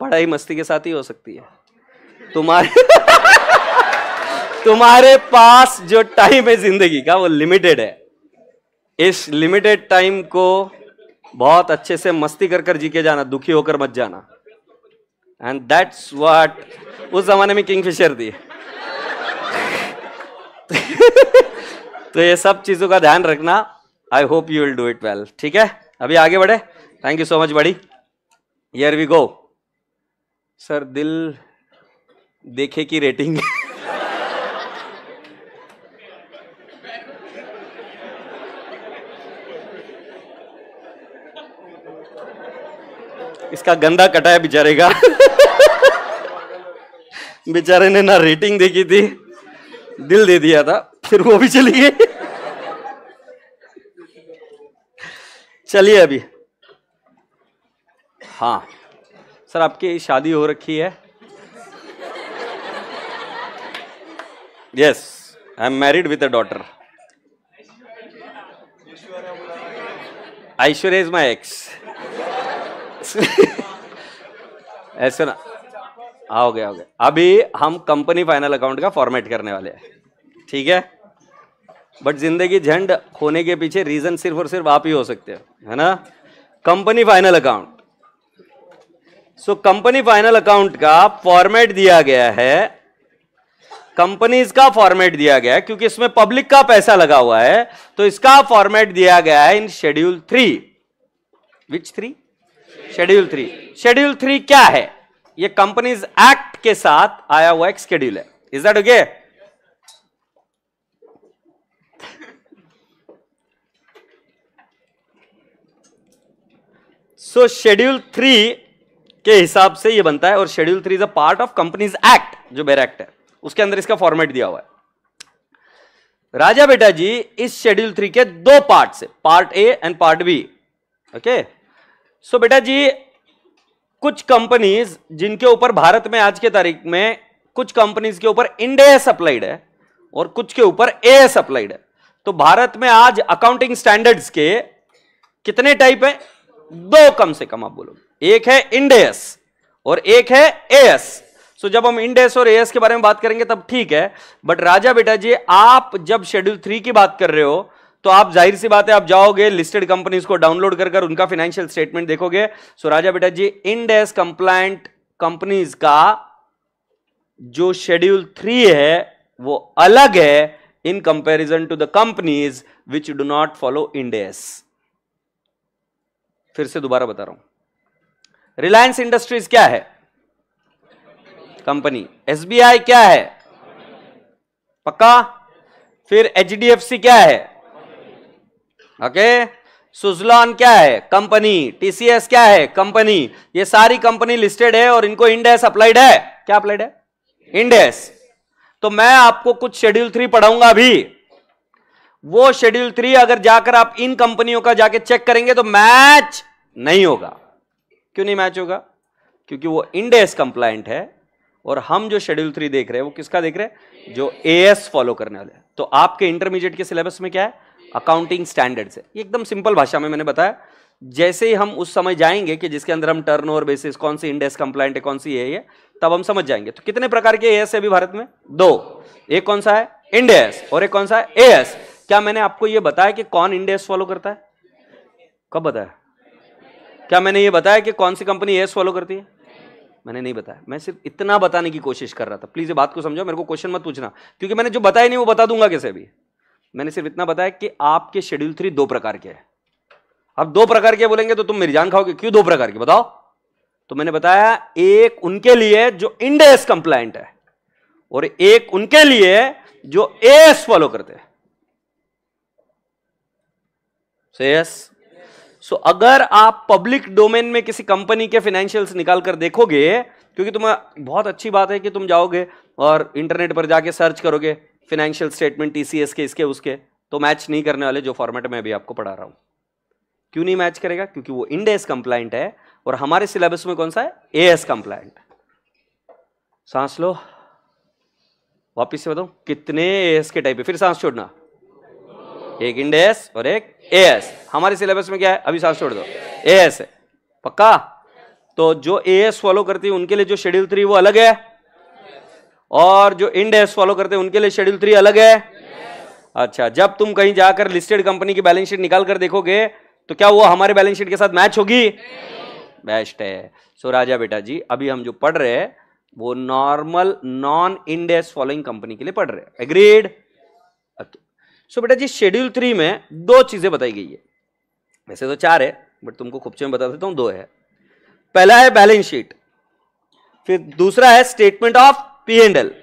पढ़ाई मस्ती के साथ ही हो सकती है तुम्हारे तुम्हारे पास जो टाइम है जिंदगी का वो लिमिटेड है इस लिमिटेड टाइम को बहुत अच्छे से मस्ती कर कर जी के जाना दुखी होकर मत जाना एंड दैट्स व्हाट उस जमाने में फिशर दी तो ये सब चीजों का ध्यान रखना I hope you will do it well ठीक है अभी आगे बढ़े थैंक यू सो मच बड़ी यर वी गो सर दिल देखे की रेटिंग इसका गंदा कटा है बेचारे का बेचारे ने ना रेटिंग देखी थी दिल दे दिया था फिर वो भी चली गई चलिए अभी हाँ सर आपकी शादी हो रखी है yes I am married with a daughter Aishwarya is my ex ऐसे ना आओगे हाँ, गया गया अभी हम कंपनी फाइनल अकाउंट का फॉर्मेट करने वाले हैं ठीक है बट जिंदगी झंड होने के पीछे रीजन सिर्फ और सिर्फ आप ही हो सकते हो है ना company final account so company final account का फॉर्मेट दिया गया है कंपनीज का फॉर्मेट दिया गया है क्योंकि इसमें पब्लिक का पैसा लगा हुआ है तो इसका फॉर्मेट दिया गया है in schedule three which three schedule three schedule three क्या है ये कंपनीज एक्ट के साथ आया हुआ एक शेड्यूल है is that okay so schedule three के हिसाब से ये बनता है और schedule three is a part of companies act जो बेर एक्ट है उसके अंदर इसका फॉर्मेट दिया हुआ है राजा बेटा जी इस शेड्यूल थ्री के दो पार्ट से part A and part B okay okay? So बेटा जी कुछ कंपनीज जिनके ऊपर भारत में आज के तारीख में कुछ कंपनीज के ऊपर इंडेस अप्लाइड है और कुछ के ऊपर एएस अप्लाइड है तो भारत में आज अकाउंटिंग स्टैंडर्ड्स के कितने टाइप है दो कम से कम आप बोलोगे एक है इंडेस और एक है एएस सो जब हम इंडेस और एएस के बारे में बात करेंगे तब ठीक है बट राजा बेटा जी आप जब शेड्यूल थ्री की बात कर रहे हो तो आप जाहिर सी बात है आप जाओगे लिस्टेड कंपनीज को डाउनलोड कर कर उनका फाइनेंशियल स्टेटमेंट देखोगे सो राजा बेटा जी इंडेस कंप्लाइंट कंपनीज का जो शेड्यूल थ्री है वो अलग है in comparison to the companies which do not follow Ind AS फिर से दोबारा बता रहा हूं रिलायंस इंडस्ट्रीज क्या है कंपनी एसबीआई क्या है पक्का फिर एचडीएफसी क्या है ओके सुजलॉन क्या है कंपनी टीसीएस क्या है कंपनी ये सारी कंपनी लिस्टेड है और इनको इंडेस अप्लाइड है क्या अप्लाइड है इंडेस तो मैं आपको कुछ शेड्यूल थ्री पढ़ाऊंगा अभी वो शेड्यूल थ्री अगर जाकर आप इन कंपनियों का जाके चेक करेंगे तो मैच नहीं होगा क्यों नहीं मैच होगा क्योंकि वो इंडेस कंप्लाइंट है और हम जो शेड्यूल थ्री देख रहे हैं वो किसका देख रहे हैं जो एएस फॉलो करने वाले तो आपके इंटरमीडिएट के सिलेबस में क्या है अकाउंटिंग स्टैंडर्ड्स है एकदम सिंपल भाषा में मैंने बताया जैसे ही हम उस समय जाएंगे कि जिसके अंदर हम टर्न ओवर बेसिस कौन सी इंडेक्स कंप्लाइंट है कौन सी है ये तब हम समझ जाएंगे तो कितने प्रकार के एएस है अभी भारत में दो एक कौन सा है इंडेस और एक कौन सा है एएस क्या मैंने आपको ये बताया कि कौन इंडेस फॉलो करता है कब बताया क्या मैंने ये बताया कि कौन सी कंपनी एस फॉलो करती है मैंने नहीं बताया मैं सिर्फ इतना बताने की कोशिश कर रहा था प्लीज ये बात को समझो मेरे को क्वेश्चन मत पूछना क्योंकि मैंने जो बताया नहीं वो बता दूंगा कैसे भी मैंने सिर्फ इतना बताया कि आपके शेड्यूल थ्री दो प्रकार के हैं अब दो प्रकार के बोलेंगे तो तुम मेरी जान खाओगे क्यों दो प्रकार के बताओ तो मैंने बताया एक उनके लिए जो इंडेस कंप्लाइंट है और एक उनके लिए जो एस फॉलो करते हैं सो यस सो अगर आप पब्लिक डोमेन में किसी कंपनी के फाइनेंशियल्स निकाल कर देखोगे क्योंकि तुम्हें बहुत अच्छी बात है कि तुम जाओगे और इंटरनेट पर जाके सर्च करोगे फिनेंशियल स्टेटमेंट टीसीएस के इसके उसके तो मैच नहीं करने वाले जो फॉर्मेट में अभी आपको पढ़ा रहा हूं क्यों नहीं मैच करेगा क्योंकि वो इंडेस कंप्लाइंट है और हमारे सिलेबस में कौन सा है ए एस कंप्लाइंट सांस लो वापिस से बताऊ कितने ए एस के टाइप है फिर सांस छोड़ना एक इंडेस और एक ए एस हमारे सिलेबस में क्या है अभी सांस छोड़ दो ए एस है पक्का तो जो ए एस फॉलो करती है उनके लिए जो शेड्यूल थ्री वो अलग है और जो इंड एस फॉलो करते हैं उनके लिए शेड्यूल थ्री अलग है अच्छा जब तुम कहीं जाकर लिस्टेड कंपनी की बैलेंस शीट निकाल कर देखोगे तो क्या वो हमारे बैलेंस शीट के साथ मैच होगी बेस्ट है सो राजा बेटा जी अभी हम जो पढ़ रहे हैं वो normal non Ind AS following company के लिए पढ़ रहे हैं एग्रीड ओके सो बेटा जी शेड्यूल थ्री में दो चीजें बताई गई है वैसे तो चार है बट तुमको खुपचे में बता देता हूं दो है पहला है बैलेंस शीट फिर दूसरा है statement of P and L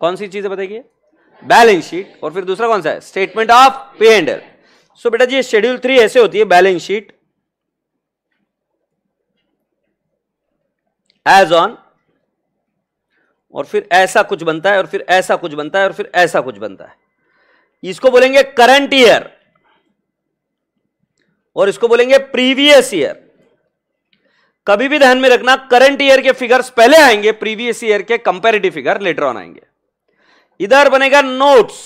कौन सी चीजें बताइए बैलेंस शीट और फिर दूसरा कौन सा है statement of P and L so बेटा जी शेड्यूल थ्री ऐसे होती है बैलेंस शीट एज ऑन और फिर ऐसा कुछ बनता है और फिर ऐसा कुछ बनता है और फिर ऐसा कुछ बनता है इसको बोलेंगे करंट ईयर और इसको बोलेंगे प्रीवियस ईयर कभी भी ध्यान में रखना करंट ईयर के फिगर्स पहले आएंगे प्रीवियस ईयर के कंपेरेटिव फिगर लेटर ऑन आएंगे इधर बनेगा नोट्स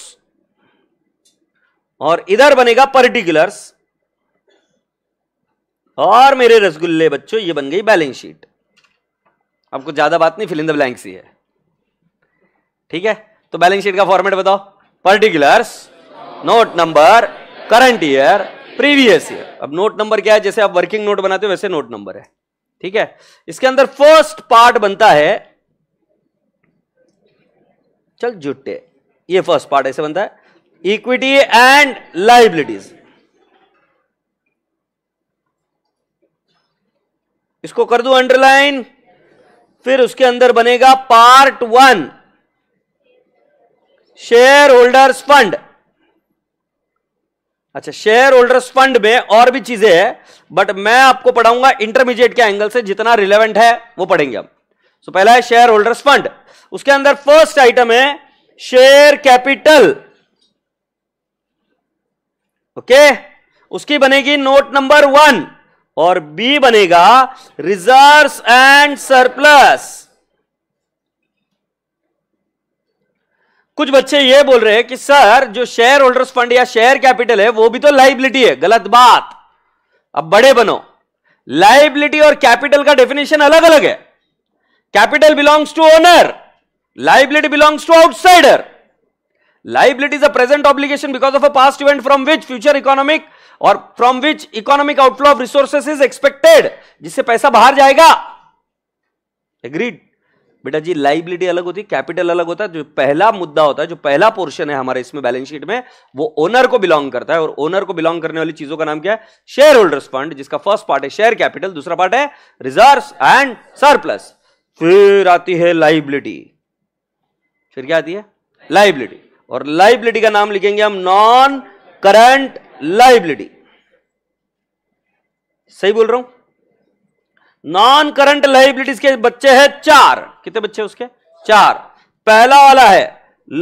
और इधर बनेगा पर्टिकुलर्स और मेरे रसगुल्ले बच्चों ये बन गई बैलेंस शीट आपको ज्यादा बात नहीं फिलिंद ब्लैंक सी है ठीक है तो बैलेंस शीट का फॉर्मेट बताओ particulars note number current year previous year अब नोट नंबर क्या है जैसे आप वर्किंग नोट बनाते हो वैसे नोट नंबर है ठीक है इसके अंदर फर्स्ट पार्ट बनता है चल जुटे ये फर्स्ट पार्ट ऐसे बनता है इक्विटी एंड लाइबिलिटीज इसको कर दू अंडरलाइन फिर उसके अंदर बनेगा part one share holders fund अच्छा शेयर होल्डर्स फंड में और भी चीजें हैं बट मैं आपको पढ़ाऊंगा इंटरमीडिएट के एंगल से जितना रिलेवेंट है वो पढ़ेंगे हम सो पहला है शेयर होल्डर्स फंड उसके अंदर फर्स्ट आइटम है शेयर कैपिटल ओके उसकी बनेगी नोट नंबर वन और बी बनेगा रिजर्व्स एंड सरप्लस कुछ बच्चे ये बोल रहे हैं कि सर जो शेयर होल्डर्स फंड या शेयर कैपिटल है वो भी तो लाइबिलिटी है गलत बात अब बड़े बनो लाइबिलिटी और कैपिटल का डेफिनेशन अलग अलग है capital belongs to owner liability belongs to outsider liability is a present obligation because of a past event from which future economic और from which economic outflow of resources is expected जिससे पैसा बाहर जाएगा एग्रीड बेटा जी लाइबिलिटी अलग होती है कैपिटल अलग होता है जो पहला मुद्दा होता है जो पहला पोर्शन है हमारे इसमें बैलेंस शीट में वो ओनर को बिलोंग करता है और ओनर को बिलोंग करने वाली चीजों का नाम क्या है शेयर होल्डर्स फंड जिसका फर्स्ट पार्ट है शेयर कैपिटल दूसरा पार्ट है रिजर्व एंड सरप्लस फिर आती है लाइबिलिटी फिर क्या आती है लाइबिलिटी और लाइबिलिटी का नाम लिखेंगे हम नॉन करंट लाइबिलिटी सही बोल रहा हूं नॉन करंट लाइबिलिटीज के बच्चे हैं चार कितने बच्चे उसके चार पहला वाला है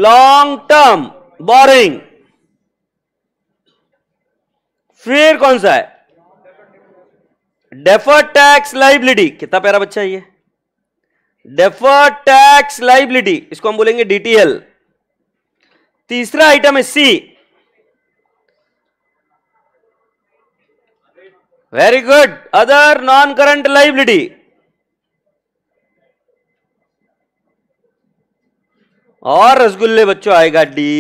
लॉन्ग टर्म बोरिंग फिर कौन सा है डेफर टैक्स लाइबिलिटी कितना प्यारा बच्चा है ये डेफर टैक्स लाइबिलिटी इसको हम बोलेंगे डीटीएल तीसरा आइटम है सी very good other non current liability और रसगुल्ले बच्चों आएगा डी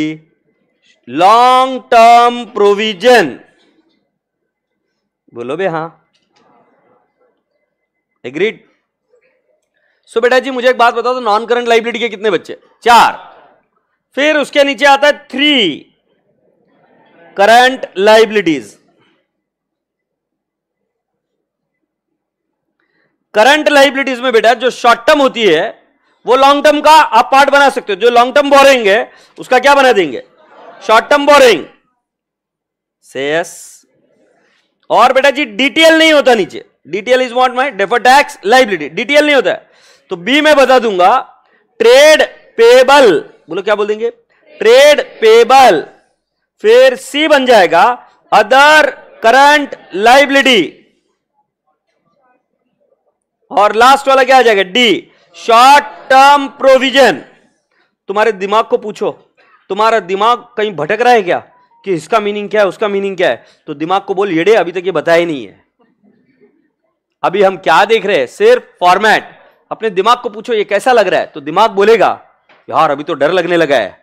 लॉन्ग टर्म प्रोविजन बोलो बे हां एग्रीड सो बेटा जी मुझे एक बात बताओ तो नॉन करंट लाइबिलिटी के कितने बच्चे चार फिर उसके नीचे आता है three current liabilities current liabilities में बेटा जो शॉर्ट टर्म होती है वो लॉन्ग टर्म का आप पार्ट बना सकते हो जो लॉन्ग टर्म बोरेंगे उसका क्या बना देंगे शॉर्ट टर्म बोरिंग सेस और बेटा जी डीटीएल नहीं होता नीचे DTL is what my defer tax liability DTL नहीं होता है तो बी मैं बता दूंगा ट्रेड पेबल बोलो क्या बोल देंगे ट्रेड पेबल फिर सी बन जाएगा अदर करंट लाइबिलिटी और लास्ट वाला क्या आ जाएगा डी शॉर्ट टर्म प्रोविजन तुम्हारे दिमाग को पूछो तुम्हारा दिमाग कहीं भटक रहा है क्या कि इसका मीनिंग क्या है उसका मीनिंग क्या है तो दिमाग को बोल येड़े अभी तक ये बताया ही नहीं है अभी हम क्या देख रहे हैं सिर्फ फॉर्मेट अपने दिमाग को पूछो ये कैसा लग रहा है तो दिमाग बोलेगा यार अभी तो डर लगने लगा है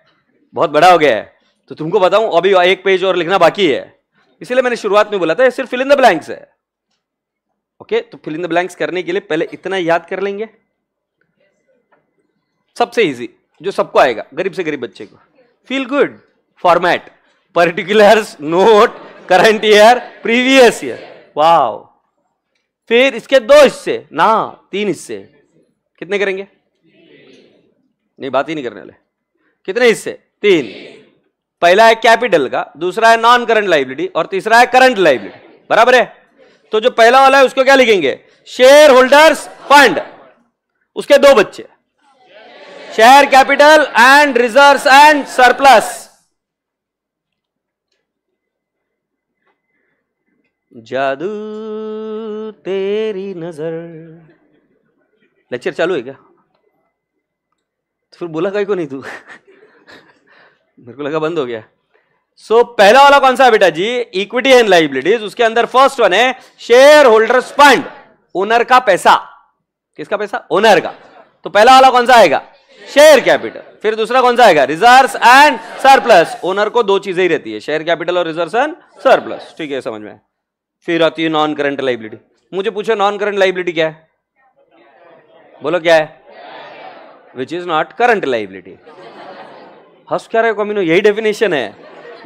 बहुत बड़ा हो गया है तो तुमको बताऊं अभी एक पेज और लिखना बाकी है इसीलिए मैंने शुरुआत में बोला था ये सिर्फ फिल ब्लैंक्स है ओके तो फिल इन द ब्लैंक्स करने के लिए पहले इतना याद कर लेंगे सबसे इजी जो सबको आएगा गरीब से गरीब बच्चे को feel good format particulars note current year previous year wow फिर इसके दो हिस्से ना तीन हिस्से कितने करेंगे नहीं बात ही नहीं करने वाले कितने हिस्से तीन पहला है कैपिटल का दूसरा है नॉन करंट लाइबिलिटी और तीसरा है करंट लाइबिलिटी बराबर है तो जो पहला वाला है उसको क्या लिखेंगे शेयर होल्डर्स फंड उसके दो बच्चे share capital and reserve and surplus जादू तेरी नजर लेक्चर चालू है क्या तो फिर बोला कहीं को नहीं तू मेरे को लगा बंद हो गया सो so, पहला वाला कौन सा है बेटा जी इक्विटी एंड लाइबिलिटीज उसके अंदर फर्स्ट वन है शेयर होल्डर्स फंड ओनर का पैसा किसका पैसा ओनर का तो पहला वाला कौन सा आएगा शेयर कैपिटल फिर दूसरा कौन सा आएगा रिजर्व एंड सरप्लस ओनर को दो चीजें ही रहती है शेयर कैपिटल और रिजर्व एंड सरप्लस ठीक है समझ में फिर आती है नॉन करंट लाइबिलिटी मुझे पूछो नॉन करंट लाइबिलिटी क्या है बोलो क्या है which is not current liability हस क्या रहे यही डेफिनेशन है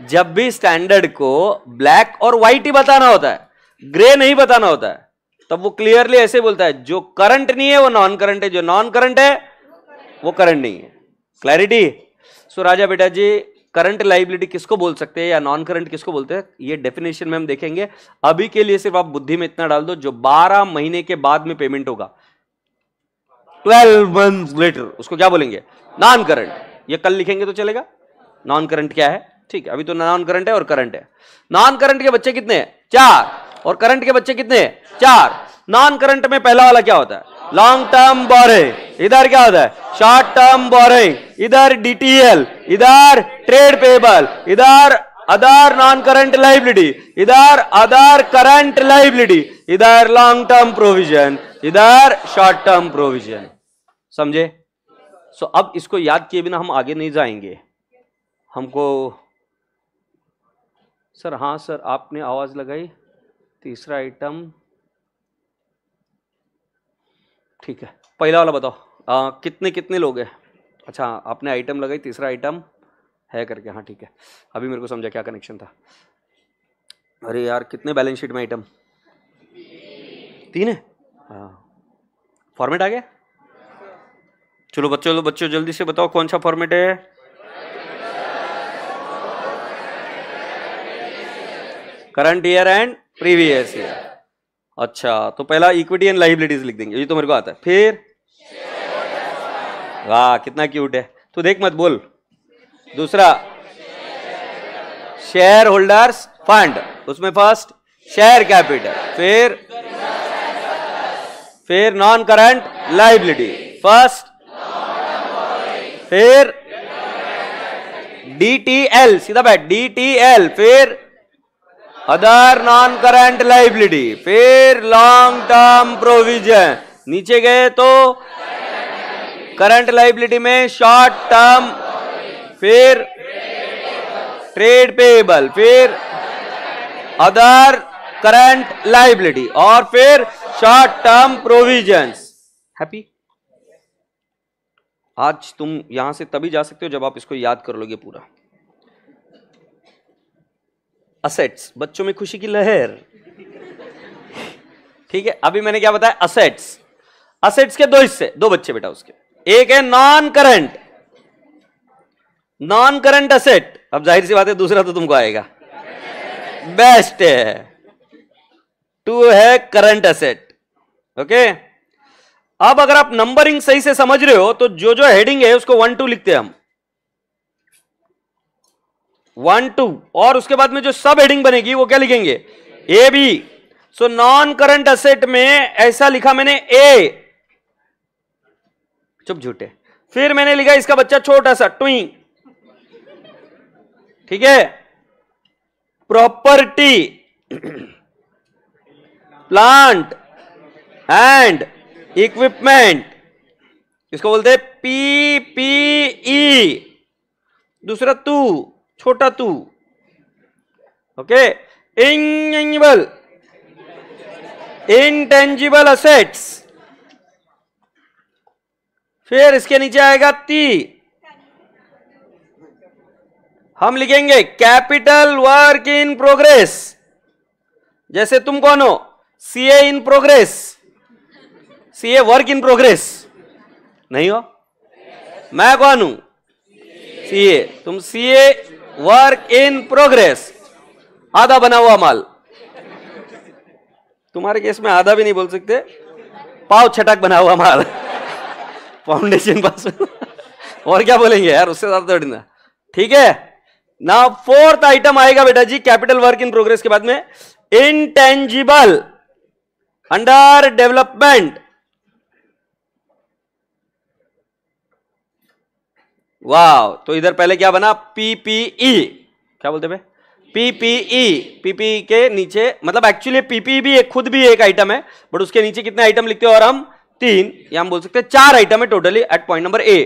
जब भी स्टैंडर्ड को ब्लैक और व्हाइट ही बताना होता है ग्रे नहीं बताना होता है तब वो क्लियरली ऐसे बोलता है जो करंट नहीं है वो नॉन करंट है जो नॉन करंट है वो करंट नहीं है क्लैरिटी सो राजा बेटा जी करंट लाइबिलिटी किसको बोल सकते हैं या नॉन करंट किसको बोलते हैं ये डेफिनेशन में हम देखेंगे अभी के लिए सिर्फ आप बुद्धि में इतना डाल दो जो 12 महीने के बाद में पेमेंट होगा 12 मंथ लेटर उसको क्या बोलेंगे नॉन करंट ये कल लिखेंगे तो चलेगा नॉन करंट क्या है ठीक है अभी तो नॉन करंट है और करंट है नॉन करंट के बच्चे कितने चार और करंट के बच्चे कितने चार नॉन करंट में पहला वाला क्या होता है लॉन्ग टर्म बोरिंग इधर क्या होता है शॉर्ट टर्म बोरिंग इधर डीटीएल इधर ट्रेड पेबल इधर अदर नॉन करंट लाइबिलिटी इधर अदर करंट लाइबिलिटी इधर लॉन्ग टर्म प्रोविजन इधर शॉर्ट टर्म प्रोविजन समझे सो so, अब इसको याद किए बिना हम आगे नहीं जाएंगे हमको सर हाँ सर आपने आवाज़ लगाई तीसरा आइटम ठीक है पहला वाला बताओ आ, कितने कितने लोग हैं अच्छा आपने आइटम लगाई तीसरा आइटम है करके हाँ ठीक है अभी मेरे को समझा क्या कनेक्शन था अरे यार कितने बैलेंस शीट में आइटम तीन है हाँ फॉर्मेट आ गया चलो बच्चों बच्चों जल्दी से बताओ कौन सा फॉर्मेट है current year and previous year अच्छा तो पहला इक्विटी एंड लाइबिलिटीज लिख देंगे ये तो मेरे को आता है फिर वाह कितना क्यूट है तू देख मत बोल दूसरा शेयर होल्डर्स फंड उसमें फर्स्ट शेयर कैपिटल फिर फिर नॉन करंट लाइबिलिटी फर्स्ट फिर डी टी एल सीधा बैठ डी टी एल फिर अदर नॉन करंट लाइबिलिटी फिर लॉन्ग टर्म प्रोविजन नीचे गए तो करंट लाइबिलिटी में शॉर्ट टर्म फिर ट्रेड पेबल फिर अदर करंट लाइबिलिटी और फिर शॉर्ट टर्म प्रोविजंस हैप्पी आज तुम यहां से तभी जा सकते हो जब आप इसको याद कर लोगे पूरा असेट्स बच्चों में खुशी की लहर ठीक है अभी मैंने क्या बताया असेट्स असेट्स के दो हिस्से दो बच्चे बेटा उसके एक है non current non current asset अब जाहिर सी बात है दूसरा तो तुमको आएगा बेस्ट है टू है करंट असेट ओके अब अगर आप नंबरिंग सही से समझ रहे हो तो जो जो हेडिंग है उसको वन टू लिखते हैं हम वन टू और उसके बाद में जो सब हेडिंग बनेगी वो क्या लिखेंगे A B so non current asset में ऐसा लिखा मैंने ए चुप झूठे फिर मैंने लिखा इसका बच्चा छोटा सा टू ठीक है प्रॉपर्टी प्लांट एंड इक्विपमेंट इसको बोलते हैं पीपीई e. दूसरा तू छोटा तू ओके इनटेंजिबल इनटेंजिबल असेट्स फिर इसके नीचे आएगा ती हम लिखेंगे कैपिटल वर्क इन प्रोग्रेस जैसे तुम कौन हो C A in progress C A work in progress नहीं हो मैं कौन हूं सी ए तुम सी ए वर्क इन प्रोग्रेस आधा बना हुआ माल तुम्हारे केस में आधा भी नहीं बोल सकते पाव छटक बना हुआ माल फाउंडेशन पास और क्या बोलेंगे यार उससे ज्यादा तोड़ना तो ना ठीक है ना फोर्थ आइटम आएगा बेटा जी कैपिटल वर्क इन प्रोग्रेस के बाद में इनटेंजिबल अंडर डेवलपमेंट वाह तो इधर पहले क्या बना पीपीई क्या बोलते भाई पीपीई पीपीई के नीचे मतलब एक्चुअली पीपीई भी एक खुद भी एक आइटम है बट उसके नीचे कितने आइटम लिखते हो और हम तीन या हम बोल सकते हैं चार आइटम है totally eight point number A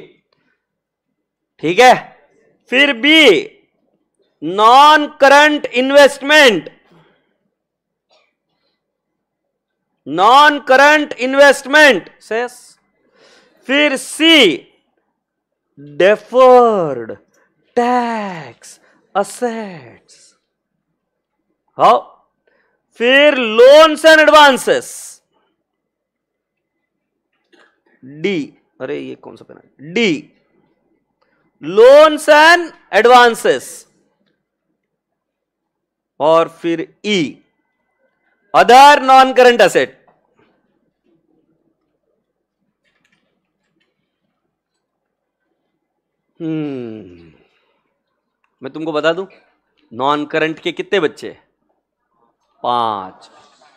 ठीक है फिर B non current investment non current investment से फिर C deferred tax assets how फिर लोन्स एंड एडवांसेस डी अरे ये कौन सा पेन है डी लोन्स एंड एडवांसेस और फिर E other non current asset हम्म। मैं तुमको बता दूं नॉन करंट के कितने बच्चे पांच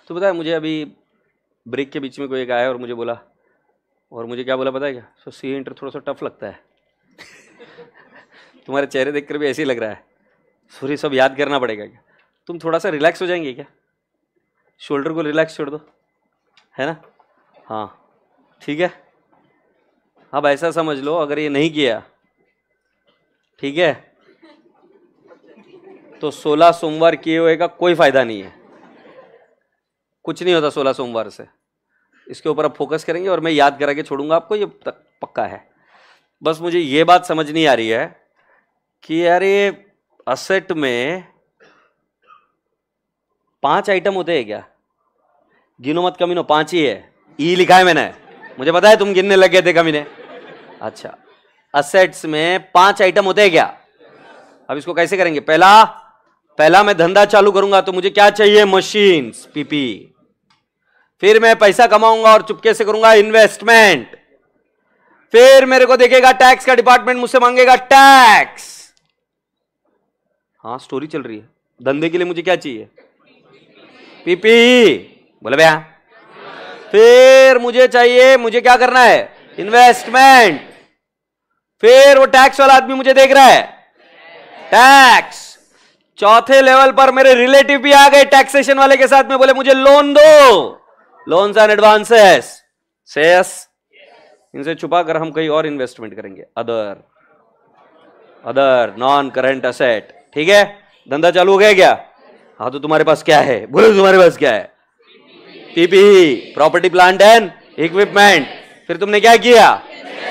तो बताया मुझे अभी ब्रेक के बीच में कोई एक आया और मुझे बोला और मुझे क्या बोला पता है क्या सो सी इंटर थोड़ा सा टफ लगता है तुम्हारे चेहरे देखकर भी ऐसे ही लग रहा है सॉरी सब याद करना पड़ेगा क्या तुम थोड़ा सा रिलैक्स हो जाएंगे क्या शोल्डर को रिलैक्स छोड़ दो है ना हाँ ठीक है अब ऐसा समझ लो अगर ये नहीं किया ठीक है तो सोलह सोमवार किए हुए का कोई फायदा नहीं है कुछ नहीं होता सोलह सोमवार से इसके ऊपर आप फोकस करेंगे और मैं याद करा के छोड़ूंगा आपको ये पक्का है बस मुझे ये बात समझ नहीं आ रही है कि यार ये असेट में पांच आइटम होते हैं क्या गिनो मत कमीनो पांच ही है ई लिखा है मैंने मुझे पता है तुम गिनने लग गए थे कमीने अच्छा असेट्स में पांच आइटम होते हैं क्या अब इसको कैसे करेंगे पहला पहला मैं धंधा चालू करूंगा तो मुझे क्या चाहिए मशीन पीपी फिर मैं पैसा कमाऊंगा और चुपके से करूंगा इन्वेस्टमेंट फिर मेरे को देखेगा टैक्स का डिपार्टमेंट मुझसे मांगेगा टैक्स हाँ स्टोरी चल रही है धंधे के लिए मुझे क्या चाहिए पीपी बोले भैया फिर मुझे चाहिए मुझे क्या करना है इन्वेस्टमेंट फिर वो टैक्स वाला आदमी मुझे देख रहा है टैक्स चौथे लेवल पर मेरे रिलेटिव भी आ गए टैक्सेशन वाले के साथ में बोले मुझे लोन दो लोन एंड एडवांस से इनसे छुपा कर हम कहीं और इन्वेस्टमेंट करेंगे other other non current asset ठीक है धंधा चालू हो गया क्या हाँ तो तुम्हारे पास क्या है बोलो तुम्हारे पास क्या है PP property plant and equipment फिर तुमने क्या किया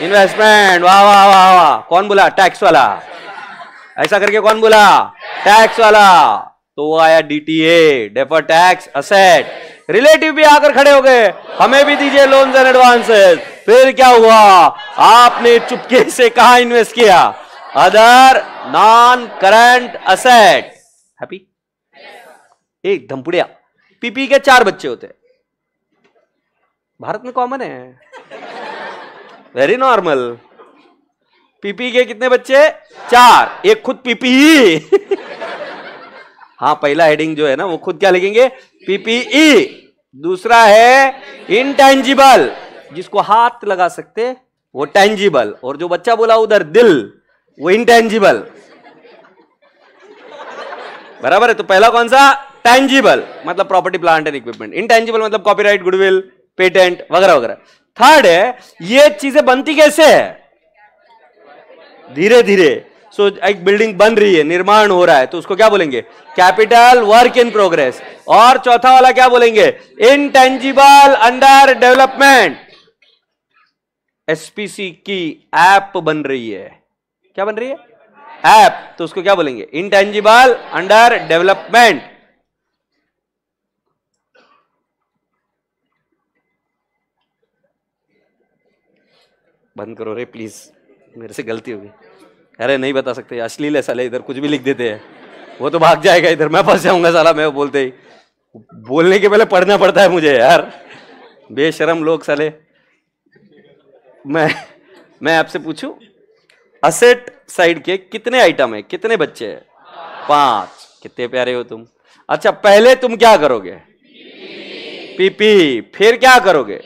इन्वेस्टमेंट वाह वाह वाह वाह कौन बोला टैक्स वाला ऐसा करके कौन बोला टैक्स वाला तो वो आया DTA defer tax asset relative भी आकर खड़े हो गए हमें भी दीजिए लोन एंड एडवांसेस फिर क्या हुआ आपने चुपके से कहा इन्वेस्ट किया other non current asset happy एक धमपुड़िया पीपी के चार बच्चे होते भारत में कॉमन है वेरी नॉर्मल पीपी के कितने बच्चे चार एक खुद पीपीई हाँ पहला हेडिंग जो है ना वो खुद क्या लिखेंगे पीपीई e। दूसरा है इनटेंजिबल जिसको हाथ लगा सकते वो टेंजिबल और जो बच्चा बोला उधर दिल वो इनटेंजिबल बराबर है तो पहला कौन सा टेंजिबल मतलब property plant and equipment intangible मतलब कॉपीराइट गुडविल पेटेंट वगैरह वगैरह थर्ड है ये चीजें बनती कैसे है धीरे धीरे सो so, एक बिल्डिंग बन रही है निर्माण हो रहा है तो उसको क्या बोलेंगे कैपिटल वर्क इन प्रोग्रेस और चौथा वाला क्या बोलेंगे इनटेंजिबल अंडर डेवलपमेंट एसपीसी की ऐप बन रही है क्या बन रही है ऐप तो उसको क्या बोलेंगे इनटेंजिबल अंडर डेवलपमेंट बंद करो रे प्लीज़ मेरे से गलती होगी अरे नहीं बता सकते अश्लील है साले इधर कुछ भी लिख देते हैं वो तो भाग जाएगा इधर मैं फंस जाऊंगा साला मैं बोलते ही बोलने के पहले पढ़ना पड़ता है मुझे यार बेशरम लोग साले मैं मैं आपसे पूछूं असेट साइड के कितने आइटम है कितने बच्चे है पांच कितने प्यारे हो तुम अच्छा पहले तुम क्या करोगे पीपी -पी, फिर क्या करोगे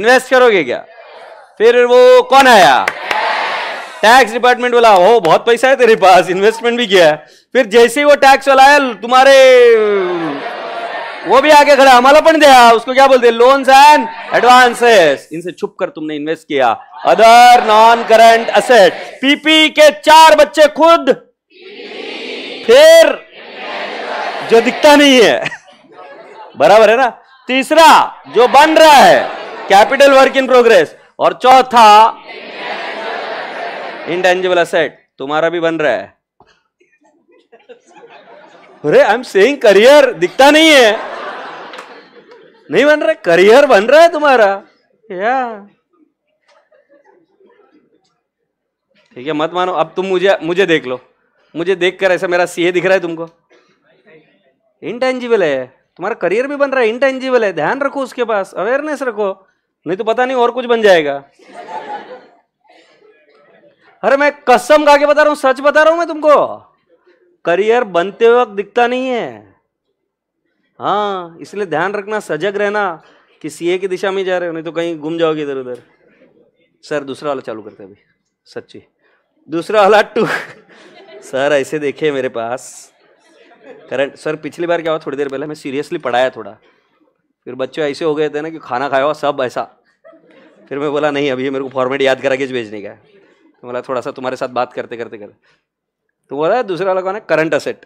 इन्वेस्ट करोगे क्या फिर वो कौन आया टैक्स डिपार्टमेंट वाला हो बहुत पैसा है तेरे पास इन्वेस्टमेंट भी किया है फिर जैसे ही वो टैक्स वाला आया तुम्हारे वो भी आगे खड़ा हमारा पढ़ दिया उसको क्या बोलते लोन एंड एडवांसेस इनसे छुप कर तुमने इन्वेस्ट किया other non current asset PP के चार बच्चे खुद फिर जो दिखता नहीं है बराबर है ना तीसरा जो बन रहा है कैपिटल वर्क इन प्रोग्रेस और चौथा इंटेंजिबल असेट तुम्हारा भी बन रहा है अरे आई एम सेइंग करियर दिखता नहीं है नहीं बन रहा करियर बन रहा है तुम्हारा या ठीक है मत मानो अब तुम मुझे मुझे देख लो मुझे देखकर ऐसा मेरा सीए दिख रहा है तुमको इंटेंजिबल है तुम्हारा करियर भी बन रहा है इंटेंजिबल है ध्यान रखो उसके पास अवेयरनेस रखो नहीं तो पता नहीं और कुछ बन जाएगा अरे मैं कसम खा के बता रहा हूं सच बता रहा हूं मैं तुमको करियर बनते वक्त दिखता नहीं है हाँ इसलिए ध्यान रखना सजग रहना कि सीए की दिशा में जा रहे हो नहीं तो कहीं घूम जाओगे इधर उधर सर दूसरा वाला चालू करते अभी सच्ची दूसरा वाला टू सर ऐसे देखे मेरे पास करंट सर पिछली बार क्या हुआ थोड़ी देर पहले मैं सीरियसली पढ़ाया थोड़ा फिर बच्चे ऐसे हो गए थे ना कि खाना खाया हुआ सब ऐसा फिर मैं बोला नहीं अभी मेरे को फॉर्मेट याद करा के भेजने का है तो बोला थोड़ा सा तुम्हारे साथ बात करते करते करते तो बोला दूसरा वाला कौन है करंट असेट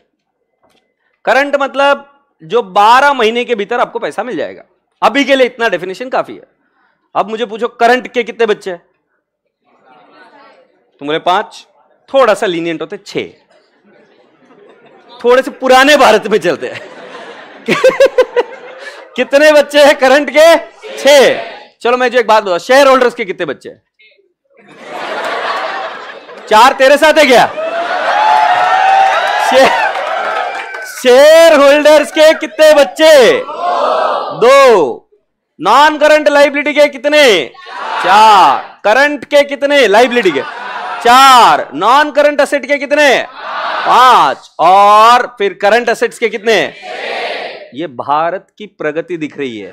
करंट मतलब जो 12 महीने के भीतर आपको पैसा मिल जाएगा अभी के लिए इतना डेफिनेशन काफी है अब मुझे पूछो करंट के कितने बच्चे हैं तुम तो बोले पांच थोड़ा सा लीनियंट होते छे थोड़े से पुराने भारत में चलते हैं कितने बच्चे हैं करंट के छह चलो मैं जो एक बात बताऊं शेयर होल्डर्स के कितने बच्चे हैं चार तेरे साथ है क्या शेयर शेयर होल्डर्स के कितने बच्चे दो नॉन करंट लाइबिलिटी के कितने चार करंट के कितने लाइबिलिटी के चार नॉन करंट असेट के कितने पांच और फिर करंट असेट्स के कितने ये भारत की प्रगति दिख रही है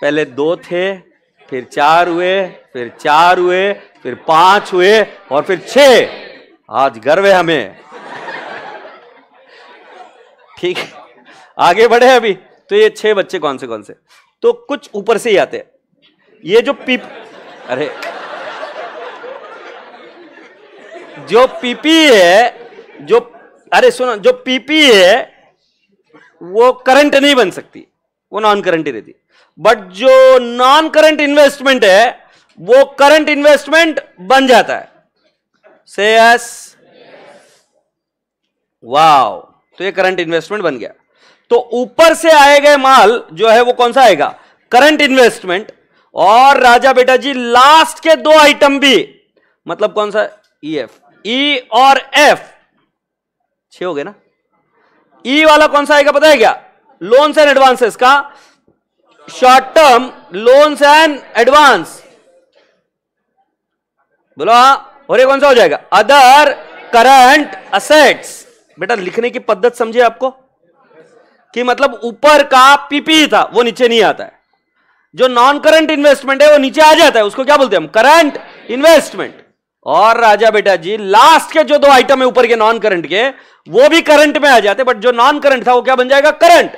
पहले दो थे फिर चार हुए फिर चार हुए फिर पांच हुए और फिर छे आज गर्व है हमें ठीक आगे बढ़े अभी तो ये छह बच्चे कौन से कौन से तो कुछ ऊपर से ही आते ये जो पीप अरे जो पीपी है जो अरे सुनो जो पीपी है वो करंट नहीं बन सकती वो नॉन करंट ही रहती बट जो नॉन करंट इन्वेस्टमेंट है वो करंट इन्वेस्टमेंट बन जाता है से यस वाव तो ये करंट इन्वेस्टमेंट बन गया तो ऊपर से आए गए माल जो है वो कौन सा आएगा करंट इन्वेस्टमेंट और राजा बेटा जी लास्ट के दो आइटम भी मतलब कौन सा ई एफ ई और एफ छे हो गए ना ई e वाला कौन सा आएगा पता है क्या लोन्स एंड एडवांसेस का short term loans and advance बोलो हाँ और ये कौन सा हो जाएगा अदर करंट असेट्स बेटा लिखने की पद्धत समझे आपको कि मतलब ऊपर का पीपी था वो नीचे नहीं आता है जो नॉन करंट इन्वेस्टमेंट है वो नीचे आ जाता है उसको क्या बोलते हैं हम करंट इन्वेस्टमेंट और राजा बेटा जी लास्ट के जो दो आइटम है ऊपर के नॉन करंट के वो भी करंट में आ जाते बट जो नॉन करंट था वो क्या बन जाएगा करंट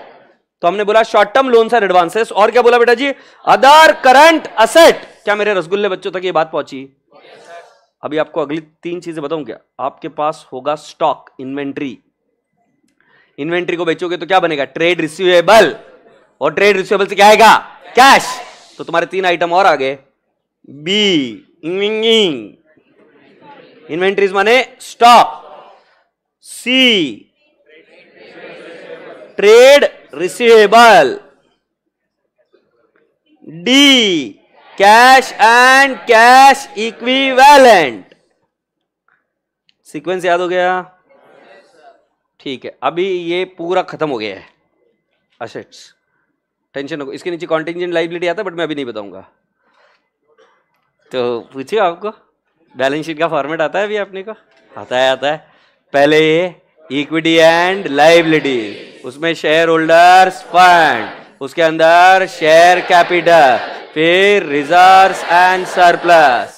तो हमने बोला short term loans and advances और क्या बोला बेटा जी अदर करंट असेट क्या मेरे रसगुल्ले बच्चों तक ये बात पहुंची अभी आपको अगली तीन चीजें बताऊं क्या आपके पास होगा स्टॉक इन्वेंट्री इन्वेंट्री को बेचोगे तो क्या बनेगा ट्रेड रिसीवेबल और ट्रेड रिसीवेबल से क्या आएगा कैश तो तुम्हारे तीन आइटम और आ गए बी इंग इन्वेंट्रीज माने stock C trade receivable D cash and cash equivalent sequence याद हो गया ठीक है अभी ये पूरा खत्म हो गया है असेट्स टेंशन इसके नीचे कॉन्टिजेंट लाइबिलिटी आता है बट मैं अभी नहीं बताऊंगा तो पूछिए आपको बैलेंस शीट का फॉर्मेट आता है अभी अपने को आता है आता है पहले ये इक्विटी एंड लाइबिलिटी उसमें शेयर होल्डर्स फंड उसके अंदर शेयर कैपिटल फिर रिजर्व एंड सरप्लस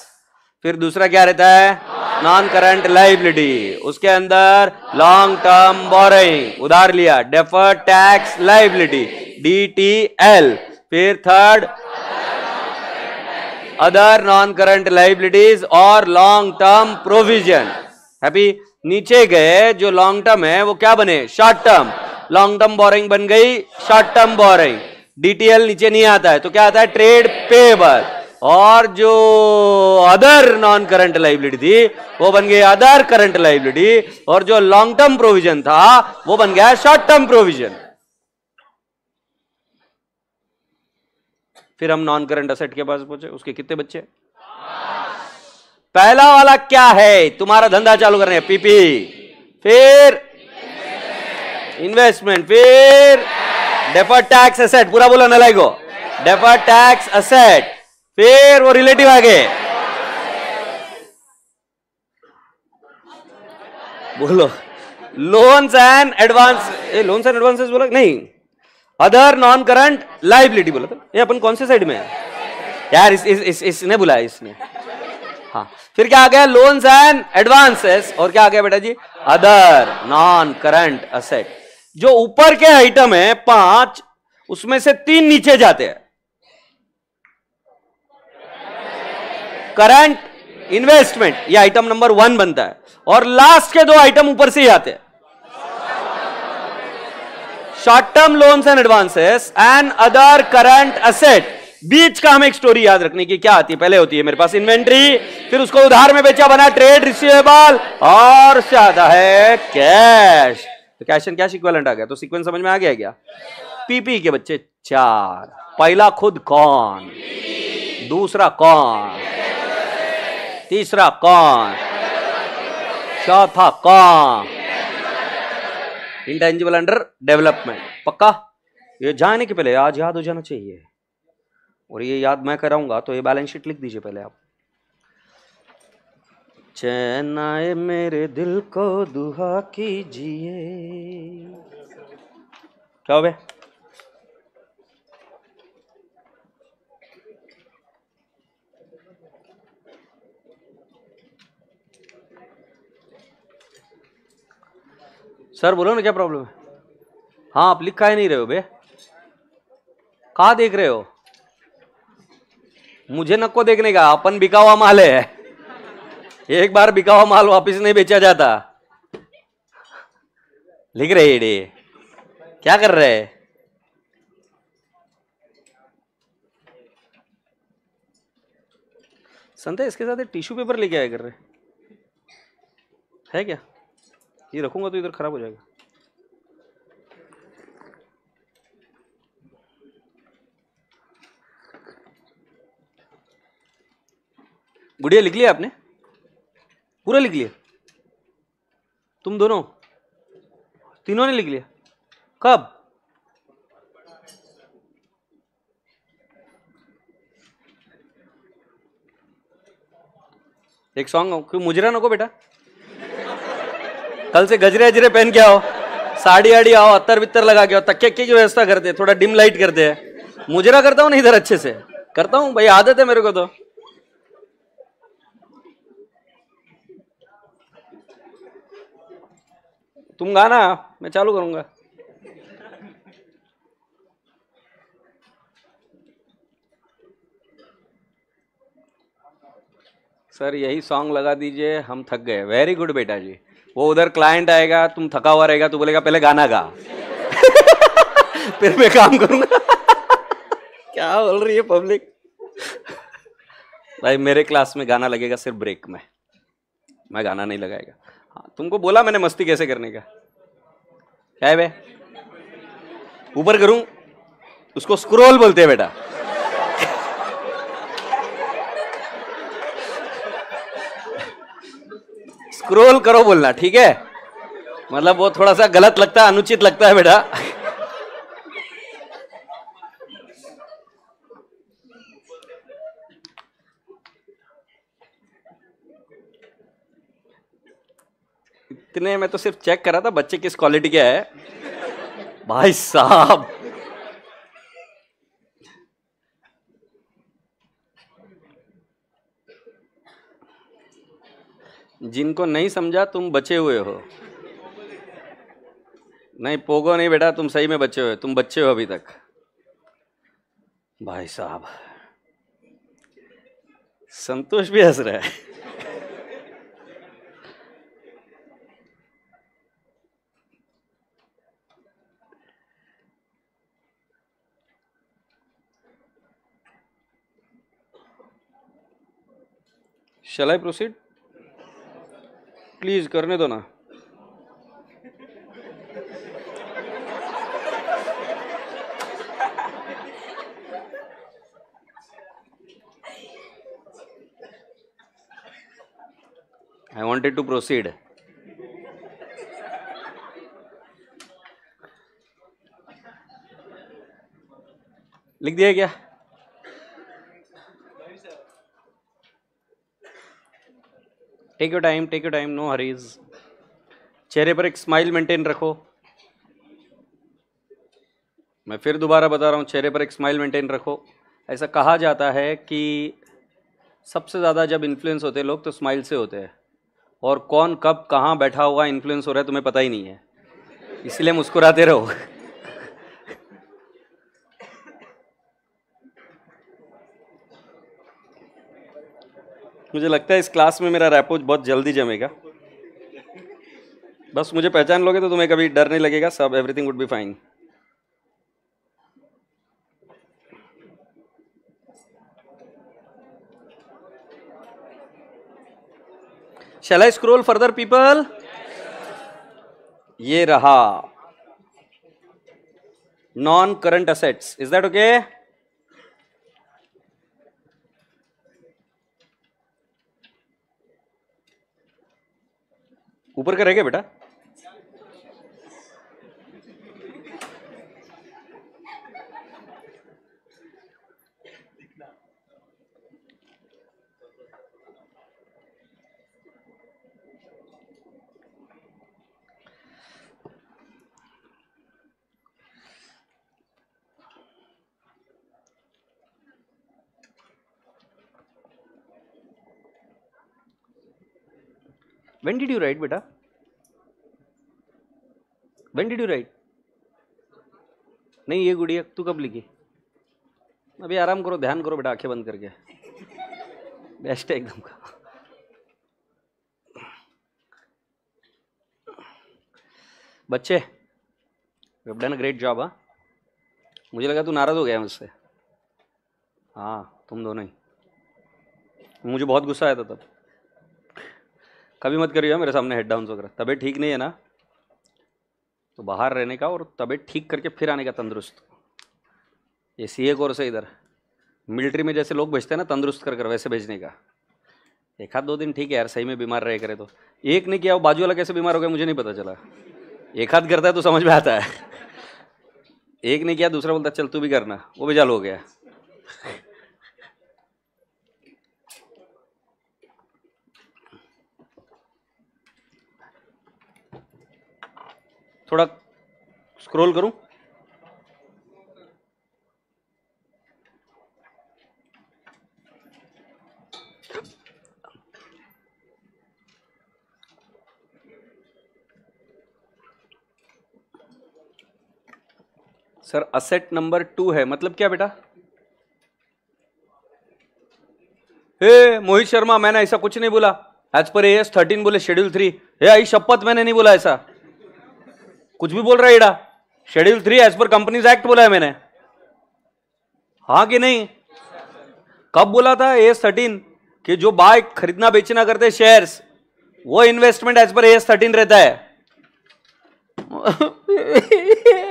फिर दूसरा क्या रहता है नॉन करंट लाइबिलिटी उसके अंदर लॉन्ग टर्म बोरिंग उधार लिया defer tax liability D T L फिर third other non current liabilities और लॉन्ग टर्म प्रोविजन हैप्पी नीचे गए जो लॉन्ग टर्म है वो क्या बने short term long term borrowing बन गई शॉर्ट टर्म बोरिंग डीटीएल नीचे नहीं आता है तो क्या आता है ट्रेड पेबल और जो अदर नॉन करंट लाइबिलिटी थी वो बन गई अदर करंट लाइबिलिटी और जो लॉन्ग टर्म प्रोविजन था वो बन गया शॉर्ट टर्म प्रोविजन फिर हम नॉन करंट असेट के पास पहुंचे उसके कितने बच्चे पहला वाला क्या है तुम्हारा धंधा चालू करने पीपी फिर इन्वेस्टमेंट फिर डेफर्ड टैक्स असेट पूरा बोला नलाई को डेफर टैक्स असेट फिर वो रिलेटिव आ गए बोलो loans and advance loans and advances बोला नहीं अदर नॉन करंट लाइबिलिटी बोला था ये अपन कौन से साइड में है यार इस, इस, इस, इसने बुलाया इसने हाँ फिर क्या आ गया लोन्स एंड एडवांसेस और क्या आ गया बेटा जी अदर नॉन करंट असेट जो ऊपर के आइटम है पांच उसमें से तीन नीचे जाते हैं करंट इन्वेस्टमेंट ये आइटम नंबर वन बनता है और लास्ट के दो आइटम ऊपर से ही आते हैं short term loans and advances and other current asset बीच का हमें एक स्टोरी याद रखने की क्या आती है पहले होती है मेरे पास इन्वेंट्री फिर उसको उधार में बेचा बना ट्रेड रिसीवेबल और ज्यादा है कैश तो कैश एंड कैश इक्वलेंट आ गया तो सीक्वेंस समझ में आ गया क्या पीपी के बच्चे चार पहला खुद कौन दूसरा कौन तीसरा कौन चौथा कौन इंटेंजिबल अंडर डेवलपमेंट पक्का ये जाने के पहले आज याद हो जाना चाहिए और ये याद मैं कराऊंगा तो ये बैलेंस शीट लिख दीजिए पहले आप चैन मेरे दिल को दुहा कीजिए क्या हो गया सर बोलो ना क्या प्रॉब्लम है हाँ आप लिखा ही नहीं रहे हो बे कहा देख रहे हो मुझे नक्को देखने का अपन बिका हुआ माल है एक बार बिका हुआ माल वापस नहीं बेचा जाता लिख रहे डे क्या कर रहे संता इसके साथ टिश्यू पेपर लेके आया कर रहे है क्या ये रखूँगा तो इधर ख़राब हो जाएगा गुड़िया लिख लिया आपने पूरा लिख लिया तुम दोनों तीनों ने लिख लिया कब एक सॉन्ग क्यों मुजरा नको बेटा कल से गजरे अजरे पहन के आओ साड़ी आड़ी आओ अत्तर बित्तर लगा के आओ तक्के की व्यवस्था करते हैं थोड़ा डिम लाइट करते हैं मुजरा करता हूँ ना इधर अच्छे से करता हूँ भाई आदत है मेरे को तो तुम गाना मैं चालू करूंगा सर यही सॉन्ग लगा दीजिए हम थक गए वेरी गुड बेटा जी वो उधर क्लाइंट आएगा तुम थका हुआ रहेगा तो बोलेगा पहले गाना गा फिर मैं काम करूंगा क्या बोल रही है पब्लिक भाई मेरे क्लास में गाना लगेगा सिर्फ ब्रेक में मैं गाना नहीं लगाएगा हाँ तुमको बोला मैंने मस्ती कैसे करने का क्या है बे ऊपर करूं उसको स्क्रोल बोलते हैं बेटा स्क्रोल करो बोलना ठीक है मतलब वो थोड़ा सा गलत लगता है अनुचित लगता है बेटा इतने में तो सिर्फ चेक करा था बच्चे किस क्वालिटी के है भाई साहब जिनको नहीं समझा तुम बचे हुए हो नहीं पोगो नहीं बेटा तुम सही में बचे हुए तुम बच्चे हो अभी तक भाई साहब संतोष भी हंस रहा है Shall I प्लीज करने दो ना आई वॉन्टेड टू प्रोसीड लिख दिया क्या take you time take you time no hurries चेहरे पर एक स्माइल मेंटेन रखो मैं फिर दोबारा बता रहा हूँ चेहरे पर एक स्माइल मेंटेन रखो ऐसा कहा जाता है कि सबसे ज़्यादा जब इन्फ्लुएंस होते हैं लोग तो स्माइल से होते हैं और कौन कब कहाँ बैठा हुआ इन्फ्लुएंस हो रहा है तुम्हें पता ही नहीं है इसलिए मुस्कुराते रहो मुझे लगता है इस क्लास में मेरा रैपो बहुत जल्दी जमेगा बस मुझे पहचान लोगे तो तुम्हें कभी डर नहीं लगेगा सब everything would be fine shall I scroll further people ये रहा non current assets is that okay ऊपर का रह गया बेटा when did you write beta when did you write नहीं ये गुड़िया तू कब लिखी अभी आराम करो ध्यान करो बेटा आंखें बंद करके बेस्ट है एकदम का बच्चे यू डन ग्रेट जॉब हाँ मुझे लगा तू नाराज़ हो गया मुझसे हाँ तुम दोनों ही मुझे बहुत गुस्सा आया था तब कभी मत करिएगा मेरे सामने हेड डाउन वगैरह तबीयत ठीक नहीं है ना तो बाहर रहने का और तबीयत ठीक करके फिर आने का तंदुरुस्त ये सी ए कोर्स है इधर मिलिट्री में जैसे लोग भेजते हैं ना तंदुरुस्त कर कर वैसे भेजने का एक हाथ दो दिन ठीक है यार सही में बीमार रह करे तो एक नहीं किया वो बाजू वाला कैसे बीमार हो गया मुझे नहीं पता चला एक हाथ करता है तो समझ में आता है एक ने किया दूसरा बोलता चल तू भी करना वो भी चालू हो गया थोड़ा स्क्रॉल करूं सर असेट नंबर टू है मतलब क्या बेटा हे मोहित शर्मा मैंने ऐसा कुछ नहीं बोला as per A S thirteen बोले शेड्यूल थ्री हे आई शपथ मैंने नहीं बोला ऐसा कुछ भी बोल रहा है एडा शेड्यूल थ्री एज पर कंपनीज एक्ट बोला है मैंने हाँ कि नहीं कब बोला था एस थर्टीन कि जो बाय खरीदना बेचना करते शेयर्स वो investment as per S thirteen रहता है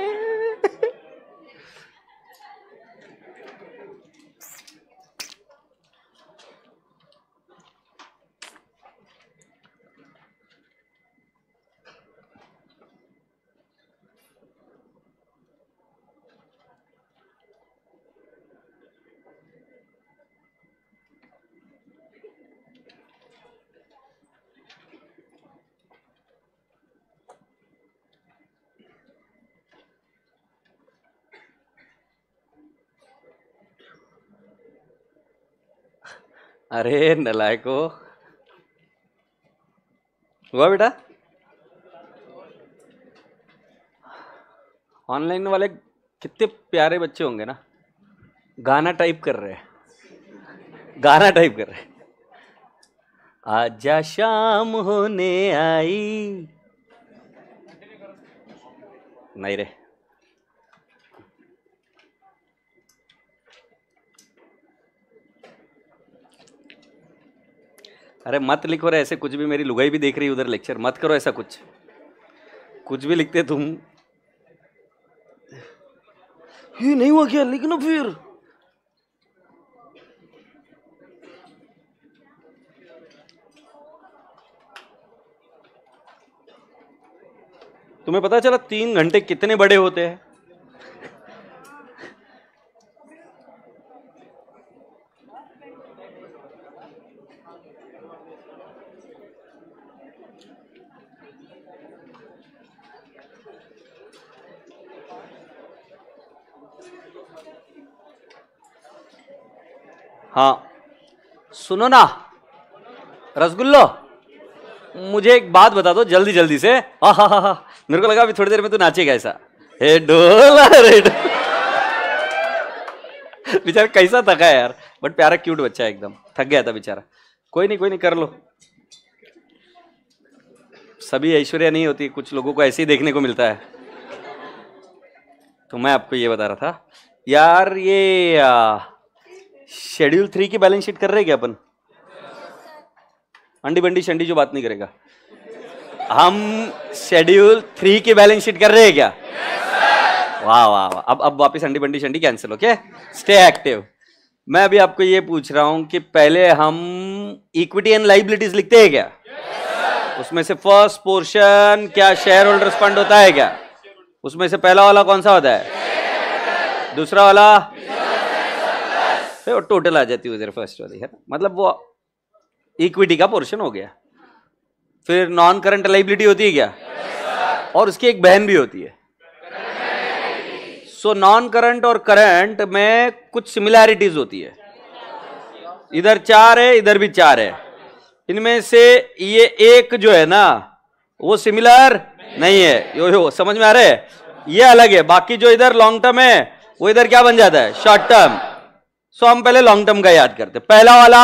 अरे नलायको हुआ बेटा ऑनलाइन वाले कितने प्यारे बच्चे होंगे ना गाना टाइप कर रहे हैं गाना टाइप कर रहे हैं आजा शाम होने आई नहीं रे अरे मत लिखो रहे ऐसे कुछ भी मेरी लुगाई भी देख रही है उधर लेक्चर मत करो ऐसा कुछ कुछ भी लिखते तुम ये नहीं हुआ क्या लिखना फिर तुम्हें पता चला तीन घंटे कितने बड़े होते हैं हाँ सुनो ना रसगुल्लो मुझे एक बात बता दो जल्दी जल्दी से हाँ हाँ हाँ, हाँ। मेरे को लगा अभी थोड़ी देर में तू नाचेगा ऐसा हे डोला रे बेचारा कैसा थका है यार बट प्यारा क्यूट बच्चा है एकदम थक गया था बेचारा कोई नहीं कोई नहीं कर लो सभी ऐश्वर्या नहीं होती कुछ लोगों को ऐसे ही देखने को मिलता है तो मैं आपको ये बता रहा था यार ये आ, शेड्यूल थ्री की बैलेंस शीट कर रहे हैं क्या अपन अंडी बंडी शंडी जो बात नहीं करेगा हम शेड्यूल थ्री की बैलेंस शीट कर रहे हैं क्या वाह वाह वाह अब अब वापस अंडी बंडी शंडी कैंसिल ओके स्टे एक्टिव मैं अभी आपको ये पूछ रहा हूं कि पहले हम इक्विटी एंड लाइबिलिटीज लिखते हैं क्या उसमें से फर्स्ट पोर्शन क्या शेयर होल्डर्स फंड होता है क्या उसमें से पहला वाला कौन सा होता है दूसरा वाला फिर टोटल आ जाती है उधर फर्स्ट वाली है मतलब वो इक्विटी का पोर्शन हो गया फिर नॉन करंट लाइबिलिटी होती है क्या और उसकी एक बहन भी होती है सो नॉन करंट और करंट में कुछ सिमिलैरिटीज होती है इधर चार है इधर भी चार है इनमें से ये एक जो है ना वो सिमिलर नहीं है यो यो समझ में आ रहा है ये अलग है बाकी जो इधर लॉन्ग टर्म है वो इधर क्या बन जाता है शॉर्ट टर्म सो हम पहले लॉन्ग टर्म का याद करते पहला वाला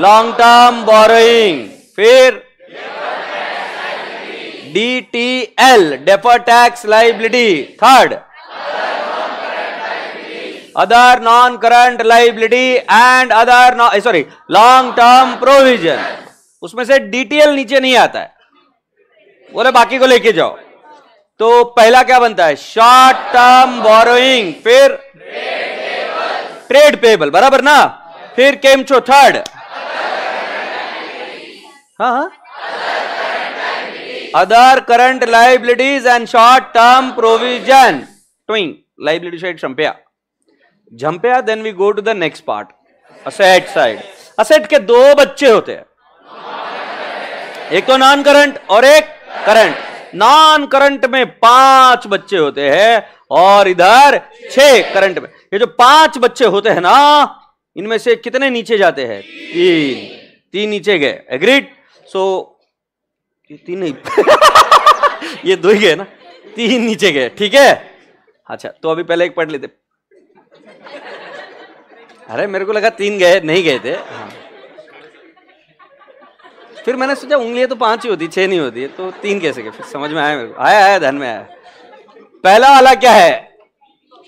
लॉन्ग टर्म बोरोइंग फिर D T L defer tax liability third other non current liability and other sorry long term provision उसमें से डीटीएल नीचे नहीं आता है बोले बाकी को लेके जाओ तो पहला क्या बनता है शॉर्ट टर्म बोरोइंग फिर ट्रेड पेबल बराबर ना फिर केम छो third other current liabilities and short term provision ट्विंग लाइबिलिटी साइड झंपिया झंपिया then we go to the next part asset side asset के दो बच्चे होते हैं एक तो नॉन करंट और एक करंट नॉन करंट में पांच बच्चे होते हैं और इधर छह करंट में ये जो पांच बच्चे होते हैं ना इनमें से कितने नीचे जाते हैं तीन तीन नीचे गए एग्रीड सो ये तीन नहीं ये दो ही गए ना तीन नीचे गए ठीक है अच्छा तो अभी पहले एक पढ़ लेते अरे मेरे को लगा तीन गए नहीं गए थे हाँ। फिर मैंने सोचा उंगलियां तो पांच ही होती छह नहीं होती तो तीन कैसे गए फिर समझ में आया मेरे को आया आया धन में आया पहला वाला क्या है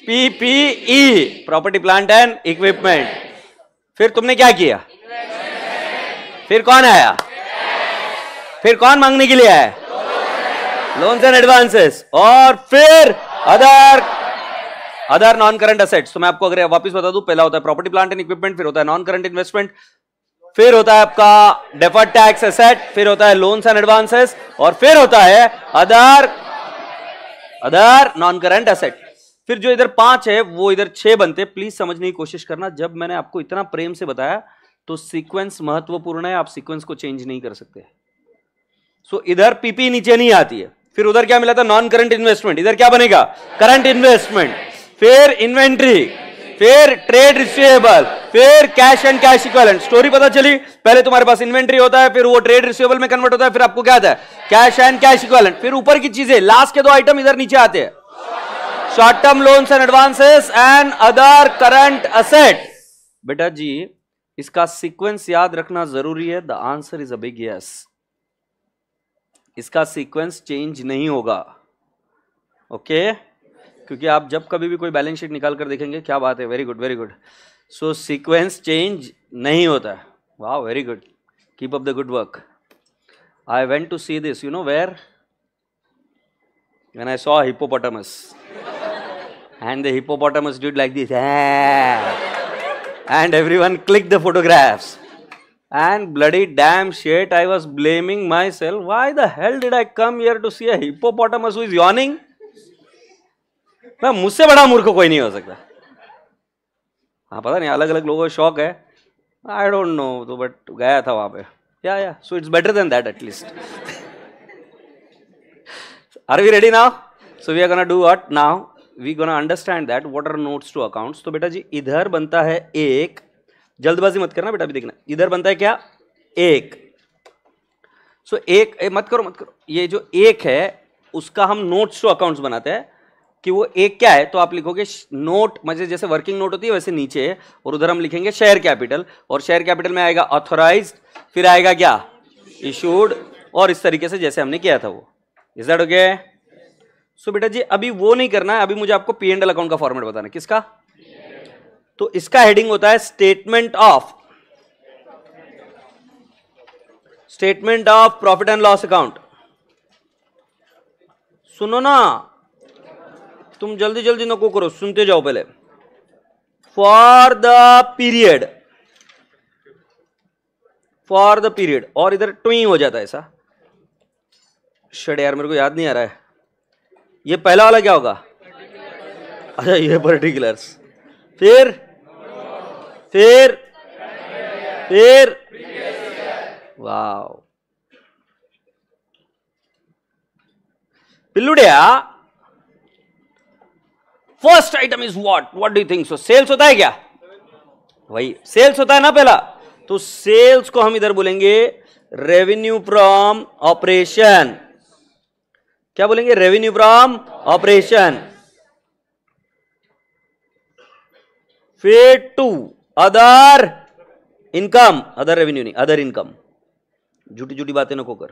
PPE property plant and equipment फिर तुमने क्या किया फिर कौन आया फिर कौन मांगने के लिए आया लोन्स एंड एडवांसेस और फिर other other non current assets तो मैं आपको अगर वापस बता दूं पहला होता है प्रॉपर्टी प्लांट एंड इक्विपमेंट फिर होता है नॉन करंट इन्वेस्टमेंट फिर होता है आपका डेफर्ड टैक्स एसेट फिर होता है लोन्स एंड एडवांसेस और फिर होता है other other non current asset फिर जो इधर पांच है वो इधर छह बनते हैं प्लीज समझने की कोशिश करना जब मैंने आपको इतना प्रेम से बताया तो सीक्वेंस महत्वपूर्ण है आप सीक्वेंस को चेंज नहीं कर सकते सो so, इधर पीपी नीचे नहीं आती है फिर उधर क्या मिला था नॉन करंट इन्वेस्टमेंट इधर क्या बनेगा करंट इन्वेस्टमेंट फिर इन्वेंट्री फिर ट्रेड रिसीवेबल फिर cash and cash equivalent story पता चली पहले तुम्हारे पास इन्वेंट्री होता है फिर वो ट्रेड रिसीवेबल में कन्वर्ट होता है फिर आपको क्या आता है कैश एंड कैश इक्वलेंट फिर ऊपर की चीजें लास्ट के दो आइटम इधर नीचे आते हैं short term loans and advances and other current asset बेटा जी इसका सीक्वेंस याद रखना जरूरी है the answer is a big yes इसका सीक्वेंस चेंज नहीं होगा ओके okay? क्योंकि आप जब कभी भी कोई बैलेंस शीट निकाल कर देखेंगे क्या बात है very good very good so sequence change नहीं होता है वाह very good keep up the good work I went to see this you know where when I saw hippopotamus And the hippopotamus did like this. Ah. and everyone clicked the photographs. And bloody damn shit, I was blaming myself. Why the hell did I come here to see a hippopotamus who is yawning? मैं मुझसे बड़ा मूर्ख कोई नहीं हो सकता हाँ पता नहीं अलग अलग लोगों को शौक है आई डोंट नो तो बट गया था वहाँ पे yeah yeah so it's better than that at least are we ready now so we are gonna do what now we gonna understand that what are notes to accounts तो बेटा जी इधर बनता है एक जल्दबाजी मत करना बेटा अभी देखना इधर बनता है क्या एक सो so, एक ए, मत करो मत करो ये जो एक है उसका हम नोट्स टू अकाउंट्स बनाते हैं कि वो एक क्या है तो आप लिखोगे नोट मतलब जैसे वर्किंग नोट होती है वैसे नीचे है और उधर हम लिखेंगे शेयर कैपिटल और शेयर कैपिटल में आएगा ऑथोराइज फिर आएगा क्या इशूड और इस तरीके से जैसे हमने किया था वो इज दैट ओके सो बेटा जी अभी वो नहीं करना है अभी मुझे आपको पी एंड एल अकाउंट का फॉर्मेट बताना किसका तो इसका हेडिंग होता है statement of statement of profit and loss account सुनो ना तुम जल्दी जल्दी नको करो सुनते जाओ पहले for the period for the period और इधर ट्वी हो जाता है ऐसा शड यार मेरे को याद नहीं आ रहा है ये पहला वाला क्या होगा अच्छा ये पर्टिकुलर्स फिर फिर फिर वाह पिल्लुडिया first item is what what do think so sales होता है क्या वही सेल्स होता है ना पहला तो सेल्स को हम इधर बोलेंगे रेवेन्यू फ्रॉम ऑपरेशन क्या बोलेंगे रेवेन्यू फ्रॉम ऑपरेशन फे two other income other revenue नहीं अदर इनकम झूठी झूठी बातें नको कर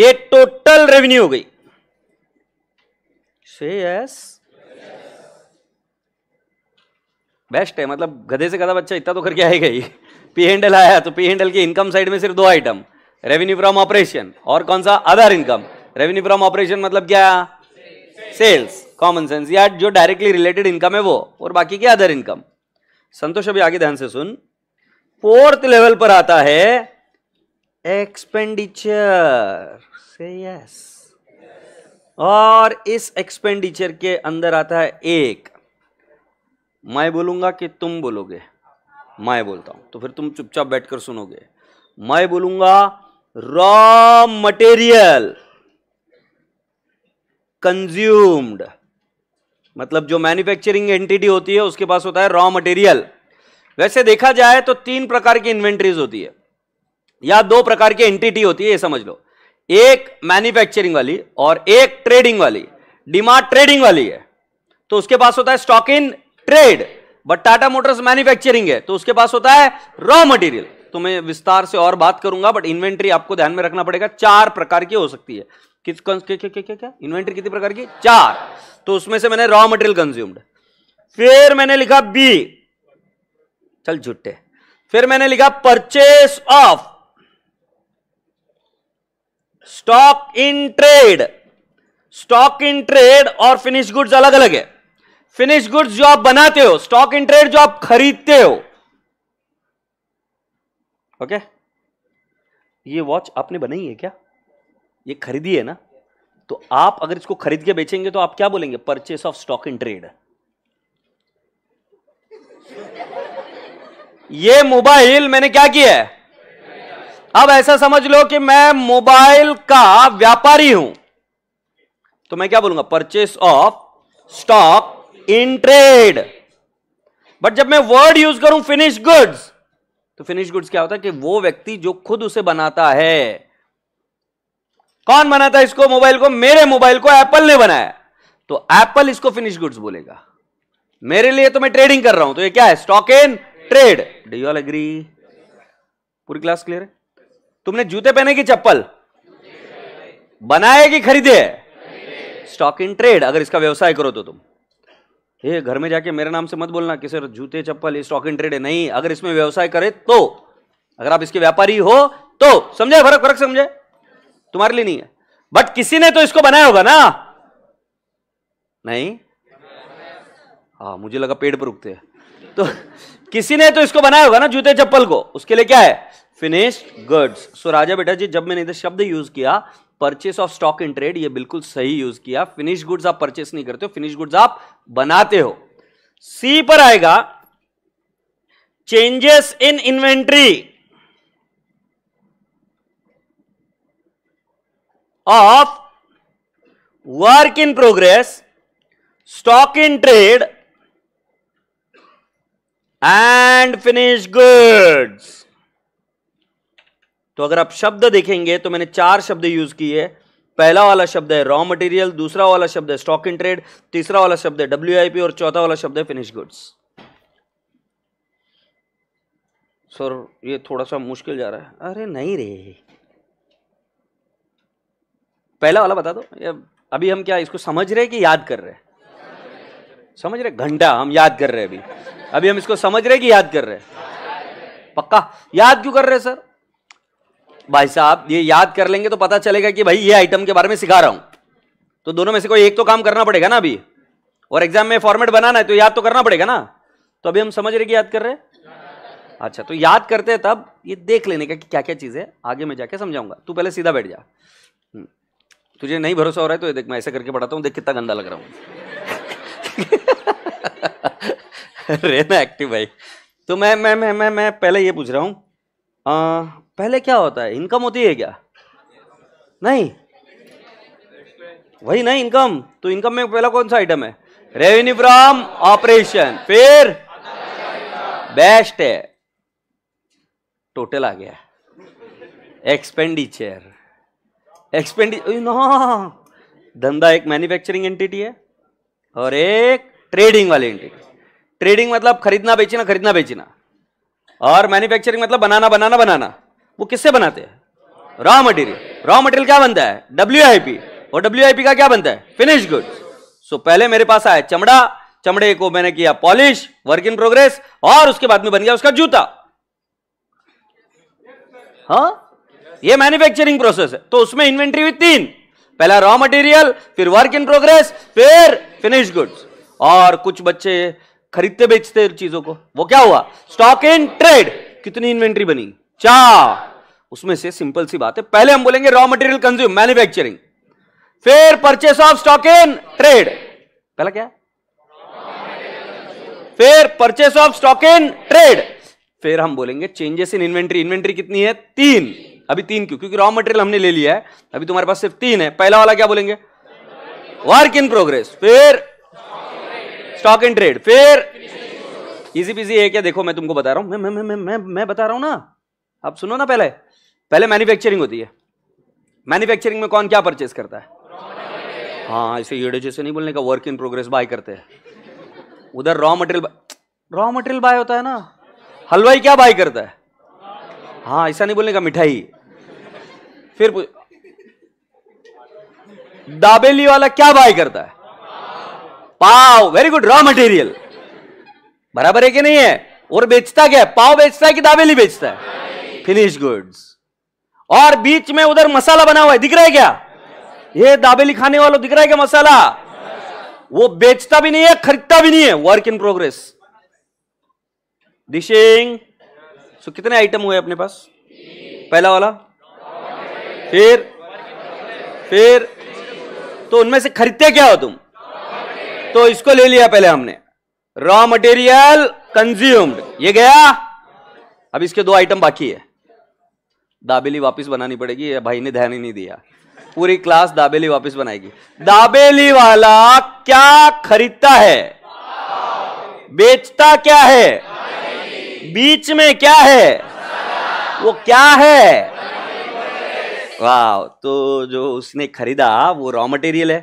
ये टोटल रेवेन्यू हो गई से यस बेस्ट है मतलब गधे से गधा बच्चा इतना तो करके आएगा ही पी हैंडल आया तो पी हैंडल की इनकम साइड में सिर्फ दो आइटम रेवेन्यू फ्रॉम ऑपरेशन और कौन सा other income revenue from operation मतलब क्या सेल्स कॉमन सेंस या जो डायरेक्टली रिलेटेड इनकम है वो और बाकी क्या अदर इनकम संतोष अभी आगे ध्यान से सुन फोर्थ लेवल पर आता है एक्सपेंडिचर से यस और इस एक्सपेंडिचर के अंदर आता है एक मैं बोलूंगा कि तुम बोलोगे मैं बोलता हूं तो फिर तुम चुपचाप बैठकर सुनोगे मैं बोलूंगा रॉ मटेरियल कंज्यूम्ड मतलब जो मैन्युफैक्चरिंग एंटिटी होती है उसके पास होता है रॉ मटेरियल वैसे देखा जाए तो तीन प्रकार की इन्वेंट्रीज होती है या दो प्रकार की एंटिटी होती है ये समझ लो एक मैन्युफैक्चरिंग वाली और एक ट्रेडिंग वाली डिमांड ट्रेडिंग वाली है तो उसके पास होता है stock in trade but Tata Motors manufacturing है तो उसके पास होता है रॉ मटेरियल तो मैं विस्तार से और बात करूंगा बट इन्वेंट्री आपको ध्यान में रखना पड़ेगा चार प्रकार की हो सकती है किस क्या क्या क्या क्या क्या इन्वेंट्री कितनी प्रकार की चार तो उसमें से मैंने रॉ मटेरियल कंज्यूम्ड फिर मैंने लिखा बी चल झुट्टे फिर मैंने लिखा purchase of stock in trade stock in trade और फिनिश गुड्स अलग अलग है फिनिश गुड्स जो आप बनाते हो स्टॉक इन ट्रेड जो आप खरीदते हो ओके okay? ये वॉच आपने बनाई है क्या ये खरीदी है ना तो आप अगर इसको खरीद के बेचेंगे तो आप क्या बोलेंगे purchase of stock in trade ये मोबाइल मैंने क्या किया है अब ऐसा समझ लो कि मैं मोबाइल का व्यापारी हूं तो मैं क्या बोलूंगा purchase of stock in trade but जब मैं वर्ड यूज करूं फिनिश गुड्स तो फिनिश गुड्स क्या होता है कि वो व्यक्ति जो खुद उसे बनाता है कौन बनाता है इसको मोबाइल को मेरे मोबाइल को एप्पल ने बनाया तो एप्पल इसको फिनिश गुड्स बोलेगा मेरे लिए तो मैं ट्रेडिंग कर रहा हूं तो ये क्या है stock in trade do you all agree पूरी क्लास क्लियर है तुमने जूते पहने की चप्पल बनाए कि खरीदे स्टॉक इन ट्रेड अगर इसका व्यवसाय करो तो तुम हे घर में जाके मेरे नाम से मत बोलना कि सर जूते चप्पल स्टॉक इन ट्रेड है नहीं अगर इसमें व्यवसाय करे तो अगर आप इसके व्यापारी हो तो समझे फर्क फर्क समझे तुम्हारे लिए नहीं है बट किसी ने तो इसको बनाया होगा ना नहीं हाँ मुझे लगा पेड़ पर रुकते हैं तो किसी ने तो इसको बनाया होगा ना जूते चप्पल को उसके लिए क्या है फिनिश गुड्स सो राजा बेटा जी जब मैंने इधर शब्द यूज किया purchase of stock in trade ये बिल्कुल सही यूज किया फिनिश गुड्स आप परचेस नहीं करते हो फिनिश गुड्स आप बनाते हो सी पर आएगा changes in inventory of work in progress, stock in trade and finished goods. तो अगर आप शब्द देखेंगे तो मैंने चार शब्द यूज किए पहला वाला शब्द है रॉ मटेरियल दूसरा वाला शब्द है स्टॉक इन ट्रेड तीसरा वाला शब्द है डब्ल्यूआईपी और चौथा वाला शब्द है फिनिश गुड्स सर ये थोड़ा सा मुश्किल जा रहा है अरे नहीं रे पहला वाला बता दो अभी हम क्या इसको समझ रहे हैं कि याद कर रहे हैं समझ रहे घंटा हम याद कर रहे हैं अभी अभी हम इसको समझ रहे कि याद कर रहे हैं पक्का याद क्यों कर रहे हैं सर भाई साहब ये याद कर लेंगे तो पता चलेगा कि भाई ये आइटम के बारे में सिखा रहा हूं तो दोनों में से कोई एक तो काम करना पड़ेगा ना अभी और एग्जाम में फॉर्मेट बनाना है तो याद तो करना पड़ेगा ना तो अभी हम समझ रहे कि याद कर रहे हैं अच्छा तो याद करते हैं तब ये देख लेने का कि क्या क्या चीज़ है आगे मैं जाके समझाऊंगा तू पहले सीधा बैठ जा हम्म। तुझे नहीं भरोसा हो रहा है तो ये देख मैं ऐसे करके पढ़ाता हूँ देख कितना गंदा लग रहा हूँ रहना एक्टिव भाई तो मैं मैं मैं मैं मैं पहले ये पूछ रहा हूँ पहले क्या होता है इनकम होती है क्या नहीं वही नहीं इनकम तो इनकम में पहला कौन सा आइटम है रेवेन्यू फ्रॉम ऑपरेशन फिर बेस्ट है टोटल आ गया एक्सपेंडिचर एक्सपेंडि नो धंधा एक मैन्युफैक्चरिंग एंटिटी है और एक ट्रेडिंग वाली एंटिटी ट्रेडिंग मतलब खरीदना बेचना खरीदना बेचना और मैन्युफैक्चरिंग मतलब बनाना बनाना बनाना वो किससे बनाते हैं रॉ मटेरियल रॉ मटेरियल क्या बनता है डब्ल्यू और डब्ल्यू का क्या बनता है फिनिश गुड सो पहले मेरे पास आया चमड़ा चमड़े को मैंने किया पॉलिश वर्क इन प्रोग्रेस और उसके बाद में बन गया उसका जूता हाँ ये मैन्युफैक्चरिंग प्रोसेस है तो उसमें इन्वेंट्री भी तीन पहला रॉ मटेरियल फिर वर्क इन प्रोग्रेस फिर फिनिश गुड्स और कुछ बच्चे खरीदते बेचते चीजों को वो क्या हुआ स्टॉक इन ट्रेड कितनी इन्वेंट्री बनी चार उसमें से सिंपल सी बात है पहले हम बोलेंगे रॉ मटेरियल कंज्यूम मैन्युफैक्चरिंग फिर purchase of stock in trade पहला क्या फिर purchase of stock in trade फिर हम बोलेंगे चेंजेस इन इन्वेंट्री इन्वेंट्री कितनी है तीन अभी तीन क्यों क्योंकि रॉ मटेरियल हमने ले लिया है अभी तुम्हारे पास सिर्फ तीन है पहला वाला क्या बोलेंगे वर्क इन प्रोग्रेस फिर स्टॉक एंड ट्रेड फिर इजी पीजी है क्या देखो मैं तुमको बता रहा हूं मैं मैं मैं मैं मैं बता रहा हूं ना आप सुनो ना पहले पहले मैन्युफैक्चरिंग होती है मैन्युफैक्चरिंग में कौन क्या परचेस करता है हाँ इसे ये जैसे नहीं बोलने का वर्क इन प्रोग्रेस बाय करते हैं उधर raw material raw material buy होता है ना हलवाई क्या बाय करता है हाँ ऐसा नहीं बोलने का मिठाई फिर दाबेली वाला क्या बाय करता है पाव वेरी गुड रॉ मटेरियल बराबर है कि नहीं है और बेचता क्या है पाव बेचता है कि दाबेली बेचता है फिनिश गुड्स और बीच में उधर मसाला बना हुआ है दिख रहा है क्या ये दाबेली खाने वालों दिख रहा है क्या मसाला वो बेचता भी नहीं है खरीदता भी नहीं है वर्क इन प्रोग्रेस डिशिंग सो कितने आइटम हुए अपने पास पहला वाला फिर फिर तो उनमें से खरीदते क्या हो तुम तो इसको ले लिया पहले हमने रॉ मटेरियल कंज्यूम्ड ये गया अब इसके दो आइटम बाकी है दाबेली वापस बनानी पड़ेगी भाई ने ध्यान ही नहीं दिया पूरी क्लास दाबेली वापस बनाएगी दाबेली वाला क्या खरीदता है बेचता क्या है बीच में क्या है वो क्या है वाह तो जो उसने खरीदा वो रॉ मटेरियल है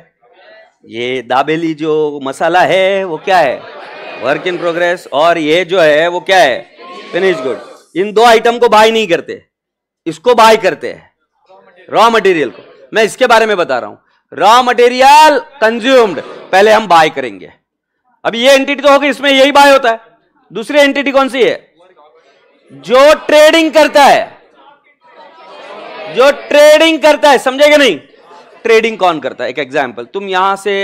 ये दाबेली जो मसाला है वो क्या है वर्क इन प्रोग्रेस और ये जो है वो क्या है फिनिश गुड इन दो आइटम को बाय नहीं करते इसको बाय करते हैं रॉ मटेरियल को मैं इसके बारे में बता रहा हूं रॉ मटेरियल कंज्यूम्ड पहले हम बाय करेंगे अब ये एंटिटी तो होगी इसमें यही बाय होता है दूसरी एंटिटी कौन सी है जो ट्रेडिंग करता है जो ट्रेडिंग करता है समझेगा नहीं ट्रेडिंग कौन करता है एक एग्जाम्पल तुम यहां से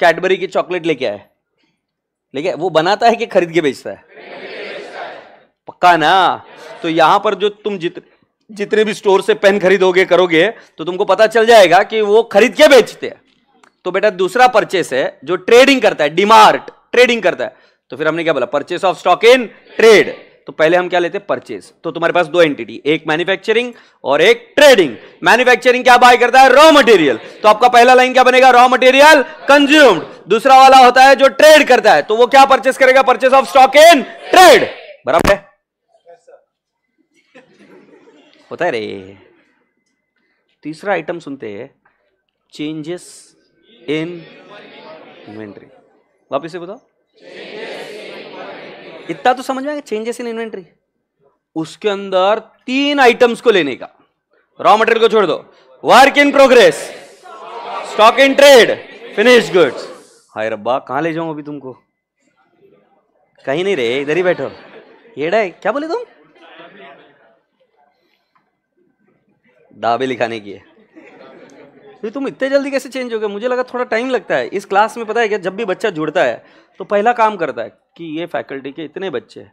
कैडबरी की चॉकलेट लेके आए लेके वो बनाता है कि खरीद के बेचता है पक्का ना तो यहां पर जो तुम जित जितने भी स्टोर से पेन खरीदोगे करोगे तो तुमको पता चल जाएगा कि वो खरीद के बेचते हैं तो बेटा दूसरा परचेस है जो ट्रेडिंग करता है डिमार्ट ट्रेडिंग करता है तो फिर हमने क्या बोला purchase of stock in trade तो पहले हम क्या लेते हैं परचेज तो तुम्हारे पास दो एंटिटी एक मैन्युफैक्चरिंग और एक ट्रेडिंग मैन्युफैक्चरिंग क्या बाय करता है रॉ मटेरियल तो आपका पहला लाइन क्या बनेगा रॉ मटेरियल कंज्यूम्ड दूसरा वाला होता है जो ट्रेड करता है तो वो क्या परचेस करेगा purchase of stock in trade बराबर है होता है रे तीसरा आइटम सुनते हैं चेंजेस इन इन्वेंट्री वापिस से बताओ इतना तो समझ में आएगा चेंजेस इन इन्वेंट्री उसके अंदर तीन आइटम्स को लेने का रॉ मटेरियल को छोड़ दो work in progress stock in trade finish goods हाय रब्बा कहां ले जाऊं अभी तुमको कहीं नहीं रे इधर ही बैठो ये डाय क्या बोले तुम दावे लिखाने की है फिर तुम इतने जल्दी कैसे चेंज हो गए मुझे लगा थोड़ा टाइम लगता है इस क्लास में पता है क्या जब भी बच्चा जुड़ता है तो पहला काम करता है कि ये फैकल्टी के इतने बच्चे हैं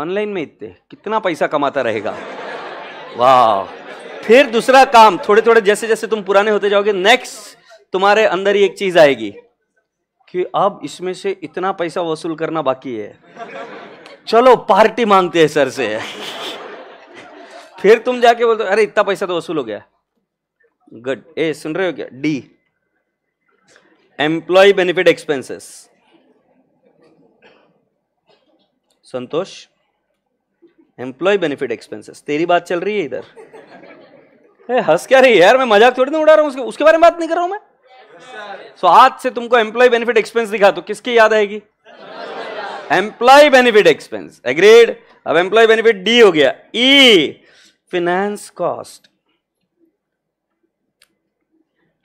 ऑनलाइन में इतने कितना पैसा कमाता रहेगा वाह फिर दूसरा काम थोड़े थोड़े जैसे जैसे तुम पुराने होते जाओगे नेक्स्ट तुम्हारे अंदर ही एक चीज आएगी कि अब इसमें से इतना पैसा वसूल करना बाकी है चलो पार्टी मांगते हैं सर से फिर तुम जाके बोलते अरे इतना पैसा तो वसूल हो गया गुड ए सुन रहे हो क्या D employ benefit expenses Santosh employ benefit expenses तेरी बात चल रही है इधर हंस क्या रही है यार मैं मजाक थोड़ी ना उड़ा रहा हूं उसके, उसके बारे में बात नहीं कर रहा हूं मैं सो आज से तुमको एम्प्लॉय बेनिफिट एक्सपेंस दिखा तो किसकी याद आएगी एम्प्लॉय बेनिफिट एक्सपेंस एग्रीड अब एम्प्लॉय बेनिफिट डी हो गया E finance cost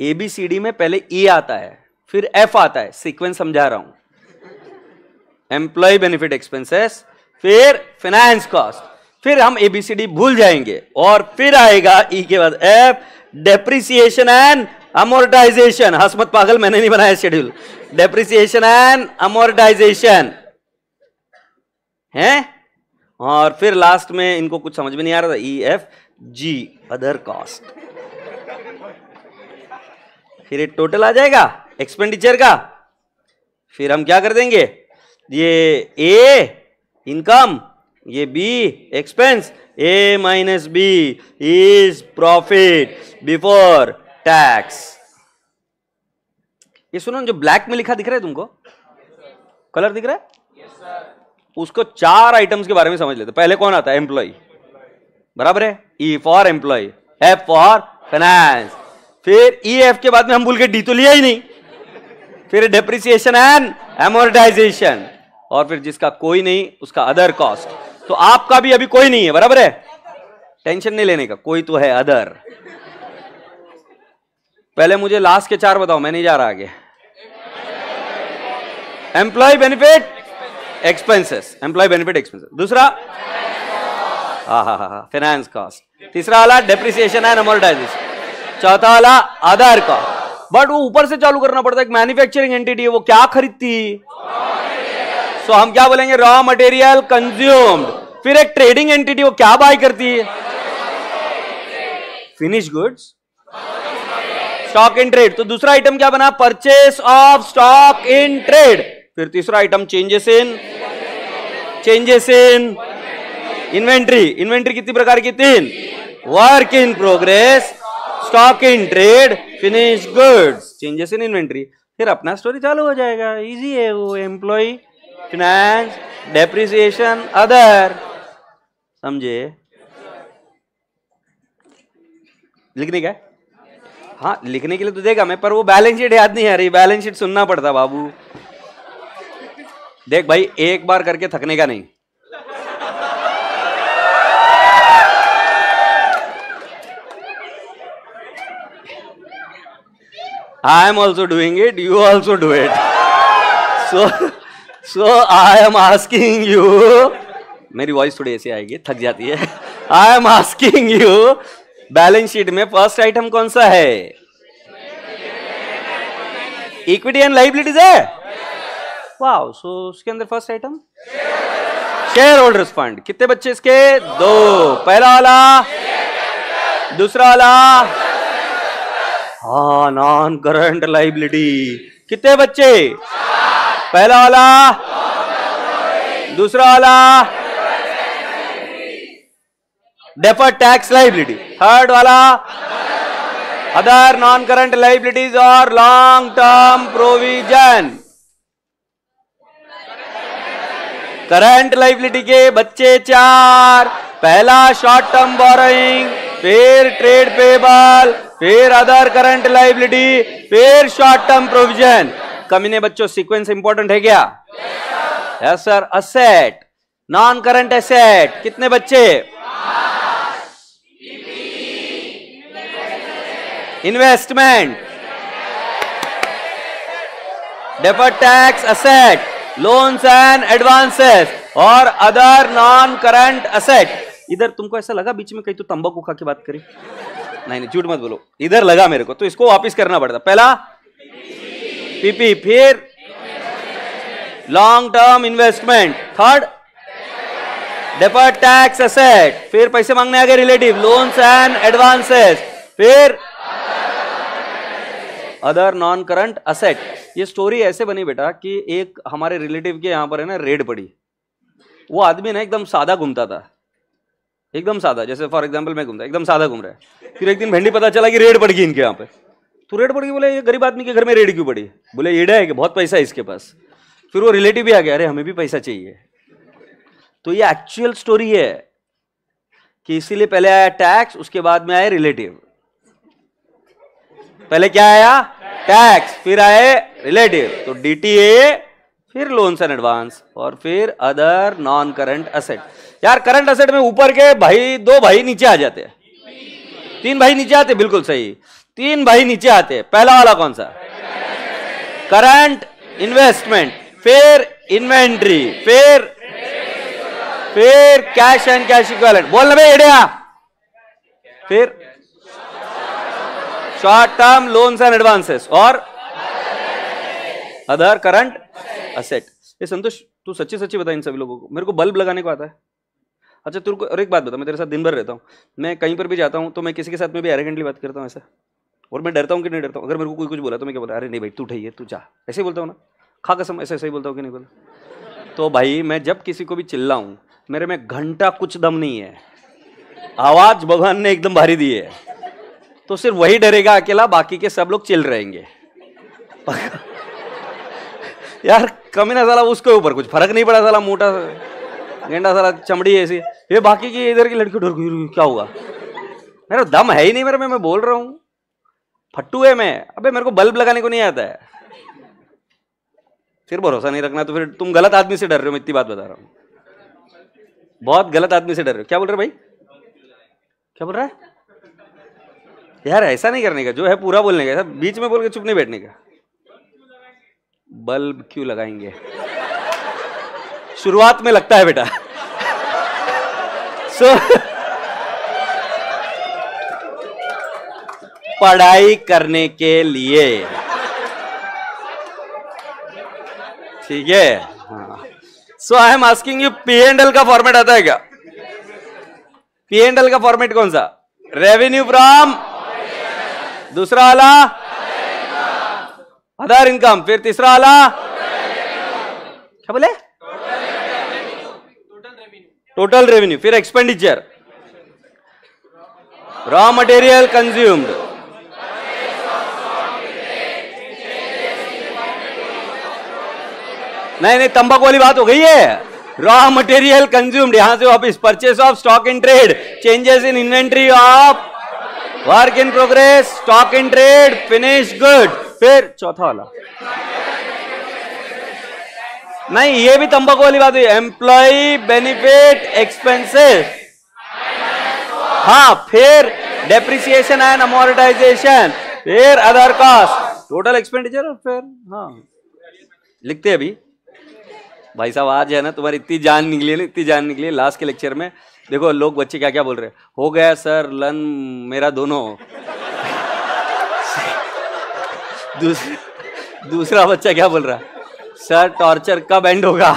A B C D में पहले ई e आता है फिर एफ आता है सीक्वेंस समझा रहा हूं एम्प्लॉय बेनिफिट एक्सपेंसेस फिर फाइनेंस कॉस्ट फिर हम एबीसीडी भूल जाएंगे और फिर आएगा ई e के बाद F depreciation and amortisation Hashmat पागल मैंने नहीं बनाया शेड्यूल डेप्रिसिएशन एंड अमोर्टाइजेशन है और फिर लास्ट में इनको कुछ समझ में नहीं आ रहा था E F G other cost फिर ये टोटल आ जाएगा एक्सपेंडिचर का फिर हम क्या कर देंगे ये ए इनकम ये B expense A minus B is profit before tax ये सुनो जो ब्लैक में लिखा दिख रहा है तुमको कलर दिख रहा है yes, उसको चार आइटम्स के बारे में समझ लेते पहले कौन आता है एम्प्लॉय बराबर है E for employ F for finance फिर ई e एफ के बाद में हम बोल के डी तो लिया ही नहीं फिर डेप्रिसिएशन एंड एमोर्टाइजेशन और फिर जिसका कोई नहीं उसका अदर कॉस्ट तो आपका भी अभी कोई नहीं है बराबर है टेंशन नहीं लेने का कोई तो है अदर पहले मुझे लास्ट के चार बताओ मैं नहीं जा रहा आगे employ benefit expenses employ benefit expenses दूसरा हा हा हा फाइनेंस कॉस्ट तीसरा वाला डेप्रिसिएशन एंड अमोर्टाइजेशन चौताला आधार का बट वो ऊपर से चालू करना पड़ता है एक मैन्युफैक्चरिंग एंटिटी है वो क्या खरीदती सो हम क्या बोलेंगे रॉ मटेरियल कंज्यूम्ड फिर एक ट्रेडिंग एंटिटी वो क्या बाय करती है finish goods stock in trade तो दूसरा आइटम क्या बना purchase of stock in trade फिर तीसरा item changes in changes in inventory inventory कितनी प्रकार की तीन work in progress stock in trade finish goods changes in inventory फिर अपना स्टोरी चालू हो जाएगा इजी है वो एम्प्लॉय फिनेंस डेप्रिसिएशन अदर समझे लिखने का हाँ लिखने के लिए तो देगा मैं पर वो बैलेंस शीट याद नहीं आ रही बैलेंस शीट सुनना पड़ता बाबू देख भाई एक बार करके थकने का नहीं I am also doing it you also do it so so I am asking you मेरी वॉइस थोड़ी ऐसी आएगी थक जाती है I am asking you balance sheet में फर्स्ट आइटम कौन सा है इक्विटी एंड लाइबिलिटीज है वाह सो उसके अंदर first item share holders fund कितने बच्चे इसके दो पहला वाला दूसरा वाला हाँ नॉन करंट लाइबिलिटी कितने बच्चे पहला वाला दूसरा वाला डेफर टैक्स लाइबिलिटी थर्ड वाला अदर नॉन करंट लाइबिलिटीज और long term provision current liability के बच्चे चार पहला शॉर्ट टर्म बोरोइंग फिर ट्रेड पेबल फिर अदर करंट लाइबिलिटी फिर शॉर्ट टर्म प्रोविजन कमीने बच्चों सीक्वेंस इंपॉर्टेंट है क्या yes sir asset non current asset कितने बच्चे investment defer tax asset loans and advances और अदर नॉन करंट असेट इधर तुमको ऐसा लगा बीच में कहीं तो तंबाकू खा के बात करी नहीं नहीं झूठ मत बोलो इधर लगा मेरे को तो इसको वापिस करना पड़ता पहला पीपी फिर long term investment third deferred tax asset फिर पैसे मांगने आगे रिलेटिव लोन्स एंड एडवांसेस फिर अदर नॉन करंट असेट ये स्टोरी ऐसे बनी बेटा कि एक हमारे रिलेटिव के यहां पर है ना रेड पड़ी वो आदमी ना एकदम सादा घूमता था एकदम सादा जैसे फॉर एग्जाम्पल मैं घूमता एकदम सादा घूम रहा है फिर एक दिन भेंडी पता चला कि रेड पड़ गई इनके यहाँ पे तो रेड पड़ गई बोले ये गरीब आदमी के घर में रेड क्यों पड़ी बोले ये है कि बहुत पैसा है इसके पास फिर वो रिलेटिव भी आ गया अरे हमें भी पैसा चाहिए तो ये एक्चुअल स्टोरी है कि इसीलिए पहले आया टैक्स उसके बाद में आए रिलेटिव पहले क्या आया टैक्स फिर आए रिलेटिव तो डीटीए फिर लोन्स एंड एडवांस और फिर अदर नॉन करंट असेट यार करंट असेट में ऊपर के भाई दो भाई नीचे आ जाते तीन भाई नीचे आते बिल्कुल सही तीन भाई नीचे आते पहला वाला कौन सा करंट इन्वेस्टमेंट फिर इन्वेंट्री फिर फिर कैश एंड कैश इक्वालेंट बोलना भाई एडिया फिर short term loans and advances और अदर करंट असेट ये संतोष तू सच्ची सच्ची बता इन सभी लोगों को मेरे को बल्ब लगाने को आता है अच्छा तेरे और एक बात बता मैं तेरे साथ दिन भर रहता हूँ मैं कहीं पर भी जाता हूँ तो मैं किसी के साथ में भी एरेगेंटली बात करता हूँ ऐसा और मैं डरता हूँ कि नहीं डरता हूँ अगर मेरे को कोई कुछ बोला तो मैं क्या बोला अरे नहीं भाई तू ठही तू जा ऐसे ही बोलता हूँ ना खा कसम ऐसे ऐसे ही बोलता हूँ कि नहीं बोला तो भाई मैं जब किसी को भी चिल्लाऊँ मेरे में घंटा कुछ दम नहीं है आवाज़ भगवान ने एकदम भारी दी है तो सिर्फ वही डरेगा अकेला बाकी के सब लोग चिल रहेंगे यार कमी ना साला उसके ऊपर कुछ फर्क नहीं पड़ा साला मोटा सा गेंडा सारा चमड़ी ऐसी ये बाकी की इधर की लड़की डर गई क्या हुआ मेरा दम है ही नहीं मेरे में मैं बोल रहा हूँ फट्टू है मैं अबे मेरे को बल्ब लगाने को नहीं आता है फिर भरोसा नहीं रखना तो फिर तुम गलत आदमी से डर रहे हो मैं इतनी बात बता रहा हूँ बहुत गलत आदमी से डर रहे हो क्या बोल रहे भाई क्या बोल रहा है यार ऐसा नहीं करने का जो है पूरा बोलने का बीच में बोल के चुप नहीं बैठने का बल्ब क्यों लगाएंगे शुरुआत में लगता है बेटा सो so, पढ़ाई करने के लिए ठीक है so I am asking you P and L का फॉर्मेट आता है क्या पी एंड एल का फॉर्मेट कौन सा रेवेन्यू फ्रॉम दूसरा वाला आधार इनकम फिर तीसरा वाला क्या बोले टोटल रेवेन्यू फिर एक्सपेंडिचर रॉ मटेरियल कंज्यूम्ड नहीं नहीं तंबाकू वाली बात हो गई है रॉ मटेरियल कंज्यूम्ड यहां से वापिस purchase of stock in trade changes in inventory of work in progress stock in trade finish good फिर चौथा वाला नहीं ये भी तंबाकू वाली बात हुई एम्प्लॉय बेनिफिट एक्सपेंसेस हाँ फिर डेप्रिसिएशन एंड अमोरिटाइजेशन फिर आधार कॉस्ट टोटल एक्सपेंडिचर और फिर हाँ लिखते अभी भाई साहब आज है ना तुम्हारी इतनी जान निकली इतनी जान निकली लास्ट के लेक्चर में देखो लोग बच्चे क्या क्या बोल रहे हैं हो गया सर लन मेरा दोनों दूसरा दूसरा बच्चा क्या बोल रहा है सर टॉर्चर कब एंड होगा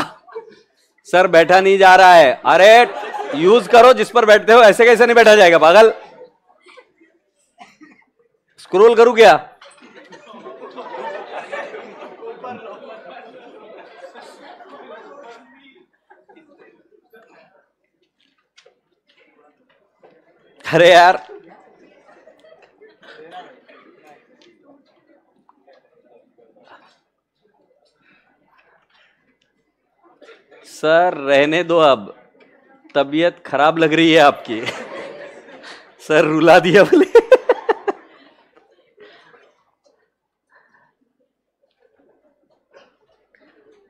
सर बैठा नहीं जा रहा है अरे यूज करो जिस पर बैठते हो ऐसे कैसे नहीं बैठा जाएगा पागल स्क्रोल करूं क्या अरे यार सर रहने दो अब तबीयत खराब लग रही है आपकी सर रुला दिया बोले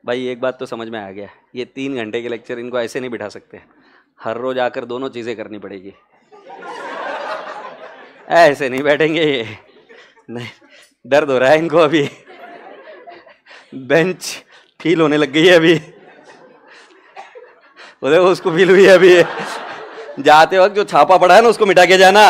भाई एक बात तो समझ में आ गया ये तीन घंटे के लेक्चर इनको ऐसे नहीं बिठा सकते हर रोज आकर दोनों चीज़ें करनी पड़ेगी ऐसे नहीं बैठेंगे ये नहीं दर्द हो रहा है इनको अभी बेंच फील होने लग गई है अभी वो देखो उसको फील हुई है अभी जाते वक्त जो छापा पड़ा है ना उसको मिटा के जाना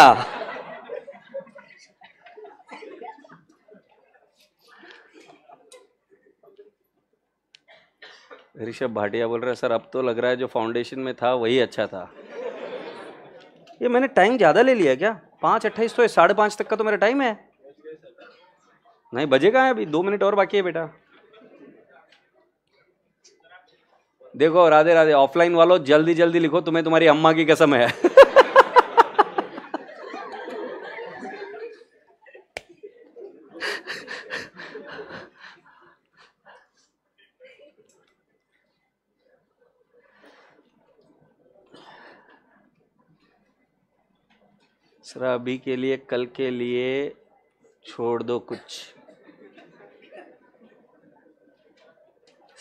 ऋषभ भाटिया बोल रहे सर अब तो लग रहा है जो फाउंडेशन में था वही अच्छा था ये मैंने टाइम ज़्यादा ले लिया क्या पांच अट्ठाईस तो साढ़े पांच तक का तो मेरा टाइम है नहीं बजेगा अभी दो मिनट और बाकी है बेटा देखो राधे राधे ऑफलाइन वालों जल्दी जल्दी लिखो तुम्हें तुम्हारी अम्मा की कसम है सर अभी के लिए कल के लिए छोड़ दो कुछ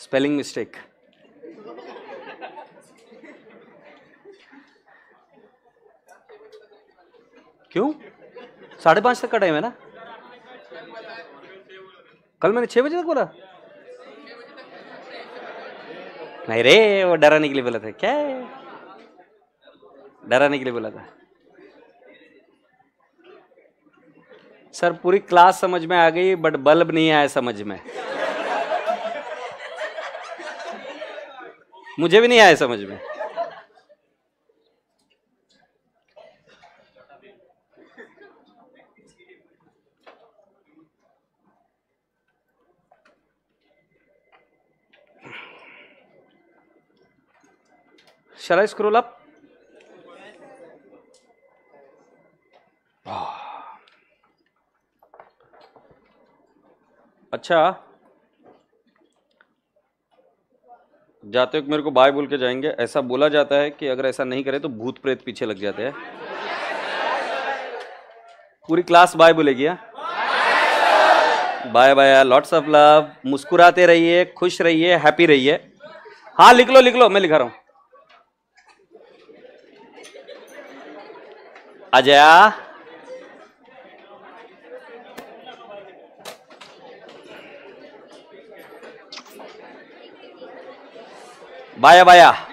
स्पेलिंग मिस्टेक क्यों साढ़े पाँच तक का टाइम है ना कल मैंने छः बजे तक बोला नहीं रे वो डराने के लिए बोला था क्या डराने के लिए बोला था सर पूरी क्लास समझ में आ गई बट बल्ब नहीं आया समझ में मुझे भी नहीं आया समझ में Shall I scroll up? Ah. अच्छा जाते हो मेरे को बाय बोल के जाएंगे ऐसा बोला जाता है कि अगर ऐसा नहीं करे तो भूत प्रेत पीछे लग जाते हैं पूरी क्लास बाय बोलेगी हाँ? Bye bye lots of love मुस्कुराते रहिए खुश रहिए हैप्पी रहिए हाँ लिख लो लिख लो मैं लिखा रहा हूँ अजय बाया बाया